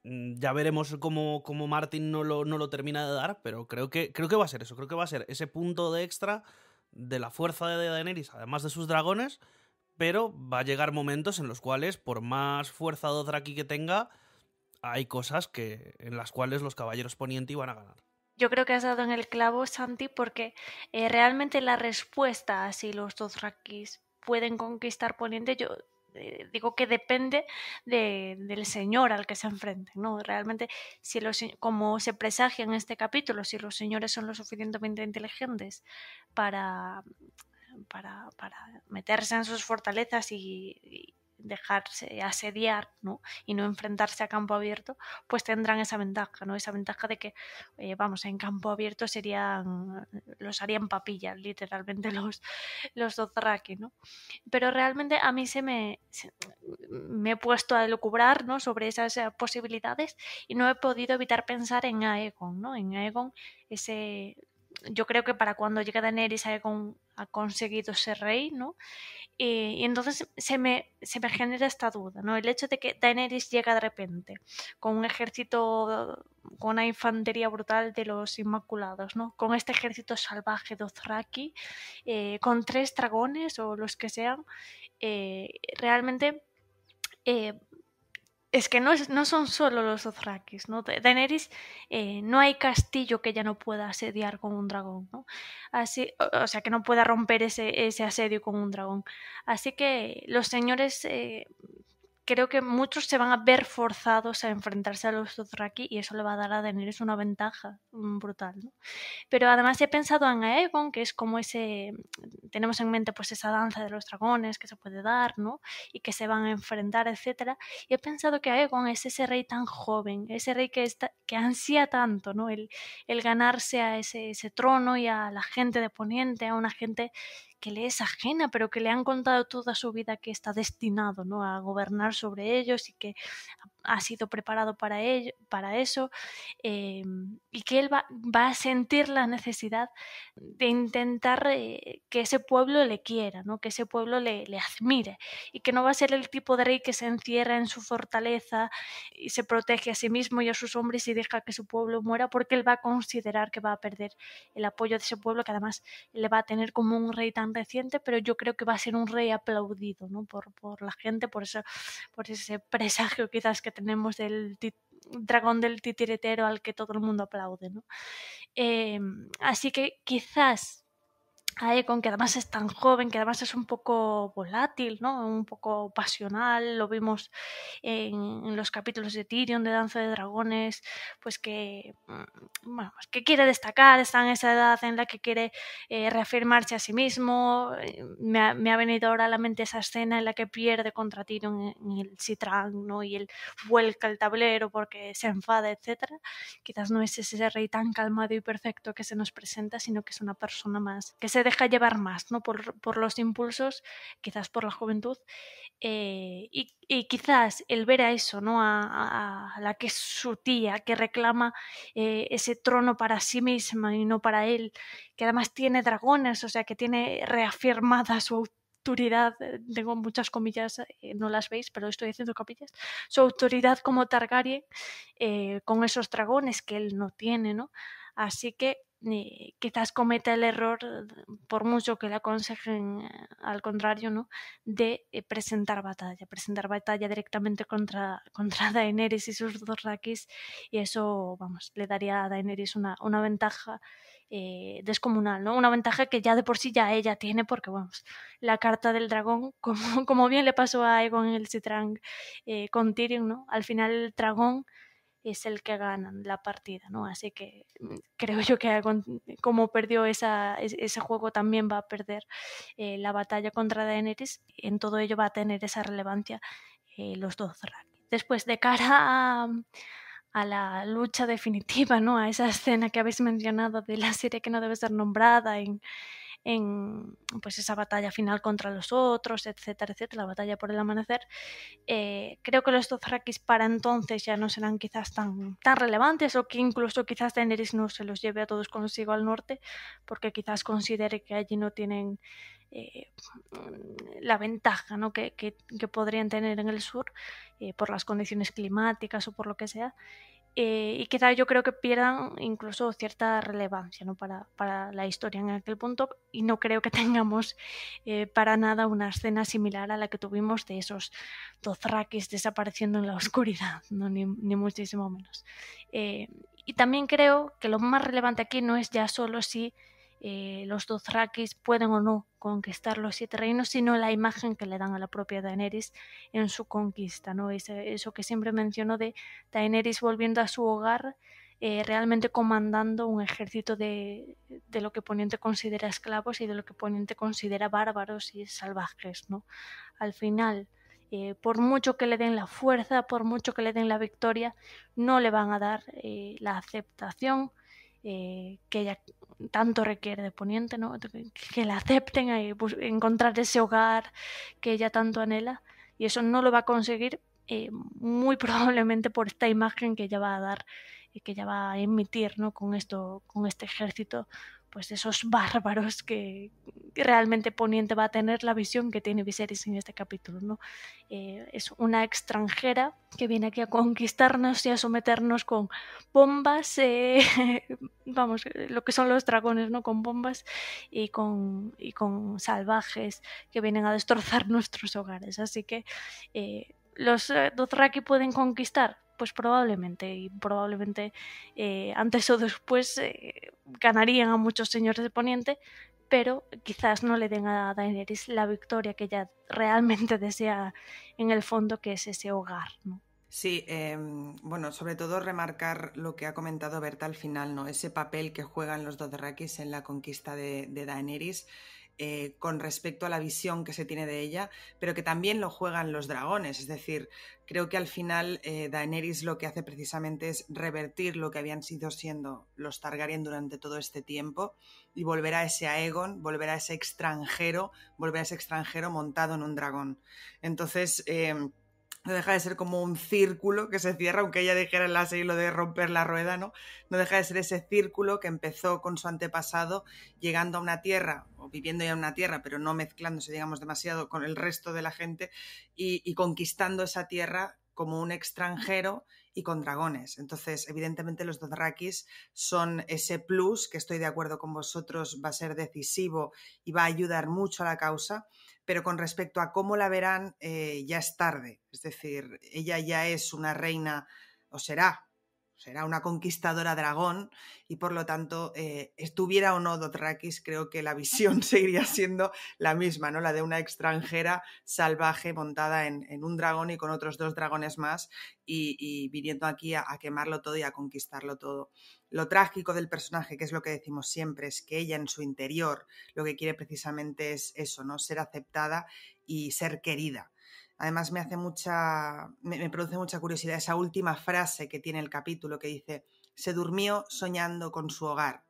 mm, ya veremos cómo, cómo Martin no lo, no lo, termina de dar, pero creo que, creo que va a ser eso, creo que va a ser ese punto de extra de la fuerza de Daenerys, además de sus dragones, pero va a llegar momentos en los cuales, por más fuerza Draki que tenga, hay cosas que, en las cuales los caballeros Poniente van a ganar. Yo creo que has dado en el clavo, Santi, porque eh, realmente la respuesta a si los dos raquis pueden conquistar Poniente, yo eh, digo que depende del señor al que se enfrenten, ¿no? Realmente, si los, como se presagia en este capítulo, si los señores son lo suficientemente inteligentes para, para, para meterse en sus fortalezas y dejarse asediar y no enfrentarse a campo abierto, pues tendrán esa ventaja, ¿no? Esa ventaja de que, eh, vamos, en campo abierto serían, los harían papillas, literalmente los, los ¿no? Pero realmente a mí se me, me he puesto a lucubrar, ¿no? Sobre esas eh, posibilidades y no he podido evitar pensar en Aegon, ¿no? En Aegon, ese yo creo que para cuando llegue Daenerys ha conseguido ser rey, ¿no? Y, entonces se me, se me, genera esta duda, ¿no? El hecho de que Daenerys llega de repente con un ejército, con una infantería brutal de los Inmaculados, ¿no? Con este ejército salvaje de Othraki, eh, con tres dragones o los que sean, eh, realmente... Eh, es que no, no son solo los Dothrakis, ¿no? Daenerys eh, no hay castillo que ya no pueda asediar con un dragón, ¿no? Así, o, sea, que no pueda romper ese, ese, asedio con un dragón. Así que los señores eh, creo que muchos se van a ver forzados a enfrentarse a los Dothraki y eso le va a dar a Daenerys una ventaja mm, brutal. ¿no? Pero además he pensado en Aegon, que es como ese, mm, tenemos en mente pues esa danza de los dragones que se puede dar, ¿no? Y que se van a enfrentar, etcétera. Y he pensado que Aegon es ese rey tan joven, ese rey que, está, que ansía tanto, ¿no? El, el ganarse a ese, ese trono y a la gente de Poniente, a una gente que le es ajena, pero que le han contado toda su vida que está destinado ¿no? a gobernar sobre ellos y que ha sido preparado para, para eso em, y que él va, a sentir la necesidad de intentar eh, que ese pueblo le quiera, que ese pueblo le, admire y que no va a ser el tipo de rey que se encierra en su fortaleza y se protege a sí mismo y a sus hombres y deja que su pueblo muera porque él va a considerar que va a perder el apoyo de ese pueblo que además le va a tener como un rey tan reciente, pero yo creo que va a ser un rey aplaudido por, por la gente, por, eso, por ese presagio quizás que tenemos el dragón del titiretero al que todo el mundo aplaude, ¿no? Em, así que quizás a que además es tan joven, que además es un poco volátil, ¿no? un poco pasional, lo vimos en, los capítulos de Tyrion, de Danza de Dragones, pues que, mm, pues que quiere destacar, está en esa edad en la que quiere eh, reafirmarse a sí mismo. Eh, me ha, venido ahora a la mente esa escena en la que pierde contra Tyrion en, el Citran, ¿no? y él vuelca el tablero porque se enfada, etcétera. Quizás no es ese rey tan calmado y perfecto que se nos presenta, sino que es una persona más que se deja llevar más ¿no? por, los impulsos, quizás por la juventud, eh, y, quizás el ver a eso, ¿no? a, la que es su tía, que reclama eh, ese trono para sí misma y no para él, que además tiene dragones, o sea, que tiene reafirmada su autoridad, eh, tengo muchas comillas, no las veis, pero estoy haciendo capillas su autoridad como Targaryen con esos dragones que él no tiene, ¿no? Así que eh, quizás cometa el error, por mucho que le aconsejen, eh, al contrario, ¿no? de eh, presentar batalla, presentar batalla directamente contra, contra Daenerys y sus dos Rakis, y eso, vamos, le daría a Daenerys una, una ventaja descomunal, ¿no? Una ventaja que ya de por sí ya ella tiene, porque, vamos, la carta del dragón, como, como bien le pasó a Egon el Citrang con Tyrion, ¿no? Al final el dragón es el que gana la partida, ¿no? Así que mm. Mm, creo yo que mm, como perdió esa, ese juego también va a perder eh, la batalla contra Daenerys, en todo ello va a tener esa relevancia eh, los dos Después, de cara a, a, la lucha definitiva, ¿no? A esa escena que habéis mencionado de la serie que no debe ser nombrada en en pues esa batalla final contra los otros, etcétera, etcétera, la batalla por el amanecer, eh, creo que los Dothrakis para entonces ya no serán quizás tan, tan relevantes o que incluso quizás Daenerys no se los lleve a todos consigo al norte porque quizás considere que allí no tienen eh, la ventaja ¿no? que, podrían tener en el sur eh, por las condiciones climáticas o por lo que sea. Eh, y quizá yo creo que pierdan incluso cierta relevancia para, para, la historia en aquel punto y no creo que tengamos eh, para nada una escena similar a la que tuvimos de esos rakis desapareciendo en la oscuridad, ¿no? ni, muchísimo menos. Eh, y también creo que lo más relevante aquí no es ya solo si eh, los Dothrakis pueden o no conquistar los siete reinos, sino la imagen que le dan a la propia Daenerys en su conquista, ¿no? eso que siempre menciono de Daenerys volviendo a su hogar, eh, realmente comandando un ejército de, de, lo que Poniente considera esclavos y de lo que Poniente considera bárbaros y salvajes, ¿no? Al final, eh, por mucho que le den la fuerza, por mucho que le den la victoria, no le van a dar eh, la aceptación eh, que ella tanto requiere de Poniente, ¿no? que la acepten, ahí, pues, encontrar ese hogar que ella tanto anhela. Y eso no lo va a conseguir eh, muy probablemente por esta imagen que ella va a dar, y eh, que ella va a emitir ¿no? con, esto, con este ejército pues esos bárbaros que, realmente Poniente va a tener la visión que tiene Viserys en este capítulo, ¿no? Eh, es una extranjera que viene aquí a conquistarnos y a someternos con bombas, eh, vamos, lo que son los dragones, ¿no? Con bombas y con, y con salvajes que vienen a destrozar nuestros hogares. Así que eh, los Dothraki pueden conquistar, pues probablemente, y probablemente eh, antes o después eh, ganarían a muchos señores de Poniente, pero quizás no le den a Daenerys la victoria que ella realmente desea en el fondo, que es ese hogar, Sí, em, bueno, sobre todo remarcar lo que ha comentado Berta al final, ¿no? Ese papel que juegan los Dothraki en la conquista de Daenerys eh, con respecto a la visión que se tiene de ella, pero que también lo juegan los dragones. Es decir, creo que al final eh, Daenerys lo que hace precisamente es revertir lo que habían sido siendo los Targaryen durante todo este tiempo y volver a ese Aegon, volver a ese extranjero, volver a ese extranjero montado en un dragón. Entonces. Em, no deja de ser como un círculo que se cierra, aunque ella dijera en la serie lo de romper la rueda, ¿no? No deja de ser ese círculo que empezó con su antepasado llegando a una tierra, o viviendo ya en una tierra, pero no mezclándose, digamos, demasiado con el resto de la gente, y, conquistando esa tierra como un extranjero y con dragones. Entonces, evidentemente los Dothrakis son ese plus que estoy de acuerdo con vosotros, va a ser decisivo y va a ayudar mucho a la causa pero con respecto a cómo la verán, eh, ya es tarde. Es decir, ella ya es una reina, o será era una conquistadora dragón y por lo tanto, eh, estuviera o no dotraquis creo que la visión seguiría siendo la misma, ¿no? La de una extranjera salvaje montada en, un dragón y con otros dos dragones más y, viniendo aquí a, a, quemarlo todo y a conquistarlo todo. Lo trágico del personaje, que es lo que decimos siempre, es que ella en su interior lo que quiere precisamente es eso, ¿no? Ser aceptada y ser querida Además, me hace mucha. Me, produce mucha curiosidad esa última frase que tiene el capítulo que dice: Se durmió soñando con su hogar.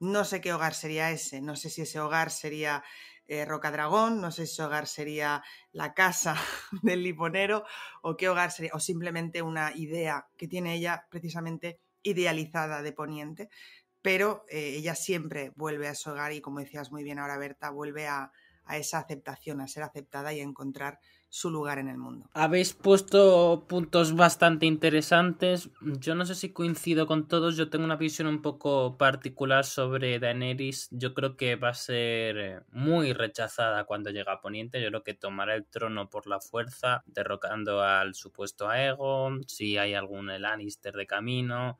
No sé qué hogar sería ese, no sé si ese hogar sería eh, Rocadragón, no sé si ese hogar sería la casa del liponero o qué hogar sería, o simplemente una idea que tiene ella precisamente idealizada de Poniente, pero eh, ella siempre vuelve a su hogar y como decías muy bien ahora Berta, vuelve a esa aceptación, a ser aceptada y a encontrar su lugar en el mundo. Habéis puesto puntos bastante interesantes. Yo no sé si coincido con todos. Yo tengo una visión un poco particular sobre Daenerys. Yo creo que va a ser eh, muy rechazada cuando llega a Poniente. Yo creo que tomará el trono por la fuerza, derrocando al supuesto Aegon, si hay algún Lannister de camino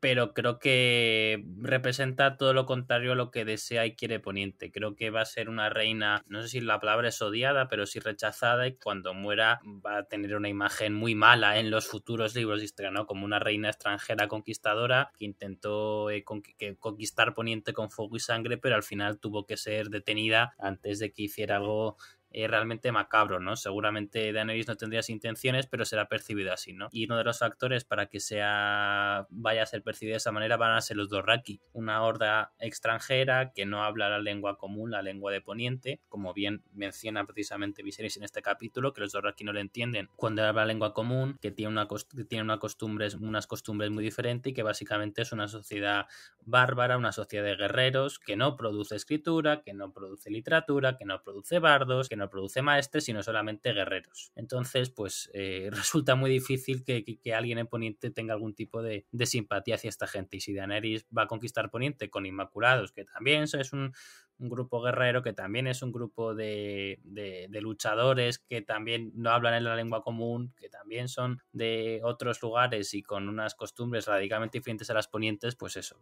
pero creo que representa todo lo contrario a lo que desea y quiere Poniente. Creo que va a ser una reina, no sé si la palabra es odiada, pero sí rechazada y cuando muera va a tener una imagen muy mala en los futuros libros de historia, ¿no? Como una reina extranjera conquistadora que intentó eh, conquistar Poniente con fuego y sangre, pero al final tuvo que ser detenida antes de que hiciera algo eh, realmente macabro, ¿no? Seguramente Daenerys no tendría esas intenciones, pero será percibido así, ¿no? Y uno de los factores para que sea vaya a ser percibido de esa manera van a ser los Dorraki, una horda extranjera que no habla la lengua común, la lengua de Poniente, como bien menciona precisamente Viserys en este capítulo, que los Dorraki no le entienden cuando habla la lengua común, que tiene, una, tiene unas costumbres muy diferentes y que básicamente es una sociedad bárbara, una sociedad de guerreros que no produce escritura, que no produce literatura, que no produce bardos, que no produce maestres, sino solamente guerreros. Entonces, pues eh, resulta muy difícil que, alguien en Poniente tenga algún tipo de, simpatía hacia esta gente. Y si Daenerys va a conquistar Poniente con Inmaculados, que también es un, grupo guerrero, que también es un grupo de, de, luchadores, que también no hablan en la lengua común, que también son de otros lugares y con unas costumbres radicalmente diferentes a las Ponientes, pues eso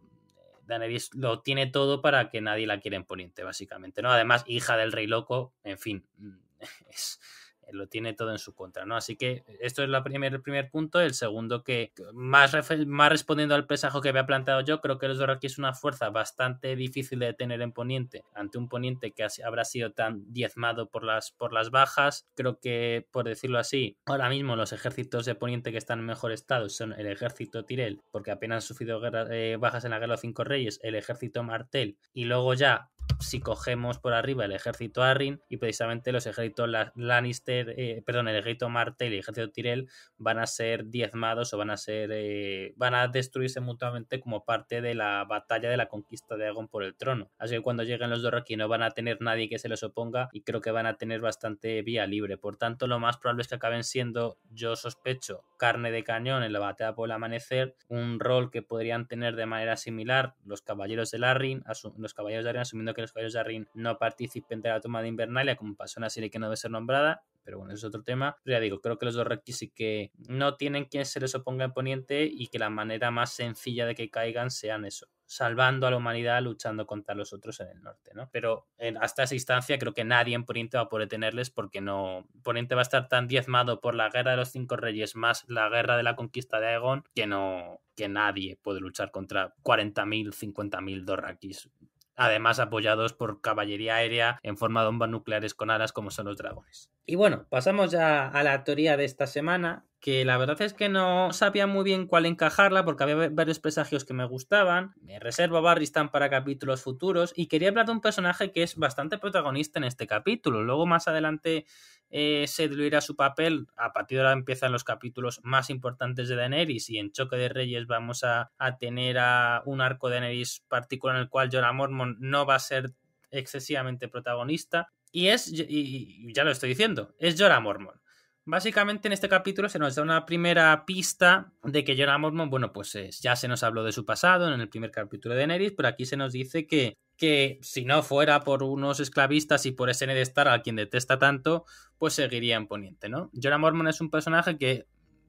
Daenerys lo tiene todo para que nadie la quiera en Poniente, básicamente, ¿no? Además, hija del rey loco, en fin, mm, es, eh, lo tiene todo en su contra, ¿no? Así que esto es la el primer punto. El segundo, que más, más respondiendo al pesajo que había planteado yo, creo que los Dorraki es una fuerza bastante difícil de tener en Poniente, ante un Poniente que habrá sido tan diezmado por las, por las bajas. Creo que, por decirlo así, ahora mismo los ejércitos de Poniente que están en mejor estado son el ejército Tirel, porque apenas han sufrido eh, bajas en la Guerra de los Cinco Reyes, el ejército Martel, y luego ya si cogemos por arriba el ejército Arryn y precisamente los ejércitos Lannister, eh, perdón, el ejército Martell y el ejército Tyrell van a ser diezmados o van a ser, eh, van a destruirse mutuamente como parte de la batalla de la conquista de Aegon por el trono. Así que cuando lleguen los Dorraki no van a tener nadie que se les oponga y creo que van a tener bastante vía libre. Por tanto, lo más probable es que acaben siendo, yo sospecho, carne de cañón en la batalla por el amanecer, un rol que podrían tener de manera similar los caballeros del Arryn, los caballeros de Arryn asumiendo que los caballeros de no participen de la toma de Invernalia, como pasó en la serie que no debe ser nombrada, pero bueno, es otro tema. Pero ya digo, creo que los dos y sí que no tienen quien se les oponga en Poniente y que la manera más sencilla de que caigan sean eso, salvando a la humanidad luchando contra los otros en el norte, ¿no? Pero hasta esa instancia creo que nadie en Poniente va a poder tenerles porque no... Poniente va a estar tan diezmado por la guerra de los cinco reyes más la guerra de la conquista de Aegon que no... que nadie puede luchar contra 40.000, 50.000 dorraquis además apoyados por caballería aérea en forma de bombas nucleares con alas como son los dragones. Y bueno, pasamos ya a la teoría de esta semana, que la verdad es que no sabía muy bien cuál encajarla porque había varios presagios que me gustaban. Me reservo a Barristan para capítulos futuros y quería hablar de un personaje que es bastante protagonista en este capítulo. Luego más adelante eh, se diluirá su papel. A partir de ahora empiezan los capítulos más importantes de Daenerys y en Choque de Reyes vamos a, tener a un arco de Daenerys particular en el cual Jorah Mormon no va a ser excesivamente protagonista. Y es, y, ya lo estoy diciendo, es Jorah Mormon. Básicamente en este capítulo se nos da una primera pista de que Jorah Mormon, bueno, pues eh, ya se nos habló de su pasado en el primer capítulo de Neris, pero aquí se nos dice que, que si no fuera por unos esclavistas y por ese Ned Star a quien detesta tanto, pues seguiría en Poniente, ¿no? John Mormon es un personaje que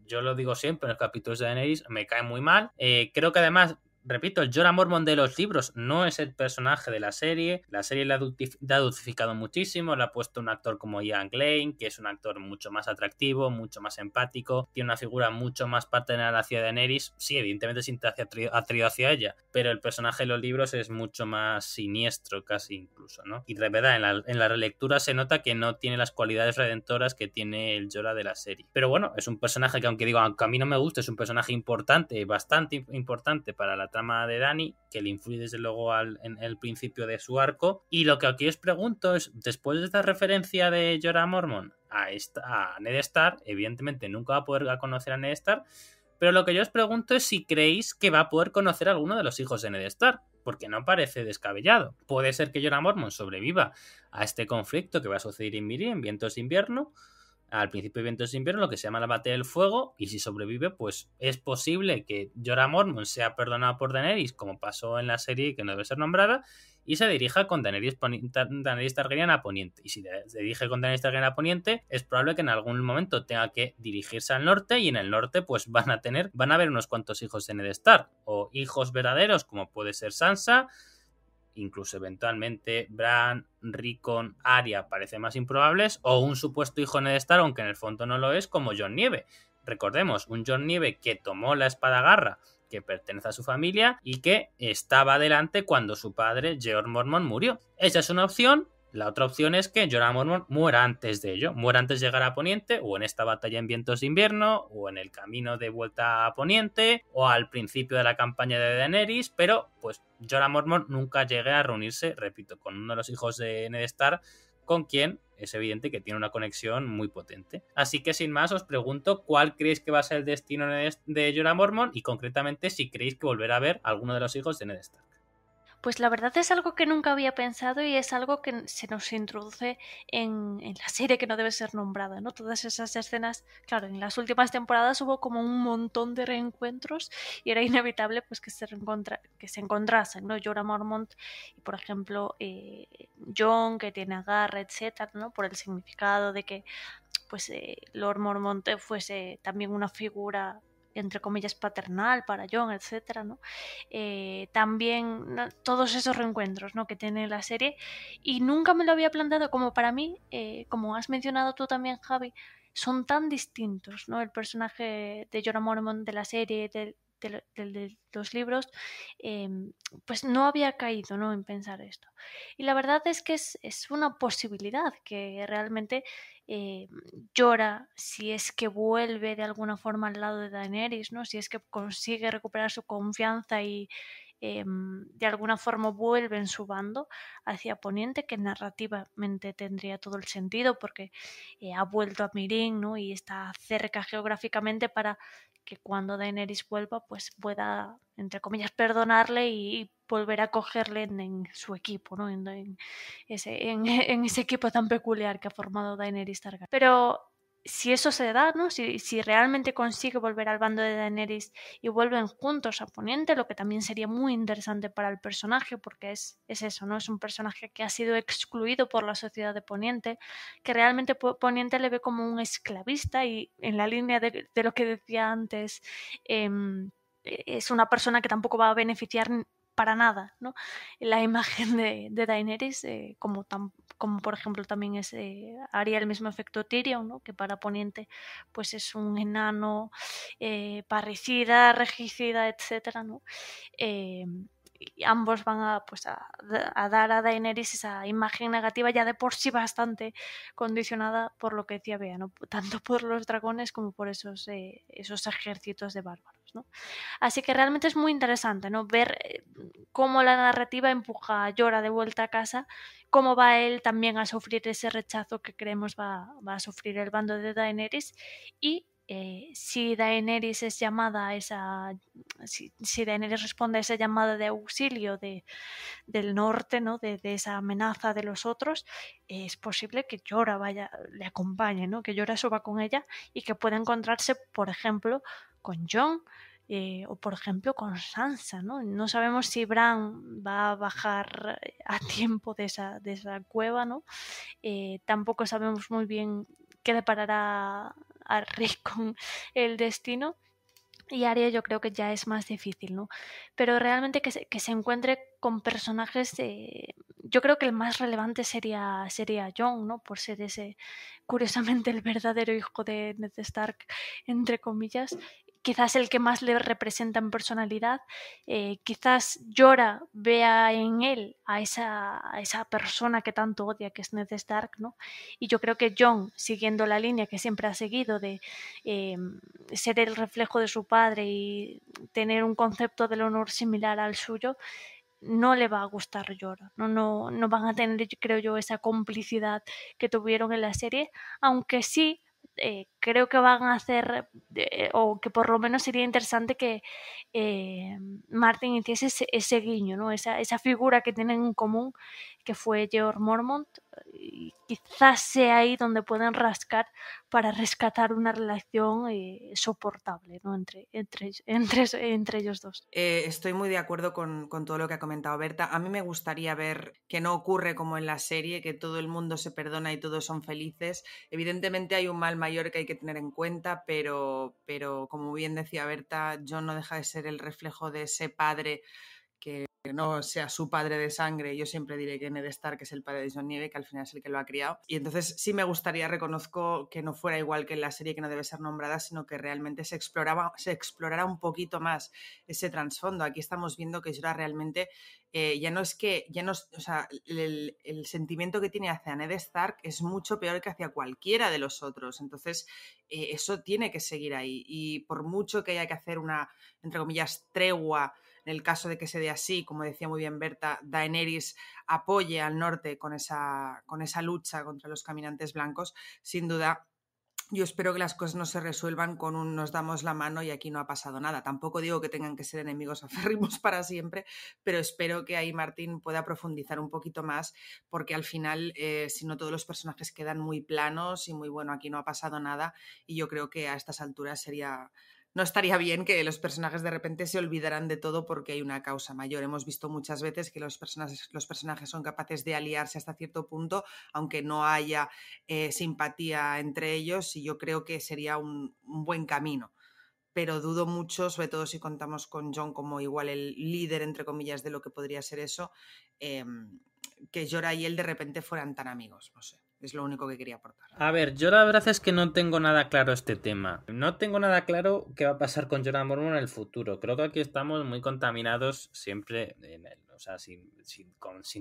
yo lo digo siempre en los capítulos de Daenerys, me cae muy mal. Eh, creo que además repito, el Jorah Mormon de los libros no es el personaje de la serie. La serie la ha dulcificado muchísimo, le ha puesto un actor como Ian Glen que es un actor mucho más atractivo, mucho más empático, tiene una figura mucho más paternal hacia Daenerys. Sí, evidentemente siente atrido hacia ella, pero el personaje de los libros es mucho más siniestro, casi incluso, ¿no? Y de verdad, en la, en relectura se nota que no tiene las cualidades redentoras que tiene el Jorah de la serie. Pero bueno, es un personaje que, aunque digo, a mí no me gusta, es un personaje importante, bastante importante para la de Dani, que le influye desde luego al, en el principio de su arco. Y lo que aquí os pregunto es, después de esta referencia de Jorah Mormon a, a Ned Star, evidentemente nunca va a poder conocer a Ned Star. pero lo que yo os pregunto es si creéis que va a poder conocer a alguno de los hijos de Ned Stark, porque no parece descabellado. Puede ser que Jorah Mormon sobreviva a este conflicto que va a suceder en Miri en Vientos de Invierno, al principio de Vientos de Invierno, lo que se llama la batalla del fuego, y si sobrevive, pues es posible que Jorah Mormont sea perdonado por Daenerys, como pasó en la serie que no debe ser nombrada, y se dirija con Daenerys, Targaryen a Poniente. Y si se dirige con Daenerys Targaryen a Poniente, es probable que en algún momento tenga que dirigirse al norte, y en el norte pues van a tener, van a haber unos cuantos hijos de Ned Stark, o hijos verdaderos, como puede ser Sansa, incluso eventualmente Bran, Rickon, Arya parecen más improbables, o un supuesto hijo de Star, aunque en el fondo no lo es, como John Nieve. Recordemos, un John Nieve que tomó la espada garra que pertenece a su familia y que estaba adelante cuando su padre, George Mormon, murió. Esa es una opción la otra opción es que Jorah Mormont muera antes de ello, muera antes de llegar a Poniente, o en esta batalla en vientos de invierno, o en el camino de vuelta a Poniente, o al principio de la campaña de Daenerys, pero pues Jorah Mormont nunca llegue a reunirse, repito, con uno de los hijos de Ned Stark, con quien es evidente que tiene una conexión muy potente. Así que sin más os pregunto cuál creéis que va a ser el destino de Jorah Mormont y concretamente si creéis que volverá a ver a alguno de los hijos de Ned Stark. Pues la verdad es algo que nunca había pensado y es algo que se nos introduce en, la serie que no debe ser nombrada, ¿no? Todas esas escenas, claro, en las últimas temporadas hubo como un montón de reencuentros y era inevitable pues que se, reencontra que se encontrasen, ¿no? Jorah Mormont y, por ejemplo, eh, John, que tiene agarre, etcétera, ¿no? Por el significado de que pues eh, Lord Mormont fuese también una figura entre comillas, paternal para John, etcétera, ¿no? Eh, también todos esos reencuentros ¿no? que tiene la serie. Y nunca me lo había planteado como para mí, eh, como has mencionado tú también, Javi, son tan distintos, ¿no? El personaje de Jorah Mormon de la serie, del, de, los libros, eh, pues no había caído ¿no? en pensar esto. Y la verdad es que es una posibilidad que realmente eh, llora, si es que vuelve de alguna forma al lado de Daenerys, ¿no? si es que consigue recuperar su confianza y, Em, de alguna forma vuelven su bando hacia Poniente, que narrativamente tendría todo el sentido porque eh, ha vuelto a Mirin ¿no? y está cerca geográficamente para que cuando Daenerys vuelva pues pueda, entre comillas, perdonarle y volver a cogerle en, su equipo, ¿no? En, ese, en, ese, equipo tan peculiar que ha formado Daenerys Targaryen. Pero si eso se da, ¿no? Si, si, realmente consigue volver al bando de Daenerys y vuelven juntos a Poniente, lo que también sería muy interesante para el personaje, porque es, eso, ¿no? Es un personaje que ha sido excluido por la sociedad de Poniente, que realmente Poniente le ve como un esclavista y en la línea de, lo que decía antes, em, e-, es una persona que tampoco va a beneficiar para nada, ¿no? La imagen de, de Daenerys, eh, como, tan como por ejemplo también es, eh, haría el mismo efecto Tyrion, ¿no? Que para Poniente pues es un enano eh, parricida, regicida, etcétera, ¿no? Em, ambos van a, pues a, dar a Daenerys esa imagen negativa ya de por sí bastante condicionada por lo que decía Bea, ¿no? tanto por los dragones como por esos, eh, esos ejércitos de bárbaros. Así que realmente es muy interesante ¿no? ver eh, cómo la narrativa empuja a Llora de vuelta a casa, cómo va él también a sufrir ese rechazo que creemos va, va a sufrir el bando de Daenerys y eh, si Daenerys es llamada esa si, Daenerys responde a esa llamada de auxilio de, del norte no de, esa amenaza de los otros es posible que Llora vaya le acompañe no que Llora suba con ella y que pueda encontrarse por ejemplo con John eh, o por ejemplo con Sansa, ¿no? No sabemos si Bran va a bajar a tiempo de esa, de esa cueva, ¿no? Eh, tampoco sabemos muy bien qué deparará a con el destino. Y Aria yo creo que ya es más difícil, ¿no? Pero realmente que se, que se encuentre con personajes, yo creo que el más relevante sería, sería John, ¿no? Por ser ese, curiosamente, el verdadero hijo de Ned Stark, entre comillas, quizás el que más le representa en personalidad, eh, quizás llora, vea en él a esa, esa, persona que tanto odia, que es Ned Stark, ¿no? Y yo creo que John, siguiendo la línea que siempre ha seguido de eh, ser el reflejo de su padre y tener un concepto del honor similar al suyo, no le va a gustar llora, no, no, no van a tener, creo yo, esa complicidad que tuvieron en la serie, aunque sí eh, creo que van a hacer, eh, o que por lo menos sería interesante que eh, Martin hiciese ese, guiño, ¿no? Esa, esa figura que tienen en común, que fue George Mormont, quizás sea ahí donde pueden rascar para rescatar una relación eh, soportable ¿no? entre, entre, entre, ellos dos. estoy muy de acuerdo con, con, todo lo que ha comentado Berta. A mí me gustaría ver que no ocurre como en la serie, que todo el mundo se perdona y todos son felices. Evidentemente hay un mal mayor que hay que tener en cuenta, pero, pero como bien decía Berta, yo no deja de ser el reflejo de ese padre que no sea su padre de sangre. Yo siempre diré que Ned Stark es el padre de John Nieve, que al final es el que lo ha criado. Y entonces sí me gustaría, reconozco que no fuera igual que en la serie que no debe ser nombrada, sino que realmente se, exploraba, se explorara un poquito más ese trasfondo. Aquí estamos viendo que Jorah realmente eh, ya no es que, ya no, o sea, el, sentimiento que tiene hacia Ned Stark es mucho peor que hacia cualquiera de los otros. Entonces, eh, eso tiene que seguir ahí. Y por mucho que haya que hacer una, entre comillas, tregua en el caso de que se dé así, como decía muy bien Berta, Daenerys apoye al norte con esa, con esa lucha contra los caminantes blancos, sin duda yo espero que las cosas no se resuelvan con un nos damos la mano y aquí no ha pasado nada. Tampoco digo que tengan que ser enemigos aférrimos para siempre, pero espero que ahí Martín pueda profundizar un poquito más, porque al final, eh, si no, todos los personajes quedan muy planos y muy bueno, aquí no ha pasado nada, y yo creo que a estas alturas sería no estaría bien que los personajes de repente se olvidaran de todo porque hay una causa mayor. Hemos visto muchas veces que los personajes, los personajes son capaces de aliarse hasta cierto punto, aunque no haya eh, simpatía entre ellos, y yo creo que sería un, buen camino pero dudo mucho, sobre todo si contamos con John como igual el líder, entre comillas, de lo que podría ser eso, em, que Jorah y él de repente fueran tan amigos, no sé. Es lo único que quería aportar. A ver, yo la verdad es que no tengo nada claro este tema. No tengo nada claro qué va a pasar con Jordan Mormon en el futuro. Creo que aquí estamos muy contaminados siempre, en el, o sea, sin,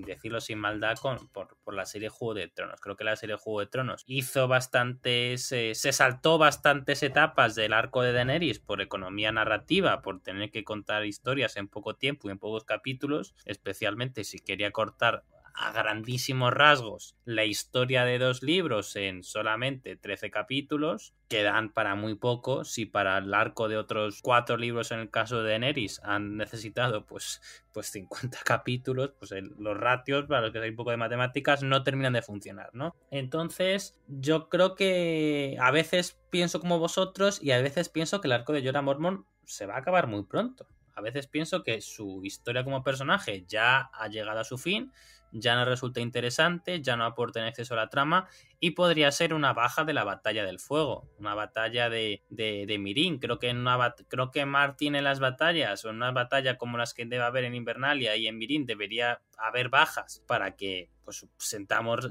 decirlo sin maldad, con, por, la serie Juego de Tronos. Creo que la serie Juego de Tronos hizo bastantes, eh, se saltó bastantes etapas del arco de Daenerys por economía narrativa, por tener que contar historias en poco tiempo y en pocos capítulos, especialmente si quería cortar a grandísimos rasgos la historia de dos libros en solamente 13 capítulos, que dan para muy poco, si para el arco de otros cuatro libros en el caso de Neris. han necesitado pues, pues 50 capítulos, pues los ratios, para los que hay un poco de matemáticas, no terminan de funcionar, ¿no? Entonces, yo creo que a veces pienso como vosotros y a veces pienso que el arco de Jorah Mormon se va a acabar muy pronto. A veces pienso que su historia como personaje ya ha llegado a su fin, ya no resulta interesante, ya no aporta en exceso a la trama y podría ser una baja de la batalla del fuego, una batalla de, de, Mirín. Creo que, en una, creo que en las batallas o en una batalla como las que debe haber en Invernalia y en Mirín debería haber bajas para que pues sintamos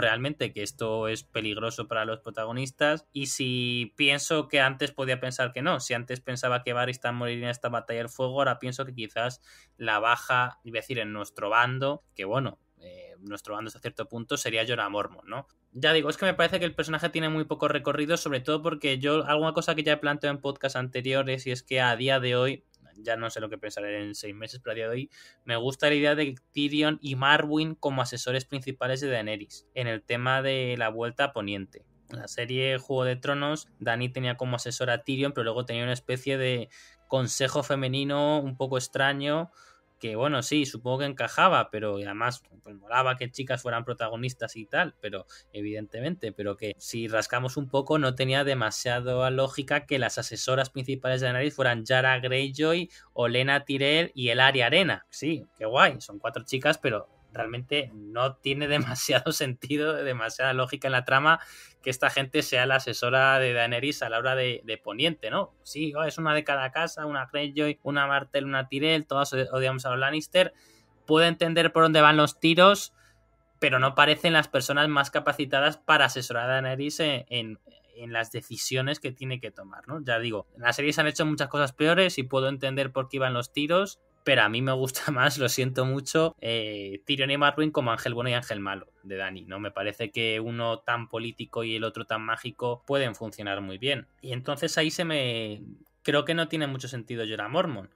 realmente que esto es peligroso para los protagonistas. Y si pienso que antes podía pensar que no, si antes pensaba que Barista moriría en esta batalla del fuego, ahora pienso que quizás la baja, iba a decir, en nuestro bando, que bueno, eh, nuestro bando hasta cierto punto sería Jorah ¿no? Ya digo, es que me parece que el personaje tiene muy poco recorrido, sobre todo porque yo, alguna cosa que ya he planteado en podcast anteriores, y es que a día de hoy, ya no sé lo que pensaré en seis meses, pero a día de hoy, me gusta la idea de Tyrion y Marwyn como asesores principales de Daenerys en el tema de la vuelta a Poniente. En la serie Juego de Tronos, Dani tenía como asesora a Tyrion, pero luego tenía una especie de consejo femenino un poco extraño que bueno, sí, supongo que encajaba, pero además pues molaba que chicas fueran protagonistas y tal, pero evidentemente, pero que si rascamos un poco no tenía demasiada lógica que las asesoras principales de nariz fueran Yara Greyjoy, Olena Tirer y Elaria Arena. Sí, qué guay, son cuatro chicas, pero realmente no tiene demasiado sentido, demasiada lógica en la trama que esta gente sea la asesora de Daenerys a la hora de, Poniente, ¿no? Sí, oh, es una de cada casa, una Greyjoy, una Martel, una Tyrell, todas odiamos a los Lannister. Puedo entender por dónde van los tiros, pero no parecen las personas más capacitadas para asesorar a Daenerys en, en, las decisiones que tiene que tomar, ¿no? Ya digo, en la serie se han hecho muchas cosas peores y puedo entender por qué iban los tiros, pero a mí me gusta más, lo siento mucho, eh, Tyrion y Marwyn como ángel bueno y ángel malo de Dani, ¿no? Me parece que uno tan político y el otro tan mágico pueden funcionar muy bien. Y entonces ahí se me... Creo que no tiene mucho sentido llorar Mormon.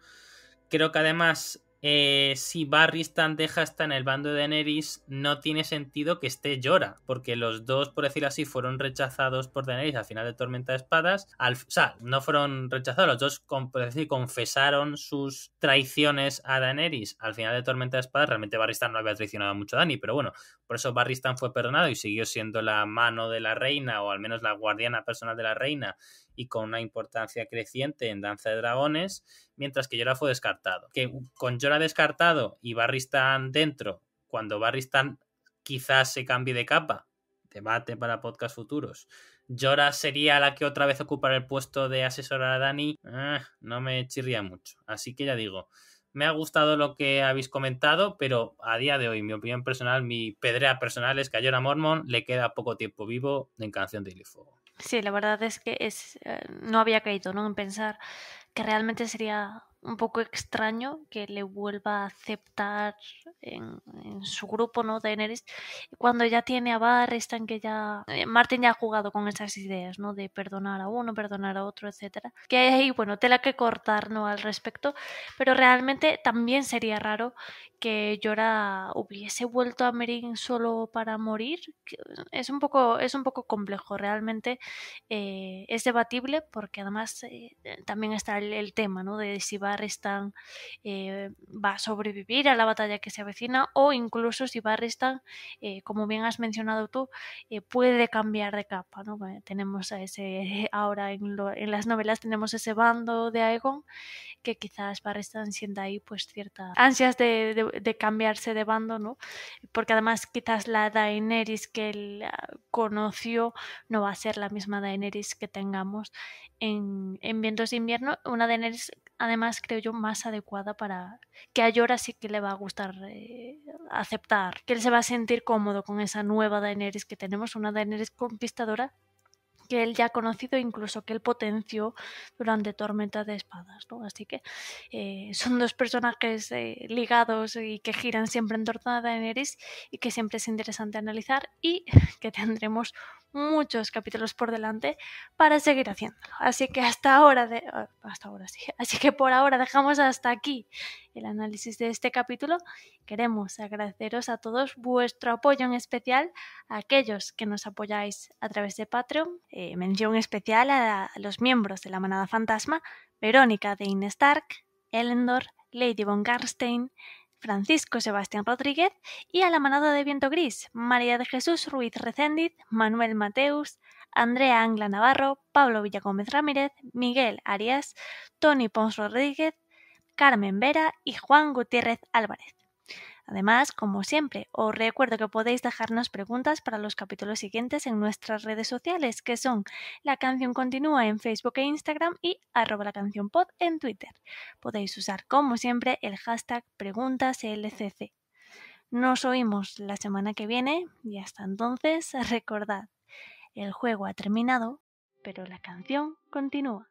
Creo que además eh, si Barristan deja está en el bando de Daenerys, no tiene sentido que esté Llora, porque los dos, por decirlo así, fueron rechazados por Daenerys al final de Tormenta de Espadas. o sea, no fueron rechazados, los dos, por decir, confesaron sus traiciones a Daenerys al final de Tormenta de Espadas. Realmente Barristan no había traicionado mucho a Dani, pero bueno, por eso Barristan fue perdonado y siguió siendo la mano de la reina o al menos la guardiana personal de la reina y con una importancia creciente en Danza de Dragones, mientras que Jorah fue descartado. Que con Jorah descartado y Barristan dentro, cuando Barristan quizás se cambie de capa, debate para podcast futuros. Jorah sería la que otra vez ocupara el puesto de asesora a Dani, eh, no me chirría mucho. Así que ya digo, me ha gustado lo que habéis comentado, pero a día de hoy, mi opinión personal, mi pedrea personal es que a Jorah Mormon le queda poco tiempo vivo en Canción de Hilo Sí, la verdad es que es, eh, no había creído ¿no? en pensar que realmente sería un poco extraño que le vuelva a aceptar en, su grupo, ¿no? Daenerys, cuando ya tiene a en que ya... Eh, Martin ya ha jugado con esas ideas, ¿no? De perdonar a uno, perdonar a otro, etcétera. Que hay ahí, bueno, tela que cortar, ¿no? Al respecto, pero realmente también sería raro que Llora hubiese vuelto a Merin solo para morir es un poco es un poco complejo realmente eh, es debatible porque además eh, también está el, tema de si Barristan eh, va a sobrevivir a la batalla que se avecina o incluso si Barristan como bien has mencionado tú puede cambiar de capa tenemos a ese ahora en, las novelas tenemos ese bando de Aegon que quizás Barristan sienta ahí pues ciertas ansias de de, cambiarse de bando, ¿no? Porque además quizás la Daenerys que él ah, conoció no va a ser la misma Daenerys que tengamos en, Vientos de Invierno, una Daenerys además creo yo más adecuada para que a Yora sí que le va a gustar eh, aceptar, que él se va a sentir cómodo con esa nueva Daenerys que tenemos, una Daenerys conquistadora que él ya ha conocido, incluso que él potenció durante Tormenta de Espadas. Así que eh, son dos personajes eh, ligados y que giran siempre en torno a y que siempre es interesante analizar y que tendremos muchos capítulos por delante para seguir haciéndolo. Así que hasta ahora, de, ah, hasta ahora sí, así que por ahora dejamos hasta aquí el análisis de este capítulo. Queremos agradeceros a todos vuestro apoyo, en especial a aquellos que nos apoyáis a través de Patreon. Eh, mención especial a, los miembros de la Manada Fantasma, Verónica de Stark Elendor, Lady von Garstein, Francisco Sebastián Rodríguez y a la manada de Viento Gris, María de Jesús Ruiz Recendiz, Manuel Mateus, Andrea Angla Navarro, Pablo Villagómez Ramírez, Miguel Arias, Tony Pons Rodríguez, Carmen Vera y Juan Gutiérrez Álvarez. Además, como siempre, os recuerdo que podéis dejarnos preguntas para los capítulos siguientes en nuestras redes sociales, que son La Canción Continúa en Facebook e Instagram y arroba la canción pod en Twitter. Podéis usar, como siempre, el hashtag PreguntasLCC. Nos oímos la semana que viene y hasta entonces recordad, el juego ha terminado, pero la canción continúa.